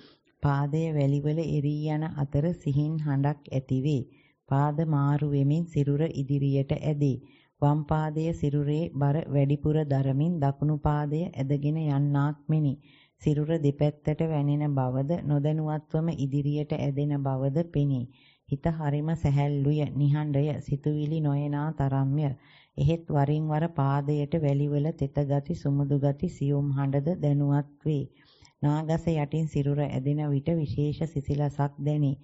Speaker 2: පාදය වැලිවල එරී යන අතර සිහින් හඬක් ඇතිවේ. පාද මාරු වෙමින් සිරුර ඉදිරියට ඇදී. වම් පාදයේ සිරුරේ බර වැඩිපුර දරමින් දකුණු පාදය ඇදගෙන යන්නක් මෙනි. සිරුර දෙපැත්තට වැනෙන බවද නොදැනුවත්වම ඉදිරියට ඇදෙන බවද පෙනේ. හිත හරිම සැහැල්ලුය, නිහඬය, සිතුවිලි නොයනා තරම්ය. එහෙත් වරින් වර පාදයට වැලිවල තෙත ගති සුමුදු ගති සියුම් හඬද දැනුවත් වේ. නාගස යටින් සිරුර ඇදෙන විට විශේෂ සිසිලසක් දැනේ.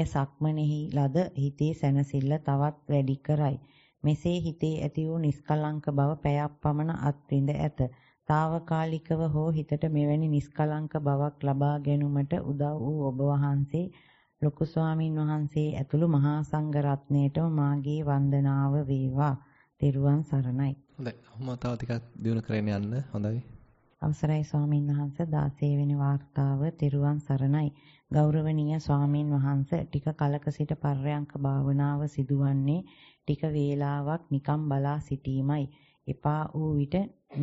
Speaker 2: එය සක්මනේහි ලද හිතේ සැනසෙල්ල තවත් වැඩි කරයි. මෙසේ හිතේ ඇති වූ නිස්කලංක බව පැයක් පමණ අත්විඳ ඇත. తాවකාලිකව හෝ හිතට මෙවැනි නිස්කලංක බවක් ලබා ගැනීමට උදව් වූ ඔබ වහන්සේ ලොකු ස්වාමින් වහන්සේ ඇතුළු මහා සංඝ රත්නයේට මාගේ වන්දනාව වේවා. තෙරුවන් සරණයි.
Speaker 1: හොඳයි. ඔහොම තව ටිකක් දිනු කරගෙන යන්න. හොඳයි.
Speaker 2: අවසරයි ස්වාමින් වහන්ස 16 වෙනි වතාව තෙරුවන් සරණයි ගෞරවනීය ස්වාමින් වහන්ස ටික කලක සිට පර්යංක භාවනාව සිදුවන්නේ ටික වේලාවක් නිකම් බලා සිටීමයි එපා වූ විට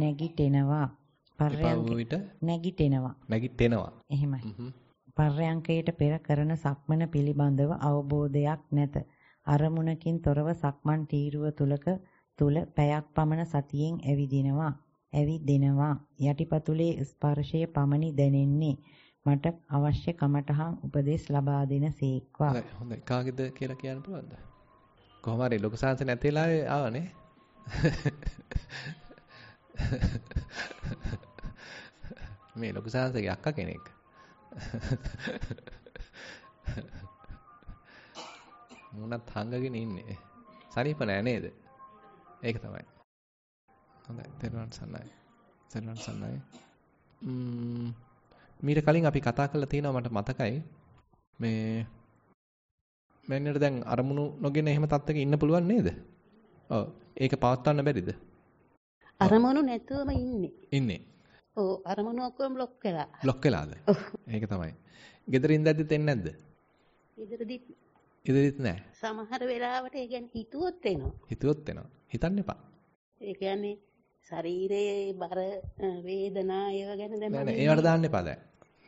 Speaker 2: නැගිටෙනවා පර්යංක නැගිටෙනවා නැගිටෙනවා එහෙමයි පර්යංකයට පෙර කරන සක්මන පිළිබඳව අවබෝධයක් නැත අරමුණකින් තොරව සක්මන් තීරුව තුලක තුල පැයක් පමණ සතියෙන් ඇවිදිනවා ඇවිදිනවා යටිපතුලේ ස්පර්ශය පමණි දැනෙන්නේ මට අවශ්‍ය කමටහන් උපදෙස් ලබා දෙන සේක්වා
Speaker 1: හොඳයි කාගෙද කියලා කියන්න පුළුවන්ද කොහොම හරි ලොකු සාංශ නැති වෙලාවේ ආවනේ මේ ලොකු සාංශගේ අක්කා කෙනෙක් මුණත් හංගගෙන ඉන්නේ සනීප නෑ නේද ඒක තමයි. හොඳයි. තෙරුවන් සරණයි. තෙරුවන් සරණයි. මීට කලින් අපි කතා කරලා තියෙනවා මට මතකයි. මේ මෑනියට දැන් අරමුණු නොගෙන එහෙම තත්ත්වයක ඉන්න පුළුවන් නේද? ඔව්. ඒක පවත්වන්න බැරිද?
Speaker 4: අරමුණු නැතුවම ඉන්නේ. ඉන්නේ. ඔව් අරමුණු ඔක්කොම બ્લોක් වෙලා.
Speaker 1: બ્લોක් වෙලාද? ඒක තමයි. ගෙදරින් දැද්දිත් එන්නේ නැද්ද? ගෙදරදිත් ඉදිරිත් නෑ.
Speaker 4: සමහර වෙලාවට ඒ කියන්නේ හිතුවොත් එනවා.
Speaker 1: හිතුවොත් එනවා. හිතන්න එපා.
Speaker 4: ඒ කියන්නේ ශරීරයේ බර වේදනා ඒව ගැන දැන් නෑ නෑ ඒවට දාන්න එපා දැන්.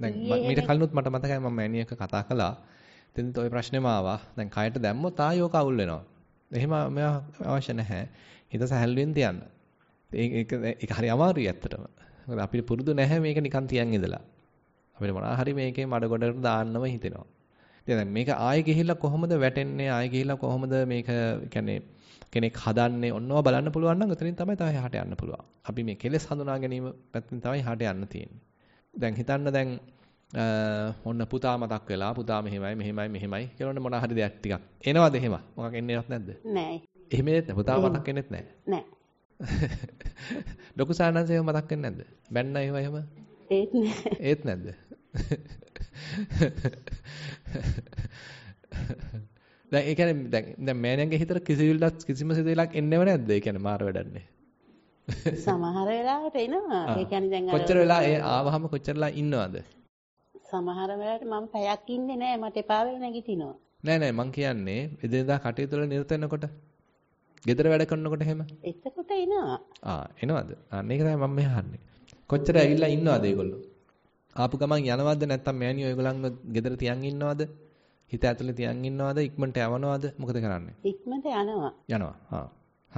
Speaker 4: දැන් මීට
Speaker 1: කලිනුත් මට මතකයි මම මෑණියක කතා කළා. එතෙන්ද ඔය ප්‍රශ්නේම ආවා. දැන් කයට දැම්මොත් ආයෝක අවුල් වෙනවා. එහෙම මේවා අවශ්‍ය නැහැ. හිත සැහැල්ලුවෙන් තියන්න. ඒක ඒක හරි අමාරුයි ඇත්තටම. මොකද අපිට පුරුදු නැහැ මේක නිකන් තියන් ඉඳලා. අපිට මොනවා හරි මේකේ මඩ ගොඩට දාන්නම හිතෙනවා. දැන් මේක ආයෙ ගිහිල්ලා කොහොමද වැටෙන්නේ? ආයෙ ගිහිල්ලා කොහොමද මේක කියන්නේ කෙනෙක් හදන්නේ? ඔන්නව බලන්න පුළුවන් නම් එතනින් තමයි තව එහාට යන්න පුළුවන්. අපි මේ කෙලෙස් හඳුනා ගැනීම පැත්තෙන් තමයි එහාට යන්න තියෙන්නේ. දැන් හිතන්න දැන් ඔන්න පුතා මතක් වෙලා පුතා මෙහෙමයි මෙහෙමයි මෙහෙමයි කියලා මොන හරි දෙයක් ටිකක් එනවද එහෙම මොකක් එන්නේවත් නැද්ද නෑ එහෙම නෙත් පුතා මතක් වෙන්නේත් නෑ නෑ ලොකු සානන්සේව මතක් වෙන්නේ නැද්ද බැන්න ඒව එහෙම
Speaker 4: ඒත් නෑ
Speaker 1: ඒත් නැද්ද දැන් ඒ කියන්නේ දැන් දැන් මෑණියන්ගේ හිතට කිසිවිල්ලක් කිසිම සිතෙලක් එන්නේව නැද්ද? ඒ කියන්නේ මාර වැඩන්නේ.
Speaker 4: සමහර වෙලාවට එනවා. ඒ කියන්නේ දැන් කොච්චර වෙලා ඒ
Speaker 1: ආවහම කොච්චරලා ඉන්නවද?
Speaker 4: සමහර වෙලාවට මම පැයක් ඉන්නේ නැහැ. මට එපා වෙලා නැගිටිනවා.
Speaker 1: නෑ නෑ මං කියන්නේ එදිනදා කටයුතු වල නිරත වෙනකොට. ගෙදර වැඩ කරනකොට එහෙම.
Speaker 4: එතකොට එනවා.
Speaker 1: ආ එනවද? අන්න ඒක තමයි මම මෙහන්නේ. කොච්චර ඇවිල්ලා ඉන්නවද ඒගොල්ලෝ? ආපු ගමන් යනවද නැත්නම් මෑණියෝ ඒගොල්ලන්ව ගෙදර තියන් ඉන්නවද? හිත ඇතුලේ තියන් ඉන්නවද? ඉක්මනට යවනවද? මොකද කරන්නේ?
Speaker 4: ඉක්මනට යනවා.
Speaker 1: යනවා. ආ.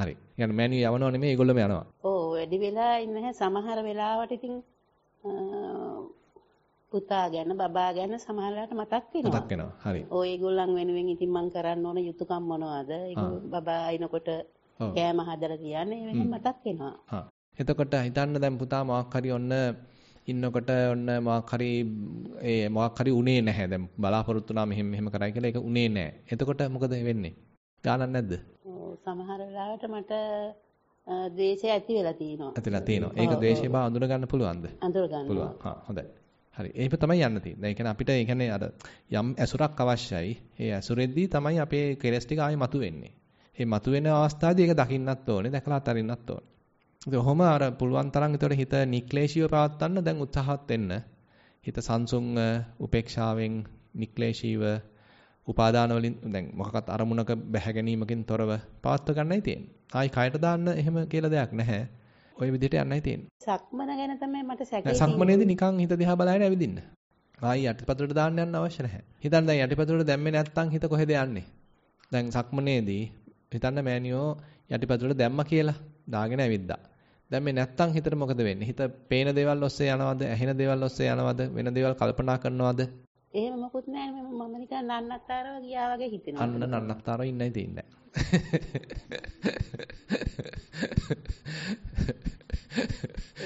Speaker 1: හරි. يعني මෑණියෝ යවනව නෙමෙයි ඒගොල්ලෝම යනවා.
Speaker 4: ඔව් වැඩි වෙලා ඉන්නේ සමහර වෙලාවට ඉතින් පුතා ගැන බබා ගැන සමහරලාට මතක් වෙනවා.
Speaker 1: මතක් වෙනවා. හරි. ඔය
Speaker 4: ඒගොල්ලන් වෙනුවෙන් ඉතින් මං කරන්න ඕන යුතුයකම් මොනවද? බබා අයිනකොට කෑම හදලා තියන්නේ ඒ වෙනුවෙන් මතක් වෙනවා.
Speaker 1: එතකොට හිතන්න දැන් පුතා මොකක් හරි ඔන්න ඉන්නකොට ඔන්න මොකක් හරි ඒ මොකක් හරි උනේ නැහැ. දැන් බලාපොරොත්තු වුණා මෙහෙම මෙහෙම කරයි කියලා ඒක උනේ නැහැ. එතකොට මොකද වෙන්නේ? ගානක් නැද්ද?
Speaker 4: සමහර වෙලාවට මට ද්වේෂය ඇති වෙලා තියෙනවා. ඇතිලා තියෙනවා. ඒක ද්වේෂය බව
Speaker 1: අඳුර ගන්න පුළුවන්ද?
Speaker 4: අඳුර ගන්න. පුළුවන්.
Speaker 1: හා හොඳයි. හරි. එහෙම තමයි යන්න තියෙන්නේ. ඒ කියන්නේ අපිට ඒ කියන්නේ අර යම් ඇසුරක් අවශ්‍යයි. ඒ ඇසුරෙද්දී තමයි අපේ කෙලස් ටික ආයේ මතුවෙන්නේ. මේ මතුවෙන අවස්ථාවේදී ඒක දකින්නත් ඕනේ, දැකලා අතරින්නත් ඕනේ. ඉතින් ඔහොම අර පුළුවන් තරම් ඒතකොට හිත නික්ලේශීව පවත්වන්න දැන් උත්සාහත් වෙන්න. හිත සංසුන්ව උපේක්ෂාවෙන් නික්ලේශීව උපාදාන වලින් දැන් මොකක්වත් අරමුණක බැහැ ගැනීමකින් තොරව පවත්ව ගන්නයි තියෙන්නේ. ආයි කයට දාන්න එහෙම කියලා දෙයක් නැහැ. ওই විදිහට යන්නයි තියෙන්නේ.
Speaker 4: සක්මන ගැන තමයි මට සැකේ. සක්මනේදී නිකන්
Speaker 1: හිත දිහා බලාගෙන ඇවිදින්න. ආයි යටිපතුලට දාන්න යන්න අවශ්‍ය නැහැ. හිතන්න දැන් යටිපතුලට දැම්මේ නැත්නම් හිත කොහෙද යන්නේ? දැන් සක්මනේදී හිතන්න මෑනියෝ යටිපතුලට දැම්ම කියලා දාගෙන ඇවිද්දා. දැන් මේ නැත්තම් හිතට මොකද වෙන්නේ? හිත පේන දේවල් ඔස්සේ යනවද? ඇහෙන දේවල් ඔස්සේ යනවද? වෙන දේවල් කල්පනා කරනවද?
Speaker 4: එහෙම මොකුත් නැහැ මම මම නිකන් නන්නත්තරව ගියා වගේ හිතෙනවා. අන්න
Speaker 1: නන්නත්තරව ඉන්නයි තින්නේ.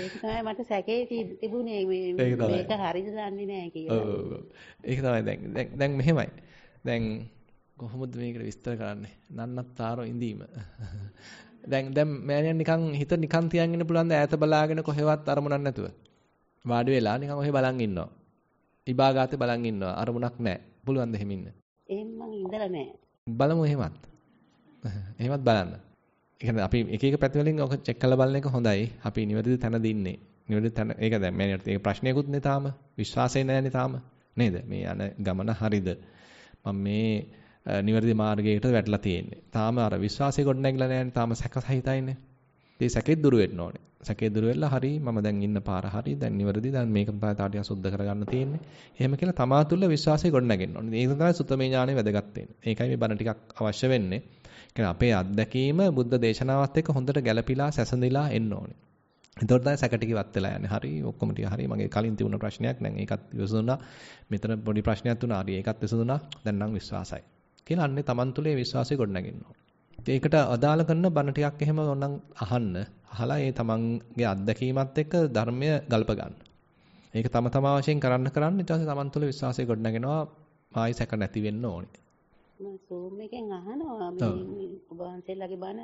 Speaker 4: ඒක තමයි මට සැකේ තිබුණේ මේ මේක හරිද දන්නේ නැහැ කියලා. ඔව් ඔව්.
Speaker 1: ඒක තමයි දැන් දැන් දැන් මෙහෙමයි. දැන් කොහොමද මේකට විස්තර කරන්නේ? නන්නත්තරව ඉඳීම. දැන් දැන් මෑණියන් නිකන් හිත නිකන් තියන් ඉන්න පුළුවන් ද ඈත බලාගෙන කොහෙවත් අරමුණක් නැතුව. වාඩි වෙලා නිකන් ඔහෙ බලන් ඉන්නවා. ඉබාගාතේ බලන් ඉන්නවා. අරමුණක් නැහැ. පුළුවන් ද එහෙම ඉන්න?
Speaker 4: එහෙම මං ඉඳලා නැහැ.
Speaker 1: බලමු එහෙමත්. එහෙමත් බලන්න. ඒ අපි එක එක පැති වලින් ඔක චෙක් කරලා බලන එක හොඳයි. අපි නිවැරදි තැන දින්නේ. නිවැරදි තැන ඒක දැන් මෑණියන්ට ඒක ප්‍රශ්නයකුත් නේ තාම. විශ්වාසය නැහැ නේ තාම. නේද? මේ යන ගමන හරිද? මම මේ නිවැරදි මාර්ගයකට වැටලා තියෙන්නේ. තාම අර විශ්වාසය ගොඩ නැගිලා නැහැ. තාම සැකසහිතයිනේ. ඒ සැකෙත් දුර වෙන්න ඕනේ. සැකේ දුර වෙලා හරි මම දැන් ඉන්න පාර හරි දැන් නිවැරදි දැන් මේක තාටිය සුද්ධ කරගන්න තියෙන්නේ. එහෙම කියලා තමා තුළ විශ්වාසය ගොඩ නැගෙන්න ඕනේ. ඒක තමයි සුතමේ ඥාණය වැදගත් වෙන්නේ. ඒකයි මේ බණ ටිකක් අවශ්‍ය වෙන්නේ. කියන්නේ අපේ අත්දැකීම බුද්ධ දේශනාවත් එක්ක හොඳට ගැළපීලා සැසඳීලා එන්න ඕනේ. එතකොට තමයි සැකටික ඉවත් වෙලා යන්නේ. හරි ඔක්කොම ටික හරි මගේ කලින් තිබුණ ප්‍රශ්නයක් නම් ඒකත් විසඳුණා. මෙතන පොඩි ප්‍රශ්නයක් තුණා. හරි ඒකත් විසඳුණා. දැන් නම් විශ්වාසයි. කියලා අන්නේ Taman තුලේ විශ්වාසය ගොඩනගන්න ඒකට අදාළ කරන බණ ටිකක් එහෙම ඕනම් අහන්න. අහලා ඒ Tamanගේ අත්දැකීමත් එක්ක ධර්මය ගල්ප ගන්න. ඒක තම තමා වශයෙන් කරන්න කරන්න ඊට පස්සේ Taman තුල විශ්වාසය ගොඩනගෙනවා ආයි සැක නැති වෙන්න ඕනේ.
Speaker 4: මම සූම් එකෙන් අහනවා මේ ඔබ වහන්සේලාගේ බණ.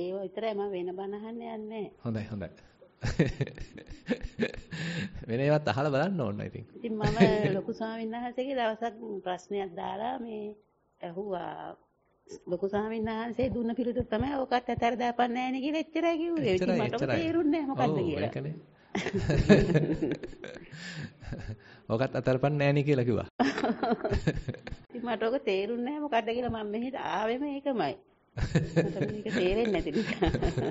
Speaker 4: ඒව විතරයි මම වෙන බණ අහන්න යන්නේ.
Speaker 1: හොඳයි හොඳයි. වෙන ඒවත් අහලා බලන්න ඕන ඉතින්.
Speaker 4: ඉතින් මම ලොකු ස්වාමීන් වහන්සේගේ දවසක් ප්‍රශ්නයක් දාලා මේ ඇහුවා ලොකු ස්වාමීන් වහන්සේ දුන්න පිළිතුර තමයි ඕකත් අතර දාපන්න නැහැ නේ කියලා එච්චරයි කිව්වේ. ඉතින් මට තේරුන්නේ මොකද්ද කියලා.
Speaker 1: ඕකත් අතරපන් නැහැ නේ කියලා
Speaker 6: කිව්වා.
Speaker 4: ඉතින් මට ඕක තේරුන්නේ නැහැ මොකද්ද කියලා මම මෙහෙට ආවෙම ඒකමයි. ඒක තේරෙන්නේ නැති නිසා.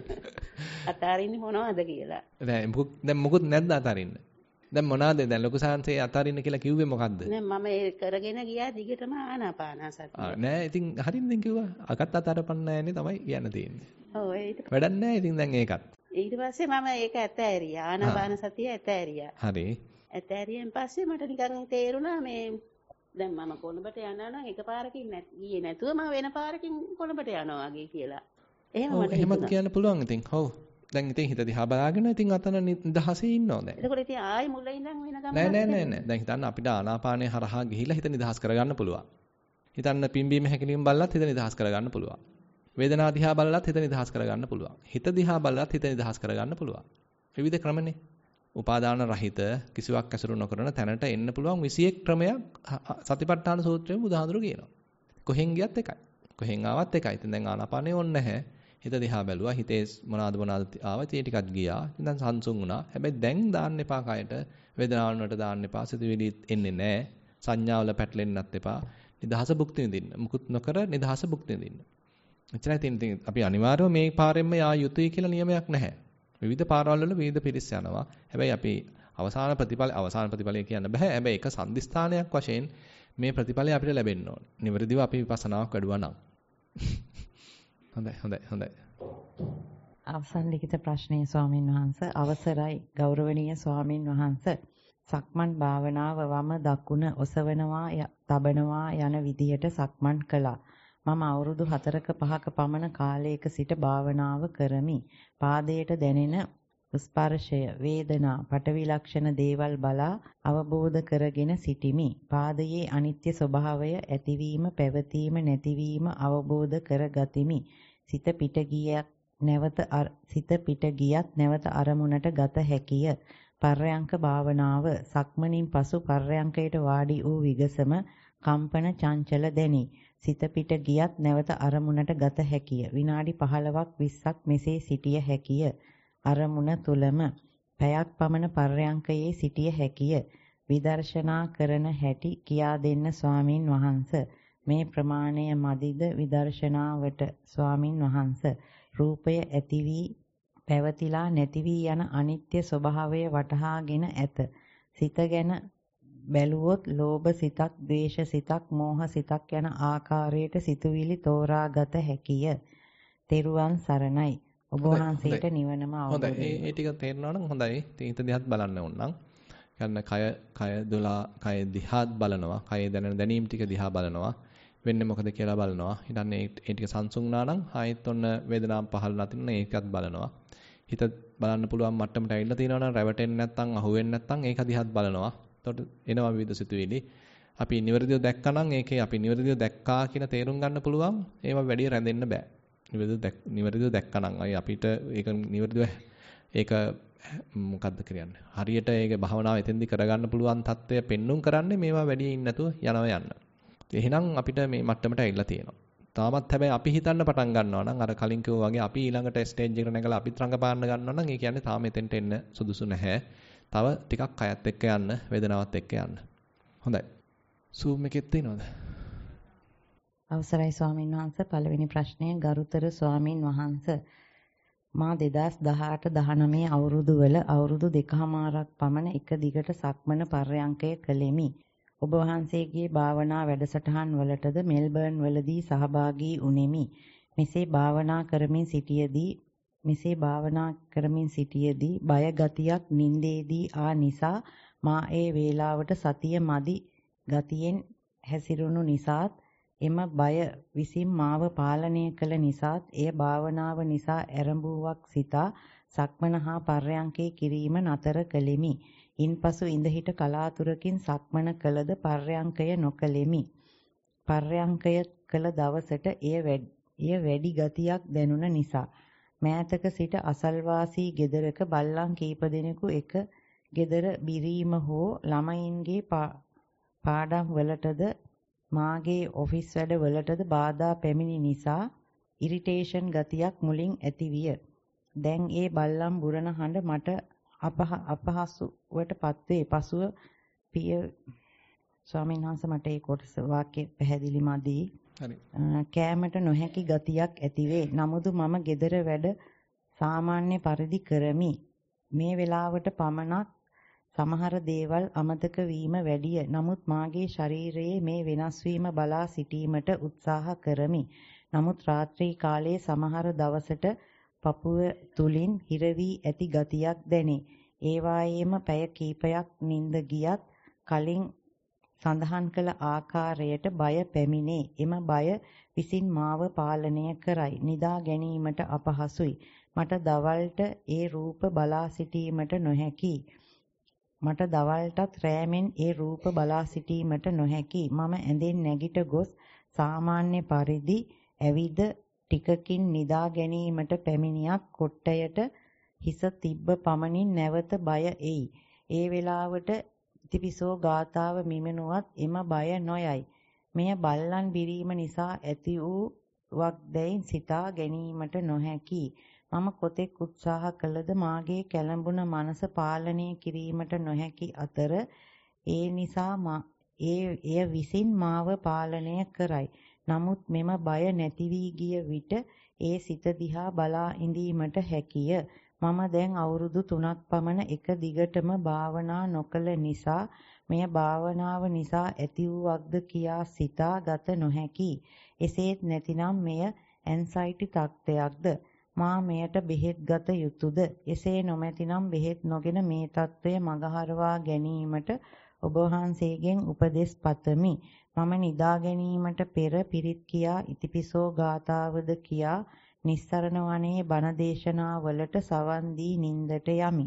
Speaker 4: අතාරින්නේ මොනවද කියලා.
Speaker 1: නෑ මොකුත් දැන් මොකුත් නැද්ද අතාරින්න? දැන් මොනවාද දැන් ලොකු සාංශේ අතාරින්න කියලා කිව්වේ මොකද්ද?
Speaker 4: නෑ මම ඒ කරගෙන ගියා දිගටම ආනාපානසතිය.
Speaker 1: නෑ ඉතින් හරින් දැන් කිව්වා. අකත් අතාරපන්න නෑනේ තමයි කියන්න තියෙන්නේ. ඔව් ඒක. වැඩක් නෑ ඉතින් දැන් ඒකත්.
Speaker 4: ඊට පස්සේ මම ඒක ඇතෑරියා. ආනාපානසතිය ඇතෑරියා. හරි. ඇතෑරියෙන් පස්සේ මට නිකන් තේරුණා මේ දැන් මම කොළඹට යනවා නම් එකපාරකින් ගියේ නැතුව මම වෙන පාරකින් කොළඹට යනවා වගේ කියලා. එහෙම මට එහෙමත් කියන්න
Speaker 1: පුළුවන් ඉතින්. හව්. දැන් ඉතින් හිත දිහා බලාගෙන ඉතින් අතන නිදහසේ ඉන්නවා දැන්.
Speaker 4: එතකොට ඉතින් ආයි මුල ඉඳන් වෙන ගමන නෑ නෑ නෑ.
Speaker 1: දැන් හිතන්න අපිට ආනාපානය හරහා ගිහිලා හිත නිදහස් කරගන්න පුළුවන්. හිතන්න පිම්බීම හැකිලිම බල්ලත් හිත නිදහස් කරගන්න පුළුවන්. වේදනා දිහා බල්ලත් හිත නිදහස් කරගන්න පුළුවන්. හිත දිහා බල්ලත් හිත නිදහස් කරගන්න පුළුවන්. විවිධ ක්‍රමනේ. උපාදාන රහිත කිසිවක් ඇසුරු නොකරන තැනට එන්න පුළුවන් 21 ක්‍රමයක් සතිපට්ඨාන සූත්‍රයේ බුදුහාඳුරු කියනවා. කොහෙන් ගියත් එකයි. කොහෙන් ආවත් එකයි. ඉතින් දැන් ආනාපානේ ඕනේ නැහැ. හිත දිහා බැලුවා. හිතේ මොනවාද මොනවාද ආවා. ඉතින් ටිකක් ගියා. ඉතින් දැන් සංසුන් වුණා. හැබැයි දැන් දාන්න එපා කයට. වේදනාවන් වලට දාන්න එපා. සිතුවිලි එන්නේ නැහැ. සංඥාවල පැටලෙන්නත් එපා. නිදහස භුක්ති විඳින්න. මුකුත් නොකර නිදහස භුක්ති විඳින්න. එච්චරයි තියෙන. අපි අනිවාර්යව මේ පාරෙන්ම යා යුතුයි කියලා නියමයක් නැහැ. විවිධ පාරවල් වල විවිධ පිරිස් යනවා. හැබැයි අපි අවසාන ප්‍රතිඵල අවසාන ප්‍රතිඵලය කියන්න බෑ. හැබැයි එක සම්දිස්ථානයක් වශයෙන් මේ ප්‍රතිඵලය අපිට ලැබෙන්න ඕනේ. නිවැරදිව අපි විපස්සනාවක් වැඩුවා නම්. හොඳයි හොඳයි හොඳයි.
Speaker 2: අවසන් ලිඛිත ප්‍රශ්නයේ ස්වාමින් වහන්ස අවසරයි ගෞරවනීය ස්වාමින් වහන්ස සක්මන් භාවනාව වම දකුණ ඔසවනවා තබනවා යන විදියට සක්මන් කළා. මම අවුරුදු 4ක 5ක පමණ කාලයක සිට භාවනාව කරමි. පාදයට දැනෙන ස්පර්ශය, වේදනා, පටවි ලක්ෂණ දේවල් බලා අවබෝධ කරගෙන සිටිමි. පාදයේ අනිත්‍ය ස්වභාවය ඇතිවීම, පැවතීම, නැතිවීම අවබෝධ කරගතිමි. සිත පිට ගියක් නැවත සිත පිට ගියත් නැවත අරමුණට ගත හැකිය. පර්යංක භාවනාව සක්මණින් පසු පර්යංකයට වාඩි වූ විගසම කම්පන චංචල දැනේ. සිත පිට ගියත් නැවත අරමුණට ගත හැකිය. විනාඩි 15ක් 20ක් මෙසේ සිටිය හැකිය. අරමුණ තුලම පැයක් පමණ පර්යංකයේ සිටිය හැකිය. විදර්ශනා කරන හැටි කියා දෙන්න ස්වාමින් වහන්ස. මේ ප්‍රමාණය මදිද විදර්ශනාවට ස්වාමින් වහන්ස. රූපය ඇති වී පැවතිලා නැති වී යන අනිත්‍ය ස්වභාවය වටහාගෙන ඇත. සිත ගැන බැලුවොත් ලෝභ සිතක්, ද්වේෂ සිතක්, මෝහ සිතක් යන ආකාරයට සිතුවිලි තෝරාගත හැකිය. තෙරුවන් සරණයි. ඔබ වහන්සේට නිවනම අවබෝධ වෙනවා. හොඳයි. මේ
Speaker 1: ටික තේරෙනවා නම් හොඳයි. ඉතින් හිත දිහාත් බලන්න ඕනනම්. ගන්න කය කය දොලා කය දිහාත් බලනවා. කය දැනෙන දැනීම් ටික දිහා බලනවා. වෙන්නේ මොකද කියලා බලනවා. හිතන්නේ මේ ටික සංසුන්නා නම් ආයෙත් ඔන්න වේදනාවක් පහළ නැතිනම් ඒකත් බලනවා. හිත බලන්න පුළුවන් මට්ටමට ඇවිල්ලා තියෙනවා නම් රැවටෙන්නේ නැත්නම් අහුවෙන්නේ නැත්නම් ඒක දිහාත් බලනවා. එතකොට එනවා විවිධ සිතුවිලි. අපි නිවැරදිව දැක්කනම් ඒකේ අපි නිවැරදිව දැක්කා කියන තේරුම් ගන්න පුළුවන්. ඒවා වැඩි රැඳෙන්න බෑ. නිවැරදිව නිවැරදිව දැක්කනම් අයි අපිට ඒක නිවැරදිව ඒක මොකද්ද කියන්නේ? හරියට ඒකේ භවනාව එතෙන්දි කරගන්න පුළුවන් தත්ත්වය පෙන්눔 කරන්නේ මේවා වැඩි ඉන්න නැතුව යනවා යන්න. එහෙනම් අපිට මේ මට්ටමට ඇවිල්ලා තියෙනවා. තාමත් හැබැයි අපි හිතන්න පටන් ගන්නවා නම් අර කලින් කිව්වා වගේ අපි ඊළඟට ස්ටේජ් එකට නැගලා අපිත් රඟපාන්න ගන්නවා නම් ඒ කියන්නේ තාම එතෙන්ට එන්න සුදුසු නැහැ. තව ටිකක් අයත් එක්ක යන්න වේදනාවත් එක්ක යන්න. හොඳයි.
Speaker 2: සූම් එකෙත් තියෙනවද? අවසරයි ස්වාමීන් වහන්ස පළවෙනි ප්‍රශ්නය ගරුතර ස්වාමින් වහන්ස මා 2018 19 අවුරුදු වල අවුරුදු දෙකමාරක් පමණ එක දිගට සක්මන පර්යංකය කළෙමි. ඔබ වහන්සේගේ භාවනා වැඩසටහන් වලටද මෙල්බර්න් වලදී සහභාගී වුනේමි. මෙසේ භාවනා කරමින් සිටියේදී මෙසේ භාවනා කරමින් සිටියේදී බය ගතියක් නින්දේදී ආ නිසා මා ඒ වේලාවට සතිය මදි ගතියෙන් හැසිරුණු නිසාත් එම බය විසින් මාව පාලනය කළ නිසාත් එය භාවනාව නිසා ඇරඹුවක් සිතා සක්මන හා පර්යංකේ කිරීම නතර කළෙමි. ඉන්පසු ඉඳහිට කලාතුරකින් සක්මන කළද පර්යංකය නොකළෙමි. පර්යංකය කළ දවසට එය වැඩි ගතියක් දැනුණ නිසා මෑතක සිට අසල්වාසී ගෙදරක බල්ලන් කීප දෙනෙකු එක ගෙදර බිරීම හෝ ළමයින්ගේ පාඩම් වලටද මාගේ ඔෆිස් වැඩ වලටද බාධා පැමිණි නිසා ඉරිටේෂන් ගතියක් මුලින් ඇතිවිය. දැන් ඒ බල්ලන් බුරණ හඬ මට අපහසුවට පත්වේ. පසුව පිය ස්වාමීන් වහන්සේ මට ඒ කොටස වාක්‍ය පැහැදිලිමදී කෑමට නොහැකි ගතියක් ඇතිවේ. නමුදු මම gedara වැඩ සාමාන්‍ය පරිදි කරමි. මේ වෙලාවට පමණක් සමහර දේවල් අමතක වීම වැඩිය. නමුත් මාගේ ශරීරයේ මේ වෙනස් වීම බලා සිටීමට උත්සාහ කරමි. නමුත් රාත්‍රී කාලයේ සමහර දවසට පපුව තුලින් හිර වී ඇති ගතියක් දැනේ. ඒ වායේම පැය කීපයක් නිින්ද ගියත් කලින් සඳහන් කළ ආකාරයට බය පැමිණේ. එම බය විසින් මාව පාලනය කරයි. නිදා ගැනීමට අපහසුයි. මට දවල්ට ඒ රූප බලා සිටීමට නොහැකි. මට දවල්ටත් රෑමෙන් ඒ රූප බලා සිටීමට නොහැකි. මම ඇඳෙන් නැගිට ගොස් සාමාන්‍ය පරිදි ඇවිද ටිකකින් නිදා ගැනීමට පැමිණියක් කොට්ටයට හිස තිබ්බ පමණින් නැවත බය එයි. ඒ වෙලාවට ඉතිපිසෝ ගාථාව මිමනුවත් එම බය නොයයි. මෙය බල්ලන් බිරීම නිසා ඇති වූ වක්දැයින් සිතා ගැනීමට නොහැකි. මම කොතෙක් උත්සාහ කළද මාගේ කැළඹුණ මනස පාලනය කිරීමට නොහැකි අතර ඒ නිසා ඒ එය විසින් මාව පාලනය කරයි. නමුත් මෙම බය නැති වී ගිය විට ඒ සිත දිහා බලා ඉඳීමට හැකිය. මම දැන් අවුරුදු 3ක් පමණ එක දිගටම භාවනා නොකළ නිසා මෙය භාවනාව නිසා ඇති වූවක්ද කියා සිතා ගත නොහැකි. එසේත් නැතිනම් මෙය ඇන්සයිටි තත්ත්වයක්ද? මා මෙයට බෙහෙත් ගත යුතුයද? එසේ නොමැතිනම් බෙහෙත් නොගෙන මේ తත්වය මගහරවා ගැනීමට ඔබ වහන්සේගෙන් උපදෙස් පතමි. මම නිදා ගැනීමට පෙර පිරිත් කියා ඉතිපිසෝ ගාතාවද කියා නිස්සරණ වනයේ බණ දේශනාවලට සවන් දී නින්දට යමි.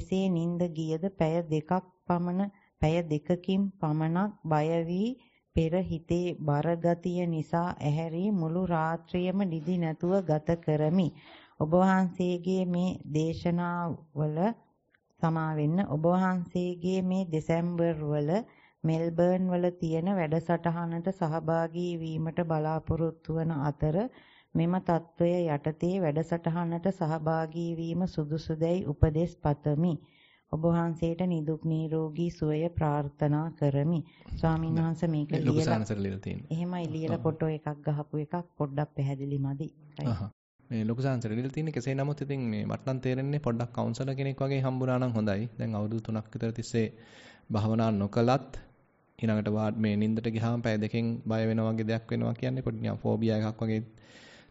Speaker 2: එසේ නින්ද ගියද පැය දෙකක් පමණ පැය දෙකකින් පමණක් බය වී පෙර හිතේ බරගතිය නිසා ඇහැරි මුළු රාත්‍රියම නිදි නැතුව ගත කරමි. ඔබ වහන්සේගේ මේ දේශනාවල සමා වෙන්න ඔබ වහන්සේගේ මේ දෙසැම්බර් වල මෙල්බර්න් වල තියෙන වැඩසටහනට සහභාගී වීමට බලාපොරොත්තු වන අතර මෙම తত্ত্বය යටතේ වැඩසටහනට සහභාගී වීම සුදුසුදැයි උපදෙස් පතමි. ඔබ වහන්සේට නිදුක් නිරෝගී සුවය ප්‍රාර්ථනා කරමි. ස්වාමීන් වහන්සේ මේක ලියලා එහෙමයි ලියලා ෆොටෝ එකක් ගහපු එකක් පොඩ්ඩක් පැහැදිලිමදි.
Speaker 1: මේ ලොකු සංසාරේ ලියලා තියෙන්නේ කෙසේ නමුත් ඉතින් මේ මට නම් තේරෙන්නේ පොඩ්ඩක් කවුන්සලර් කෙනෙක් වගේ හම්බුනා නම් හොඳයි. දැන් අවුරුදු 3ක් විතර තිස්සේ භාවනා නොකලත් ඊළඟට මේ නින්දට ගියාම පැය දෙකෙන් බය වෙනවා වගේ දෙයක් වෙනවා කියන්නේ පොඩි නිකන් ෆෝබියා එකක් වගේ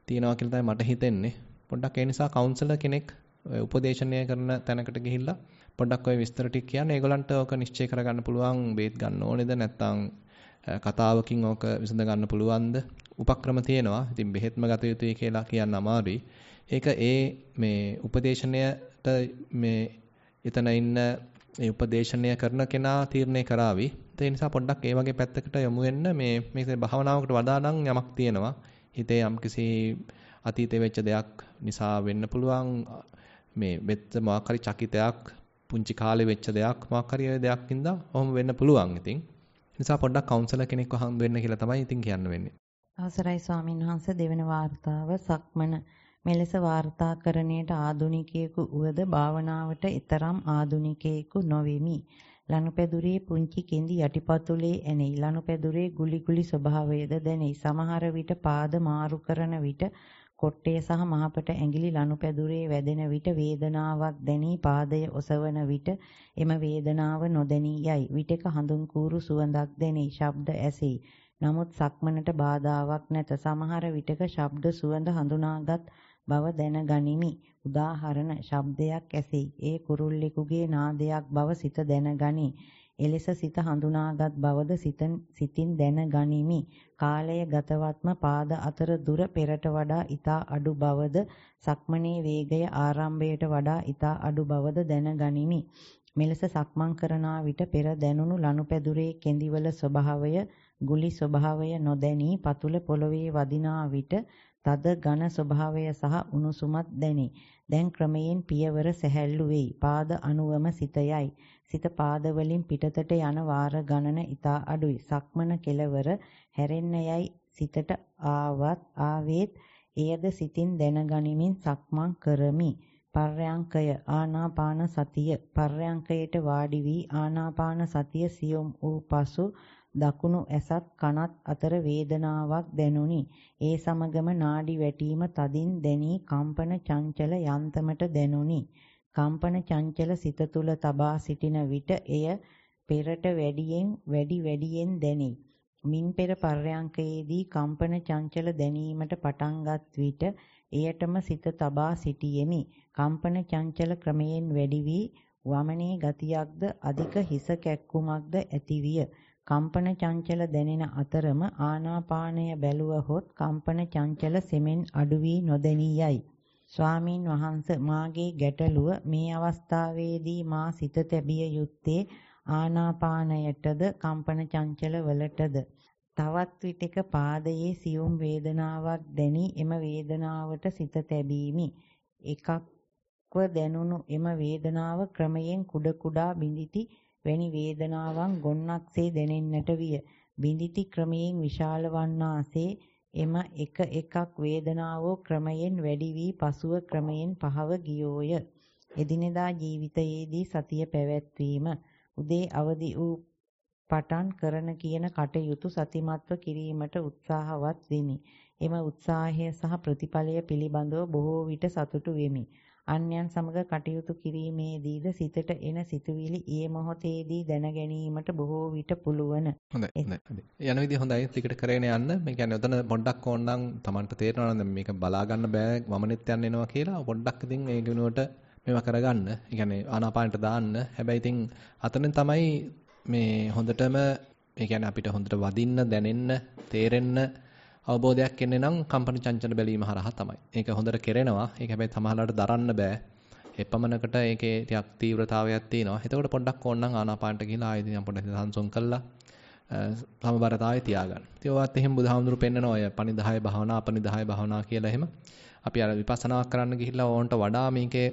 Speaker 1: තියෙනවා කියලා තමයි මට හිතෙන්නේ. පොඩ්ඩක් ඒ නිසා කවුන්සලර් කෙනෙක් උපදේශනය කරන තැනකට ගිහිල්ලා පොඩ්ඩක් ওই විස්තර ටික කියන්නේ ඒගොල්ලන්ට ඕක නිශ්චය කරගන්න පුළුවන් බේත් ගන්න ඕනේද නැත්නම් කතාවකින් ඕක විසඳ ගන්න පුළුවන්ද? උපක්‍රම තියෙනවා. ඉතින් බෙහෙත්ම ගත යුතුයි කියලා කියන්න අමාරුයි. ඒක ඒ මේ උපදේශනයට මේ එතන ඉන්න ඒ උපදේශනය කරන කෙනා තීරණය කරાવી. ඒ නිසා පොඩ්ඩක් ඒ වගේ පැත්තකට යොමු වෙන්න මේ මේකේ භාවනාවකට වඩා නම් යමක් තියෙනවා. හිතේ යම්කිසි අතීතේ වෙච්ච දෙයක් නිසා වෙන්න පුළුවන් මේ වෙච්ච මොකක් හරි චකිතයක් පුංචි කාලේ වෙච්ච දෙයක් මොකක් හරි දෙයක් ඉඳලා ඔහොම වෙන්න පුළුවන් ඉතින්. නිසා පොඩ්ඩක් කවුන්සලර් කෙනෙක්ව හම් වෙන්න කියලා තමයි ඉතින් කියන්න වෙන්නේ.
Speaker 2: අවසරයි ස්වාමීන් වහන්සේ දෙවන වார்த்தාව සක්මන මෙලෙස වාර්තාකරණයට ආදුනිකයෙකු වුවද භාවනාවට ඊතරම් ආදුනිකයෙකු නොවෙමි. ලනුපැදුරේ පුංචි කෙඳි යටිපතුලේ ඇනේ. ලනුපැදුරේ ගුලි ගුලි ස්වභාවයද දැනේ. සමහර විට පාද මාරු කරන විට කොට්ටේ සහ මහපට ඇඟිලි ලනුපැදුරේ වැදෙන විට වේදනාවක් දැනී පාදය ඔසවන විට එම වේදනාව නොදැනී යයි. විටක හඳුන් කූරු සුවඳක් දැනේ. ශබ්ද ඇසේ. නමුත් සක්මනට බාධාාවක් නැත. සමහර විටක ශබ්ද සුවඳ හඳුනාගත් බව දැනගනිමි. උදාහරණ ශබ්දයක් ඇසෙයි. ඒ කුරුල්ලෙකුගේ නාදයක් බව සිත දැනගනී. එලෙස සිත හඳුනාගත් බවද සිතින් දැනගනිමි. කාලය ගතවත්ම පාද අතර දුර පෙරට වඩා ඊතා අඩු බවද සක්මනේ වේගය ආරම්භයට වඩා ඊතා අඩු බවද දැනගනිමි. මෙලෙස සක්මන් කරනා විට පෙර දැනුණු ලනුපැදුරේ කෙඳිවල ස්වභාවය ගුලි ස්වභාවය නොදැනී පතුල පොළවේ වදිනා විට තද ඝන ස්වභාවය සහ උණුසුමත් දැනේ. දැන් ක්‍රමයෙන් පියවර සැහැල්ලු වෙයි. පාද අනුවම සිතයයි. සිත පාද වලින් පිටතට යන වාර ගණන ඊතා අඩුයි. සක්මන කෙලවර හැරෙන්න යයි සිතට ආවත් ආවේත් එයද සිතින් දැනගනිමින් සක්මන් කරමි. පර්යංකය ආනාපාන සතිය පර්යංකයට වාඩි වී ආනාපාන සතිය සියොම් වූ පසු දකුණු ඇසත් කනත් අතර වේදනාවක් දැනුනි. ඒ සමගම නාඩි වැටීම තදින් දැනී කම්පන චංචල යන්තමට දැනුනි. කම්පන චංචල සිත තුල තබා සිටින විට එය පෙරට වැඩියෙන් වැඩි වැඩියෙන් දැනේ. මින් පෙර පර්යංකයේදී කම්පන චංචල දැනීමට පටන්ගත් විට එයටම සිත තබා සිටියෙමි. කම්පන චංචල ක්‍රමයෙන් වැඩි වී වමනේ ගතියක්ද අධික හිස කැක්කුමක්ද ඇතිවිය. කම්පන චංචල දැනෙන අතරම ආනාපානය බැලුවහොත් කම්පන චංචල සෙමෙන් අඩු වී නොදැනී යයි. ස්වාමින් වහන්ස මාගේ ගැටලුව මේ අවස්ථාවේදී මා සිත තැබිය යුත්තේ ආනාපානයටද කම්පන චංචල වලටද තවත් විටක පාදයේ සියුම් වේදනාවක් දැනි එම වේදනාවට සිත තැබීමි. එකක්ව දැනුණු එම වේදනාව ක්‍රමයෙන් කුඩ කුඩා බිඳිති වැනි වේදනාවන් ගොන්නක්සේ දැනෙන්නට විය. බිඳිති ක්‍රමයෙන් විශාල වන්නාසේ එම එක එකක් වේදනාවෝ ක්‍රමයෙන් වැඩි වී පසුව ක්‍රමයෙන් පහව ගියෝය. එදිනෙදා ජීවිතයේදී සතිය පැවැත්වීම උදේ අවදි වූ පටන් කරන කියන කටයුතු සතිමත්ව කිරීමට උත්සාහවත් වෙමි. එම උත්සාහය සහ ප්‍රතිඵලය පිළිබඳව බොහෝ විට සතුටු වෙමි. අන්‍යයන් සමග කටයුතු කිරීමේදීද සිතට එන සිතුවිලි ඒ මොහොතේදී දැන ගැනීමට බොහෝ විට පුළුවන්. හොඳයි.
Speaker 1: යන විදිහ හොඳයි. ටිකට කරගෙන යන්න. මේ කියන්නේ උතන පොඩ්ඩක් ඕනනම් Tamanට තේරෙනවා නම් මේක බලා ගන්න බෑ වමනෙත් යන්න එනවා කියලා. පොඩ්ඩක් ඉතින් ඒ ගුණයට මේවා කරගන්න. ඒ කියන්නේ ආනාපානට දාන්න. හැබැයි ඉතින් අතනෙන් තමයි මේ හොඳටම ඒ කියන්නේ අපිට හොඳට වදින්න දැනෙන්න තේරෙන්න අවබෝධයක් එන්නේ නම් කම්පන චංචල බැලීම හරහා තමයි. ඒක හොඳට කෙරෙනවා. ඒක හැබැයි තමහලට දරන්න බෑ. එපමණකට ඒකේ ටිකක් තීව්‍රතාවයක් තියෙනවා. එතකොට පොඩ්ඩක් ඕනනම් ආනාපානට ගිහලා ආයෙත් නම් පොඩ්ඩක් සංසුන් කළා. සමබරතාවය තියාගන්න. ඉතින් ඔයත් එහෙම බුදුහාමුදුරු පෙන්නන ඔය පනිදාය භාවනා, අපනිදාය භාවනා කියලා එහෙම අපි අර විපස්සනාවක් කරන්න ගිහිල්ලා ඕන්ට වඩා මේකේ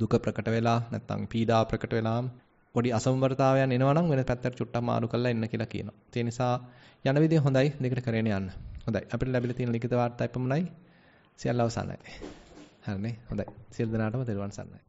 Speaker 1: දුක ප්‍රකට වෙලා නැත්නම් පීඩා ප්‍රකට වෙලා පොඩි අසමබරතාවයන් එනවා නම් වෙන පැත්තට චුට්ටක් මාරු කරලා එන්න කියලා කියනවා. ඒ නිසා යන විදිය හොඳයි. දෙකට කරගෙන යන්න. හොඳයි. අපිට ලැබිලා තියෙන ලිඛිත වාර්තා එපමණයි. සියල්ල අවසන්යි. හරිනේ. හොඳයි. සියලු දෙනාටම තෙරුවන් සරණයි.